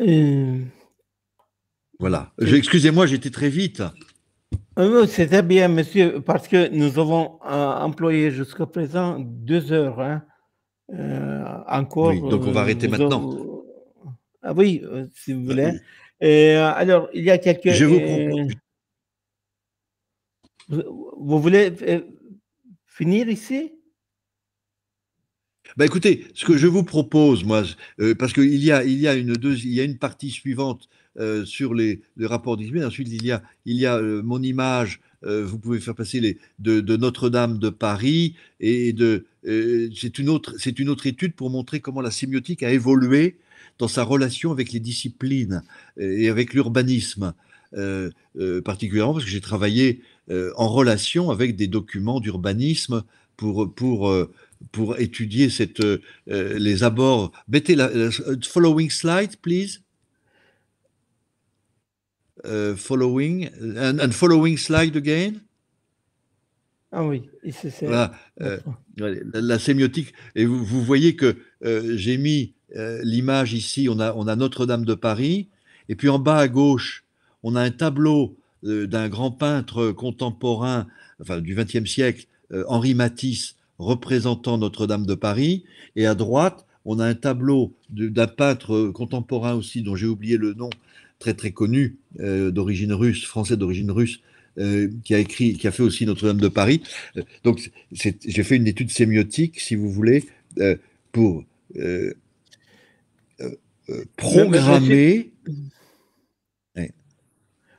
[SPEAKER 2] Euh, voilà. Euh, excusez-moi, j'étais très vite.
[SPEAKER 1] Euh, c'était bien, monsieur, parce que nous avons employé jusqu'à présent deux heures. Hein. Euh, encore. donc on va euh, arrêter maintenant. Ah oui, euh, si vous voulez. alors, il y a quelques. Je vous propose.
[SPEAKER 2] Vous voulez finir ici bah, écoutez, ce que je vous propose, moi, parce qu'il y a, y une y une partie suivante sur les, rapports Ensuite, il y a, il y a mon image euh, vous pouvez faire passer les, de, Notre-Dame de Paris, et de, euh, c'est, une autre, c'est une autre étude pour montrer comment la sémiotique a évolué dans sa relation avec les disciplines et avec l'urbanisme. Euh, particulièrement parce que j'ai travaillé en relation avec des documents d'urbanisme pour, pour, pour étudier cette, les abords. Mettez la, following slide, please. Euh, following and, following slide again. Ah oui, c'est euh, la, sémiotique. Et vous, voyez que euh, j'ai mis l'image ici. On a, on a Notre-Dame de Paris. Et puis en bas à gauche, on a un tableau d'un grand peintre contemporain, enfin du XXe siècle, Henri Matisse, représentant Notre-Dame de Paris. Et à droite, on a un tableau d'un peintre contemporain aussi, dont j'ai oublié le nom, très très connu euh, d'origine russe, français d'origine russe, euh, qui a écrit, qui a fait aussi Notre-Dame de Paris. Euh, donc j'ai fait une étude sémiotique, si vous voulez, pour programmer.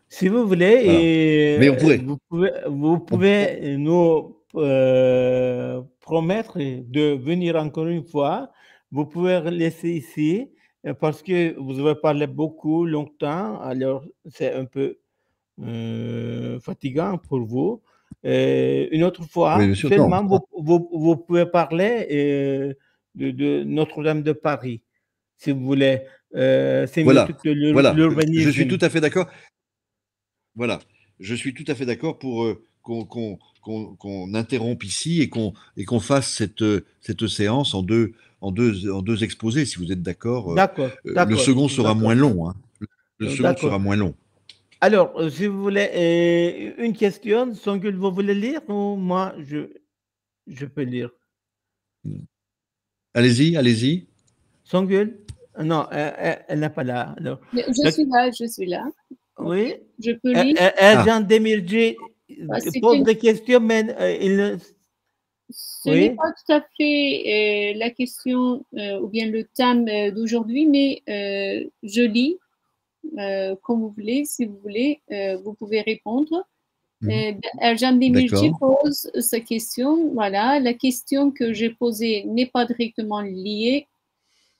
[SPEAKER 1] Si vous voulez, et vous pouvez, vous pouvez nous promettre de venir encore une fois. Vous pouvez laisser ici euh, parce que vous avez parlé beaucoup longtemps, alors c'est un peu euh, fatigant pour vous. Euh, une autre fois, seulement vous, pouvez parler de, Notre-Dame de Paris, si vous voulez. voilà. Je suis tout à fait d'accord.
[SPEAKER 2] Voilà. Je suis tout à fait d'accord pour qu'on interrompe ici et qu'on fasse cette, cette séance en deux, en deux, deux exposés, si vous êtes d'accord. Euh, d'accord. Euh, le second sera moins long. Hein. Le euh, second sera moins long.
[SPEAKER 1] Alors, si vous voulez une question, Songul, vous voulez lire ou moi, je, je peux lire hmm.
[SPEAKER 2] Allez-y, allez-y.
[SPEAKER 1] Songul Non, elle n'est pas là. Je suis
[SPEAKER 3] là, je suis là. Oui. Je peux lire. Ah. Jean
[SPEAKER 1] Demirji ah, pour des questions, mais il ce n'est
[SPEAKER 3] pas tout à fait euh, la question euh, ou bien le thème euh, d'aujourd'hui, mais je lis comme vous voulez, si vous voulez, vous pouvez répondre. Mmh. pose sa question. Voilà, la question que j'ai posée n'est pas directement liée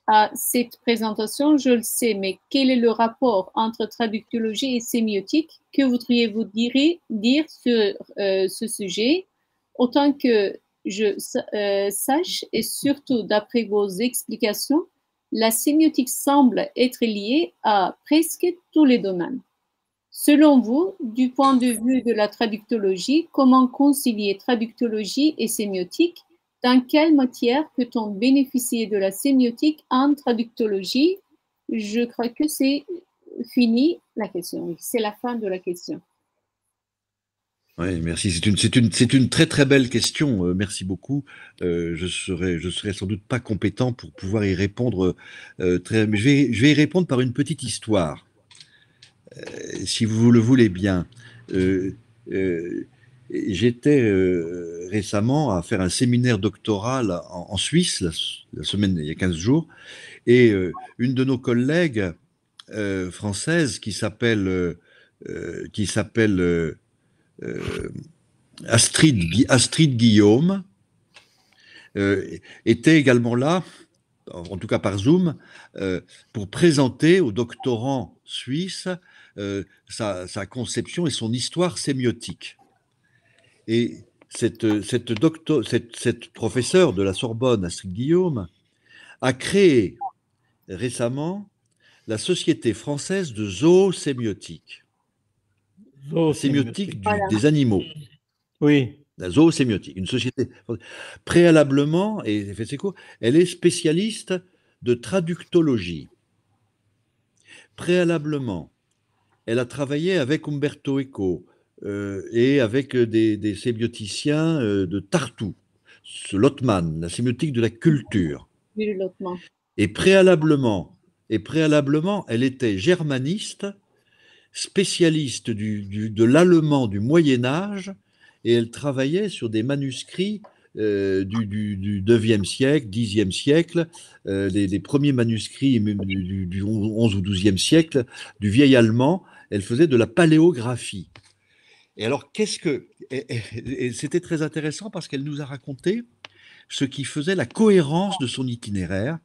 [SPEAKER 3] à cette présentation, je le sais, mais quel est le rapport entre traductologie et sémiotique Que voudriez-vous dire, dire sur ce sujet Autant que je euh, sache, et surtout d'après vos explications, la sémiotique semble être liée à presque tous les domaines. Selon vous, du point de vue de la traductologie, comment concilier traductologie et sémiotique Dans quelle matière peut-on bénéficier de la sémiotique en traductologie Je crois que c'est fini la question. C'est la fin de la question.
[SPEAKER 2] Oui, merci. C'est une, c'est une, c'est une très très belle question. Euh, merci beaucoup. Euh, je serais, je serai sans doute pas compétent pour pouvoir y répondre. Euh, très, mais je vais, je vais y répondre par une petite histoire, si vous le voulez bien. J'étais récemment à faire un séminaire doctoral en, Suisse la, semaine il y a 15 jours, et une de nos collègues françaises qui s'appelle qui s'appelle euh, Astrid, Guillaume euh, était également là, en tout cas par Zoom, euh, pour présenter au doctorants suisse sa, conception et son histoire sémiotique. Et cette, cette, professeure de la Sorbonne, Astrid Guillaume, a créé récemment la Société française de zoosémiotique zoosémiotique sémiotique des animaux. Oui. La zoosémiotique, une société. Préalablement, et ses elle est spécialiste de traductologie. Préalablement, elle a travaillé avec Umberto Eco euh, et avec euh, des, sémioticiens euh, de Tartu, Lotman, la sémiotique de la culture. Oui, et préalablement, et préalablement, elle était germaniste spécialiste de l'allemand du Moyen Âge, et elle travaillait sur des manuscrits euh, du, du, e siècle, 10e siècle, les, euh, premiers manuscrits du, du, 11 ou 12e siècle, du vieil allemand, elle faisait de la paléographie. Et alors, qu'est-ce que. c'était très intéressant parce qu'elle nous a raconté ce qui faisait la cohérence de son itinéraire.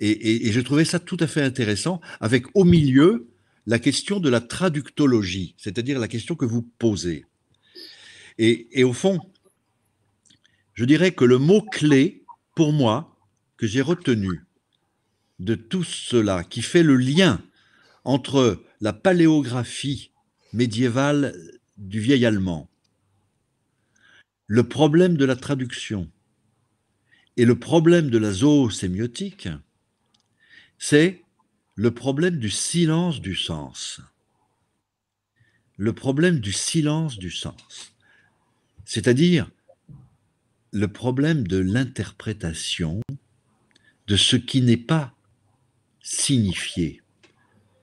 [SPEAKER 2] et, je trouvais ça tout à fait intéressant, avec au milieu la question de la traductologie, c'est-à-dire la question que vous posez. Et, au fond, je dirais que le mot-clé pour moi que j'ai retenu de tout cela, qui fait le lien entre la paléographie médiévale du vieil allemand, le problème de la traduction et le problème de la zoosémiotique, c'est le problème du silence du sens. Le problème du silence du sens. C'est-à-dire le problème de l'interprétation de ce qui n'est pas signifié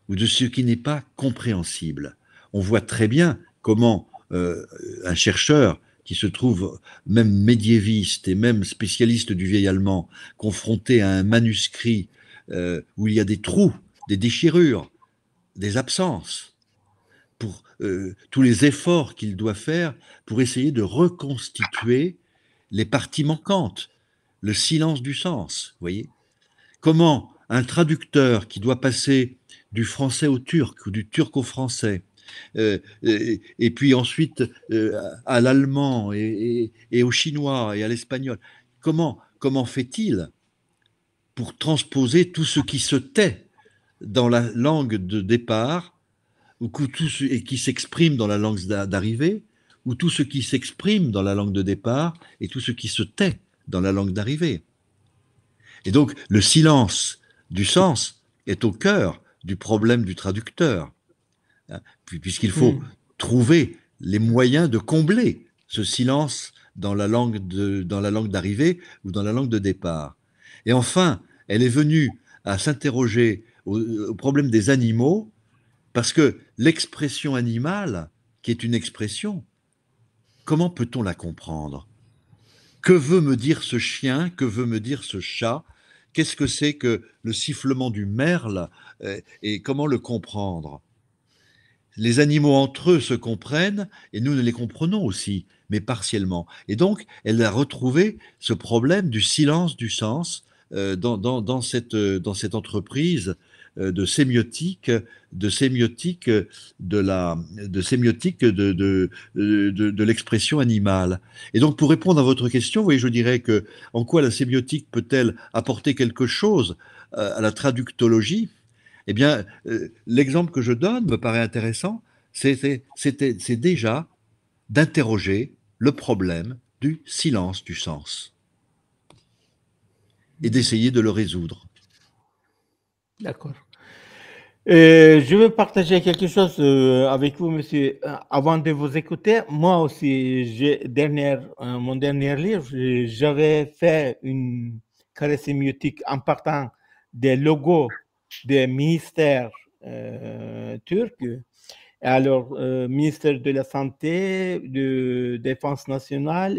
[SPEAKER 2] ou de ce qui n'est pas compréhensible. On voit très bien comment euh, un chercheur qui se trouve même médiéviste et même spécialiste du vieil allemand, confronté à un manuscrit euh, où il y a des trous des déchirures, des absences, pour euh, tous les efforts qu'il doit faire pour essayer de reconstituer les parties manquantes, le silence du sens, voyez Comment un traducteur qui doit passer du français au turc ou du turc au français, euh, euh, et, puis ensuite à l'allemand et, et, au chinois et à l'espagnol. Comment, comment fait-il pour transposer tout ce qui se tait dans la langue de départ, ou tout ce, et qui s'exprime dans la langue d'arrivée, ou tout ce qui s'exprime dans la langue de départ et tout ce qui se tait dans la langue d'arrivée. Et donc le silence du sens est au cœur du problème du traducteur, hein, puisqu'il faut hmm. trouver les moyens de combler ce silence dans la langue de, dans la langue d'arrivée ou dans la langue de départ. Et enfin, elle est venue à s'interroger au, problème des animaux, parce que l'expression animale, qui est une expression, comment peut-on la comprendre Que veut me dire ce chien Que veut me dire ce chat Qu'est-ce que c'est que le sifflement du merle euh, et comment le comprendre Les animaux entre eux se comprennent et nous ne les comprenons aussi, mais partiellement. Et donc, elle a retrouvé ce problème du silence du sens euh, dans, cette, euh, dans cette, entreprise euh, de sémiotique, de sémiotique de la, de sémiotique de, de, l'expression animale. Et donc, pour répondre à votre question, je dirais que en quoi la sémiotique peut-elle apporter quelque chose euh, à la traductologie Eh bien, euh, l'exemple que je donne me paraît intéressant. C'est déjà d'interroger le problème du silence du sens et d'essayer de le résoudre.
[SPEAKER 1] D'accord je veux partager quelque chose euh, avec vous, monsieur. Euh, avant de vous écouter, moi aussi, dernière, euh, mon dernier livre, j'avais fait une carrière en partant des logos des ministères turcs. Alors, ministère de la Santé, de Défense nationale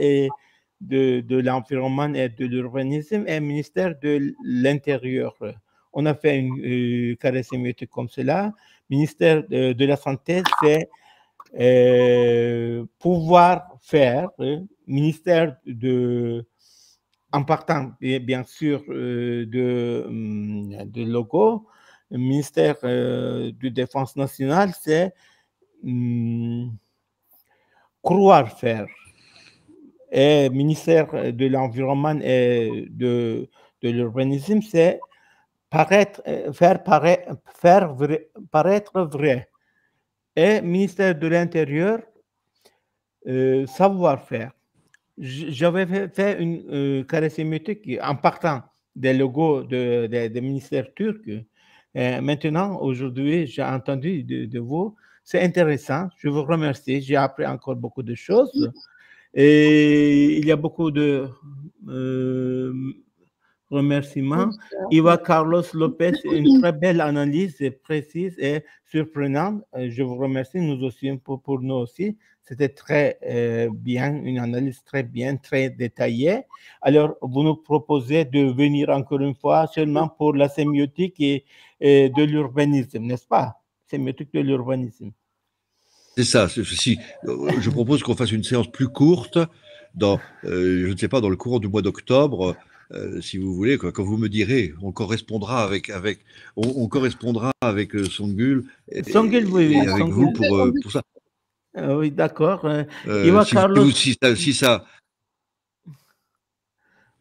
[SPEAKER 1] de, de l'Environnement et de l'Urbanisme et ministère de l'Intérieur. On a fait une euh, caresse comme cela. Ministère euh, de, la Santé, c'est euh, pouvoir faire, euh, ministère de, en partant bien sûr de, mm, de logo, ministère de Défense nationale, c'est mm, croire faire. Et ministère de l'Environnement et de, de l'Urbanisme, c'est paraître, euh, faire, paraître, faire vrai, paraître vrai. Et ministère de l'Intérieur, euh, savoir-faire. J'avais fait une euh, caractéristique en partant des logos des de, ministères turcs. Euh, maintenant, aujourd'hui, j'ai entendu de, vous. C'est intéressant. Je vous remercie. J'ai appris encore beaucoup de choses. Et il y a beaucoup de remerciements. Iva Carlos Lopez, une très belle analyse précise et surprenante. Euh, je vous remercie, nous aussi, pour, pour nous aussi. C'était très euh, bien, une analyse très bien, très détaillée. Alors, vous nous proposez de venir encore une fois seulement pour la sémiotique et, de l'urbanisme, n'est-ce pas Sémiotique de l'urbanisme.
[SPEAKER 2] C'est ça. Euh, je propose qu'on fasse une séance plus courte, dans, je ne sais pas, dans le courant du mois d'octobre, euh, si vous voulez, quoi, quand vous me direz, on correspondra avec, avec, on, correspondra avec euh, Songul. Et, oui, oui, avec vous pour, euh, pour ça.
[SPEAKER 1] oui, d'accord. Hein.
[SPEAKER 2] si, ça, si ça...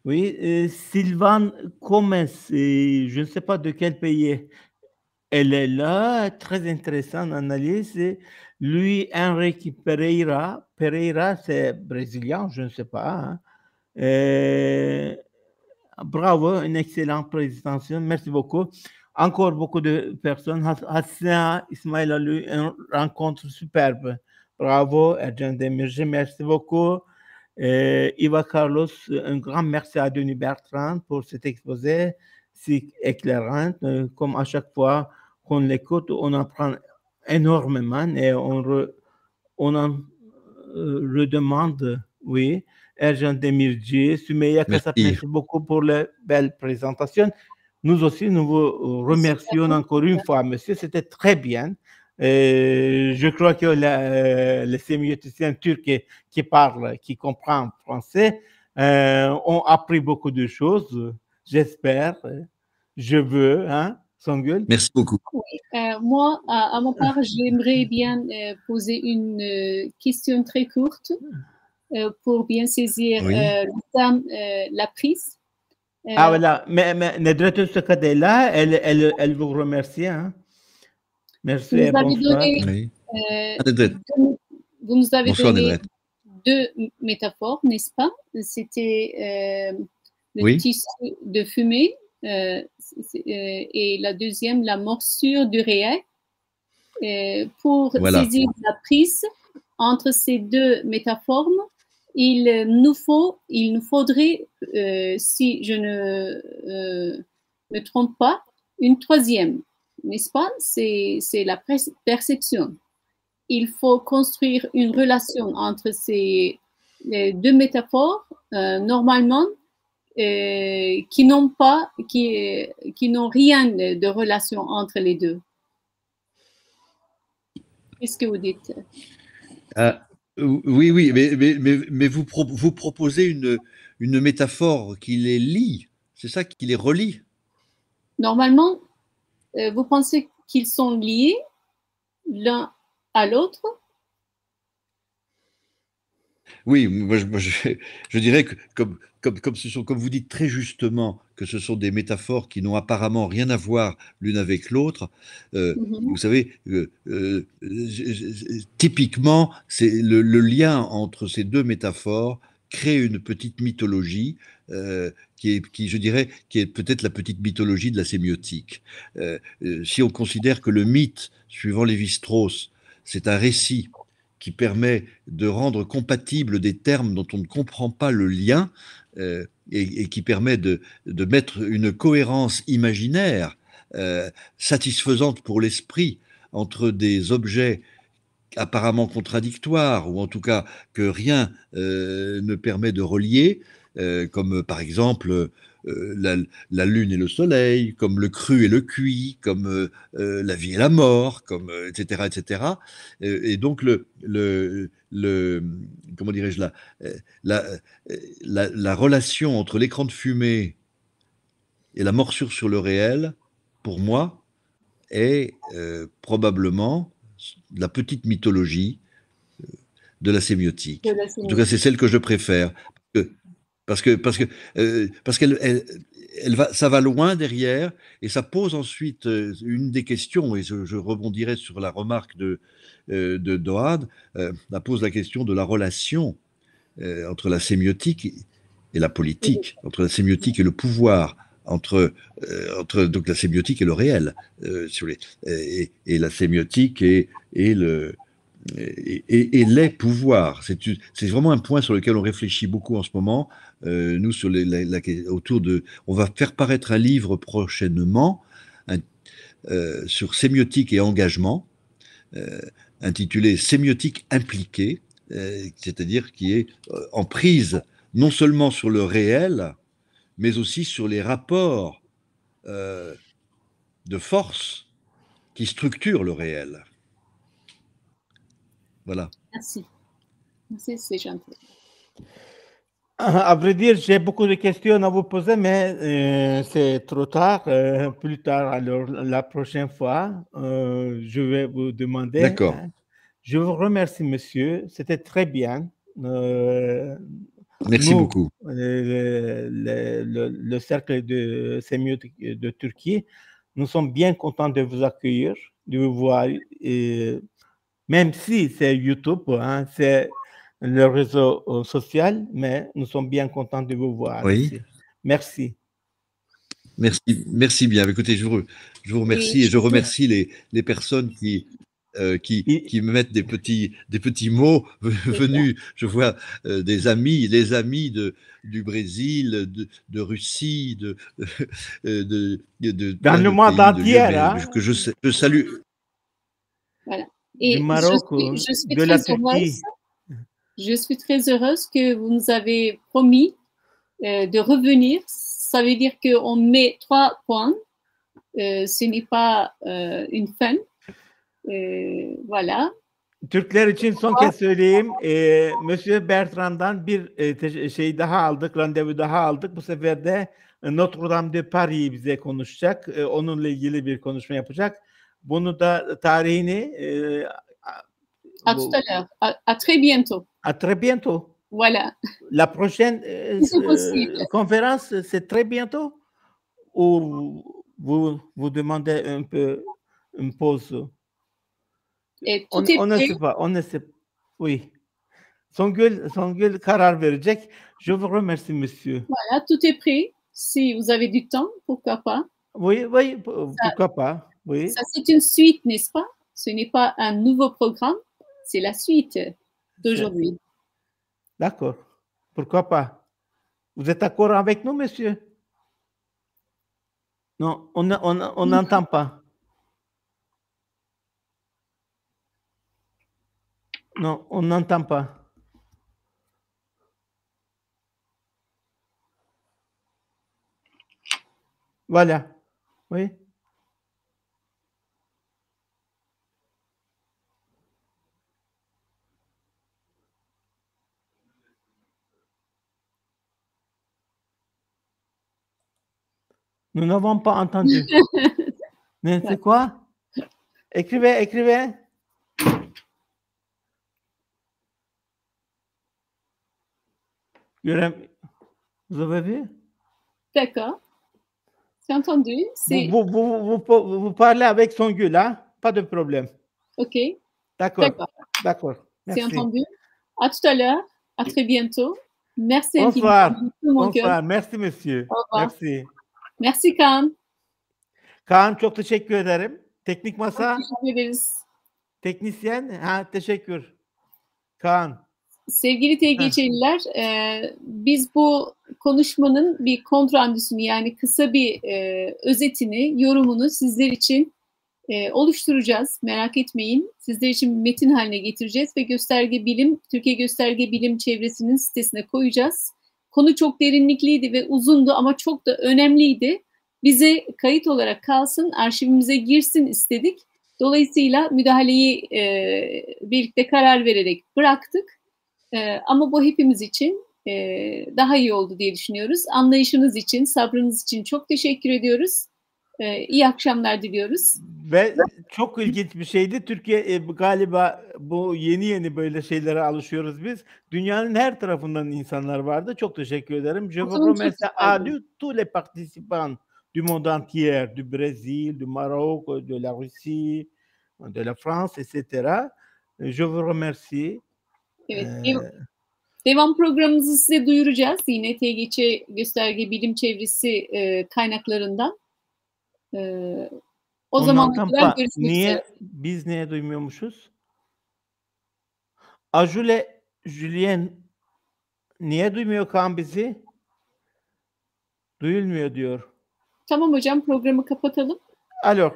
[SPEAKER 1] Oui, Sylvain je ne sais pas de quel pays elle est là, très intéressante analyse. Lui, Henrique Pereira, Pereira c'est brésilien, je ne sais pas. Et... Hein. Bravo, une excellente présentation. Merci beaucoup. Encore beaucoup de personnes. Hassan Ismail a eu une rencontre superbe. Bravo, Erjan Demirci, merci beaucoup. Et Iva Carlos, un grand merci à Denis Bertrand pour cet exposé si éclairant. Euh, comme à chaque fois qu'on l'écoute, on apprend énormément et on, on en euh, redemande, oui. Erjan Demirci, Sumeya Merci beaucoup pour la belle présentation. Nous aussi, nous vous remercions encore une fois, monsieur. C'était très bien. je crois que euh, les sémioticiens turcs qui, parlent, qui comprennent français, euh, ont appris beaucoup de choses. J'espère. Je veux. Hein, Merci
[SPEAKER 3] beaucoup. Euh, moi, à, à, mon part, j'aimerais bien poser une question très courte. Euh, pour bien saisir euh, euh, la prise. ah voilà,
[SPEAKER 1] mais, mais ce est là, elle, elle, elle vous remercie. Hein. Merci. Vous, ah, vous,
[SPEAKER 3] nous avez donné deux métaphores, n'est-ce pas C'était le tissu de fumée et la deuxième, la morsure du réel, pour saisir la prise entre ces deux métaphores il nous faut, il nous faudrait, euh, si je ne euh, me trompe pas, une troisième, n'est-ce pas C'est la perception. Il faut construire une relation entre ces deux métaphores, euh, normalement, qui n'ont pas, qui n'ont rien de relation entre les deux. Qu'est-ce que vous dites
[SPEAKER 2] oui, oui, mais, vous, proposez une, métaphore qui les lie, c'est ça qui les relie
[SPEAKER 3] Normalement, euh, vous pensez qu'ils sont liés l'un à l'autre
[SPEAKER 2] oui, <laughs> je, dirais que, comme, ce sont, comme vous dites très justement, que ce sont des métaphores qui n'ont apparemment rien à voir l'une avec l'autre. Euh, mm-hmm. Vous savez, euh, euh, typiquement, c'est le, lien entre ces deux métaphores crée une petite mythologie qui, est, je dirais, qui est peut-être la petite mythologie de la sémiotique. si on considère que le mythe, suivant Lévi-Strauss, c'est un récit qui permet de rendre compatibles des termes dont on ne comprend pas le lien euh, et, qui permet de, mettre une cohérence imaginaire euh, satisfaisante pour l'esprit entre des objets apparemment contradictoires ou en tout cas que rien euh, ne permet de relier, comme par exemple euh, la, lune et le soleil, comme le cru et le cuit, comme euh, euh, la vie et la mort, comme etc. etc. et donc le, le, le comment dirais-je la, la, la, relation entre l'écran de fumée et la morsure sur le réel, pour moi, est probablement la petite mythologie De la sémiotique. En tout cas, c'est celle que je préfère parce que parce que euh, parce qu'elle elle, va ça va loin derrière et ça pose ensuite euh, une des questions et je, rebondirai sur la remarque de euh, de Doad ça pose la question de la relation entre la sémiotique et la politique entre la sémiotique et le pouvoir entre, entre donc la sémiotique et le réel et, la sémiotique et, et le et, et, les pouvoirs. C'est vraiment un point sur lequel on réfléchit beaucoup en ce moment, euh, nous, autour de. On va faire paraître un livre prochainement euh, sur sémiotique et engagement, euh, intitulé Sémiotique impliquée, c'est-à-dire qui est en prise non seulement sur le réel, mais aussi sur les rapports de force qui structurent le réel. Voilà.
[SPEAKER 3] Merci. Merci, c'est gentil.
[SPEAKER 1] À vrai dire, j'ai beaucoup de questions à vous poser, mais euh, c'est trop tard. Euh, plus tard, alors la prochaine fois, euh, je vais vous demander. D'accord. Hein. Je vous remercie, monsieur. C'était très bien. Merci beaucoup. Le, cercle de sémiotique de Turquie, nous sommes bien contents de vous accueillir, de vous voir. même si c'est YouTube, hein, c'est le réseau euh, social, mais nous sommes bien contents de vous voir. Oui. Merci.
[SPEAKER 2] Merci, merci bien. Écoutez, je vous, je vous remercie et je remercie les, les personnes qui, euh, qui, qui, mettent des petits, des petits mots <laughs> venus. Je vois euh, des amis, des amis de, du Brésil, de, Russie, <laughs> euh, de, de, de Dans le monde entier, que je, salue.
[SPEAKER 3] Et du Maroc, de la Turquie. Je suis très heureuse que vous nous avez promis euh, de revenir. Ça veut dire qu'on met trois points. Euh, ce n'est pas euh, une fin. Euh, voilà.
[SPEAKER 1] Türkler için son kez söyleyeyim. E, Monsieur Bertrand'dan bir e, şey daha aldık, randevu daha aldık. Bu sefer de e, Notre Dame de Paris bize konuşacak. E, onunla ilgili bir konuşma yapacak. Bunu da tarihini e, À tout à l'heure.
[SPEAKER 3] À, très bientôt.
[SPEAKER 1] À très bientôt. Voilà. La prochaine euh, <laughs> euh, conférence, c'est très bientôt ou vous vous demandez un peu une pause
[SPEAKER 3] on, ne sait
[SPEAKER 1] pas. On ne sait pas. Oui. Songül, Songül karar verecek. Je vous remercie, monsieur.
[SPEAKER 3] Voilà, tout est prêt. Si vous avez du temps, pourquoi pas
[SPEAKER 1] Oui, oui, pourquoi pas. Oui. Ça,
[SPEAKER 3] c'est une suite, n'est-ce pas Ce n'est pas un nouveau programme, c'est la suite
[SPEAKER 1] d'aujourd'hui. D'accord. Pourquoi pas Vous êtes d'accord avec nous, monsieur Non, on n'entend on, pas. Non, on n'entend pas. Voilà. Oui. Nous n'avons pas entendu. <laughs> Mais c'est quoi Écrivez, écrivez. Vous avez vu
[SPEAKER 3] D'accord. C'est entendu.
[SPEAKER 1] Vous, parlez avec son gueule, hein? pas de problème. OK. D'accord. D'accord. C'est entendu.
[SPEAKER 3] À tout à l'heure. À très bientôt. Merci. Bonsoir. Bonsoir.
[SPEAKER 1] Merci, monsieur. Merci.
[SPEAKER 3] Merci Kaan.
[SPEAKER 1] Kaan çok teşekkür ederim. Teknik masa. Çok teşekkür ederiz. Teknisyen. Ha, teşekkür. Kaan.
[SPEAKER 3] Sevgili TGÇ'liler, e, biz bu konuşmanın bir kontrandüsünü yani kısa bir e, özetini, yorumunu sizler için e, oluşturacağız. Merak etmeyin. Sizler için metin haline getireceğiz ve Gösterge Bilim, Türkiye Gösterge Bilim çevresinin sitesine koyacağız. Konu çok derinlikliydi ve uzundu ama çok da önemliydi. Bize kayıt olarak kalsın, arşivimize girsin istedik. Dolayısıyla müdahaleyi e, birlikte karar vererek bıraktık. E, ama bu hepimiz için e, daha iyi oldu diye düşünüyoruz. Anlayışınız için, sabrınız için çok teşekkür ediyoruz. E, iyi akşamlar diliyoruz.
[SPEAKER 1] Ve çok ilginç bir şeydi. Türkiye e, galiba bu yeni yeni böyle şeylere alışıyoruz biz. Dünyanın her tarafından insanlar vardı. Çok teşekkür ederim. Je vous remercie à ah, tous les participants du monde entier, du Brésil, du Maroc, de la Russie, de la France, etc. Je vous remercie. Evet, ee,
[SPEAKER 3] devam programımızı size duyuracağız. Yine TGÇ Gösterge Bilim Çevresi e, kaynaklarından o zaman niye
[SPEAKER 1] biz niye duymuyormuşuz? Ajule Julien niye duymuyor kan bizi? Duyulmuyor diyor.
[SPEAKER 3] Tamam hocam programı kapatalım.
[SPEAKER 1] Alo.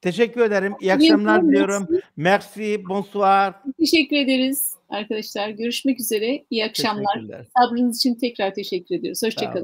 [SPEAKER 1] Teşekkür ederim. İyi akşamlar diliyorum. Merci, bonsoir.
[SPEAKER 3] Teşekkür ederiz arkadaşlar. Görüşmek üzere. İyi akşamlar. Sabrınız için tekrar teşekkür ediyoruz. Hoşçakalın.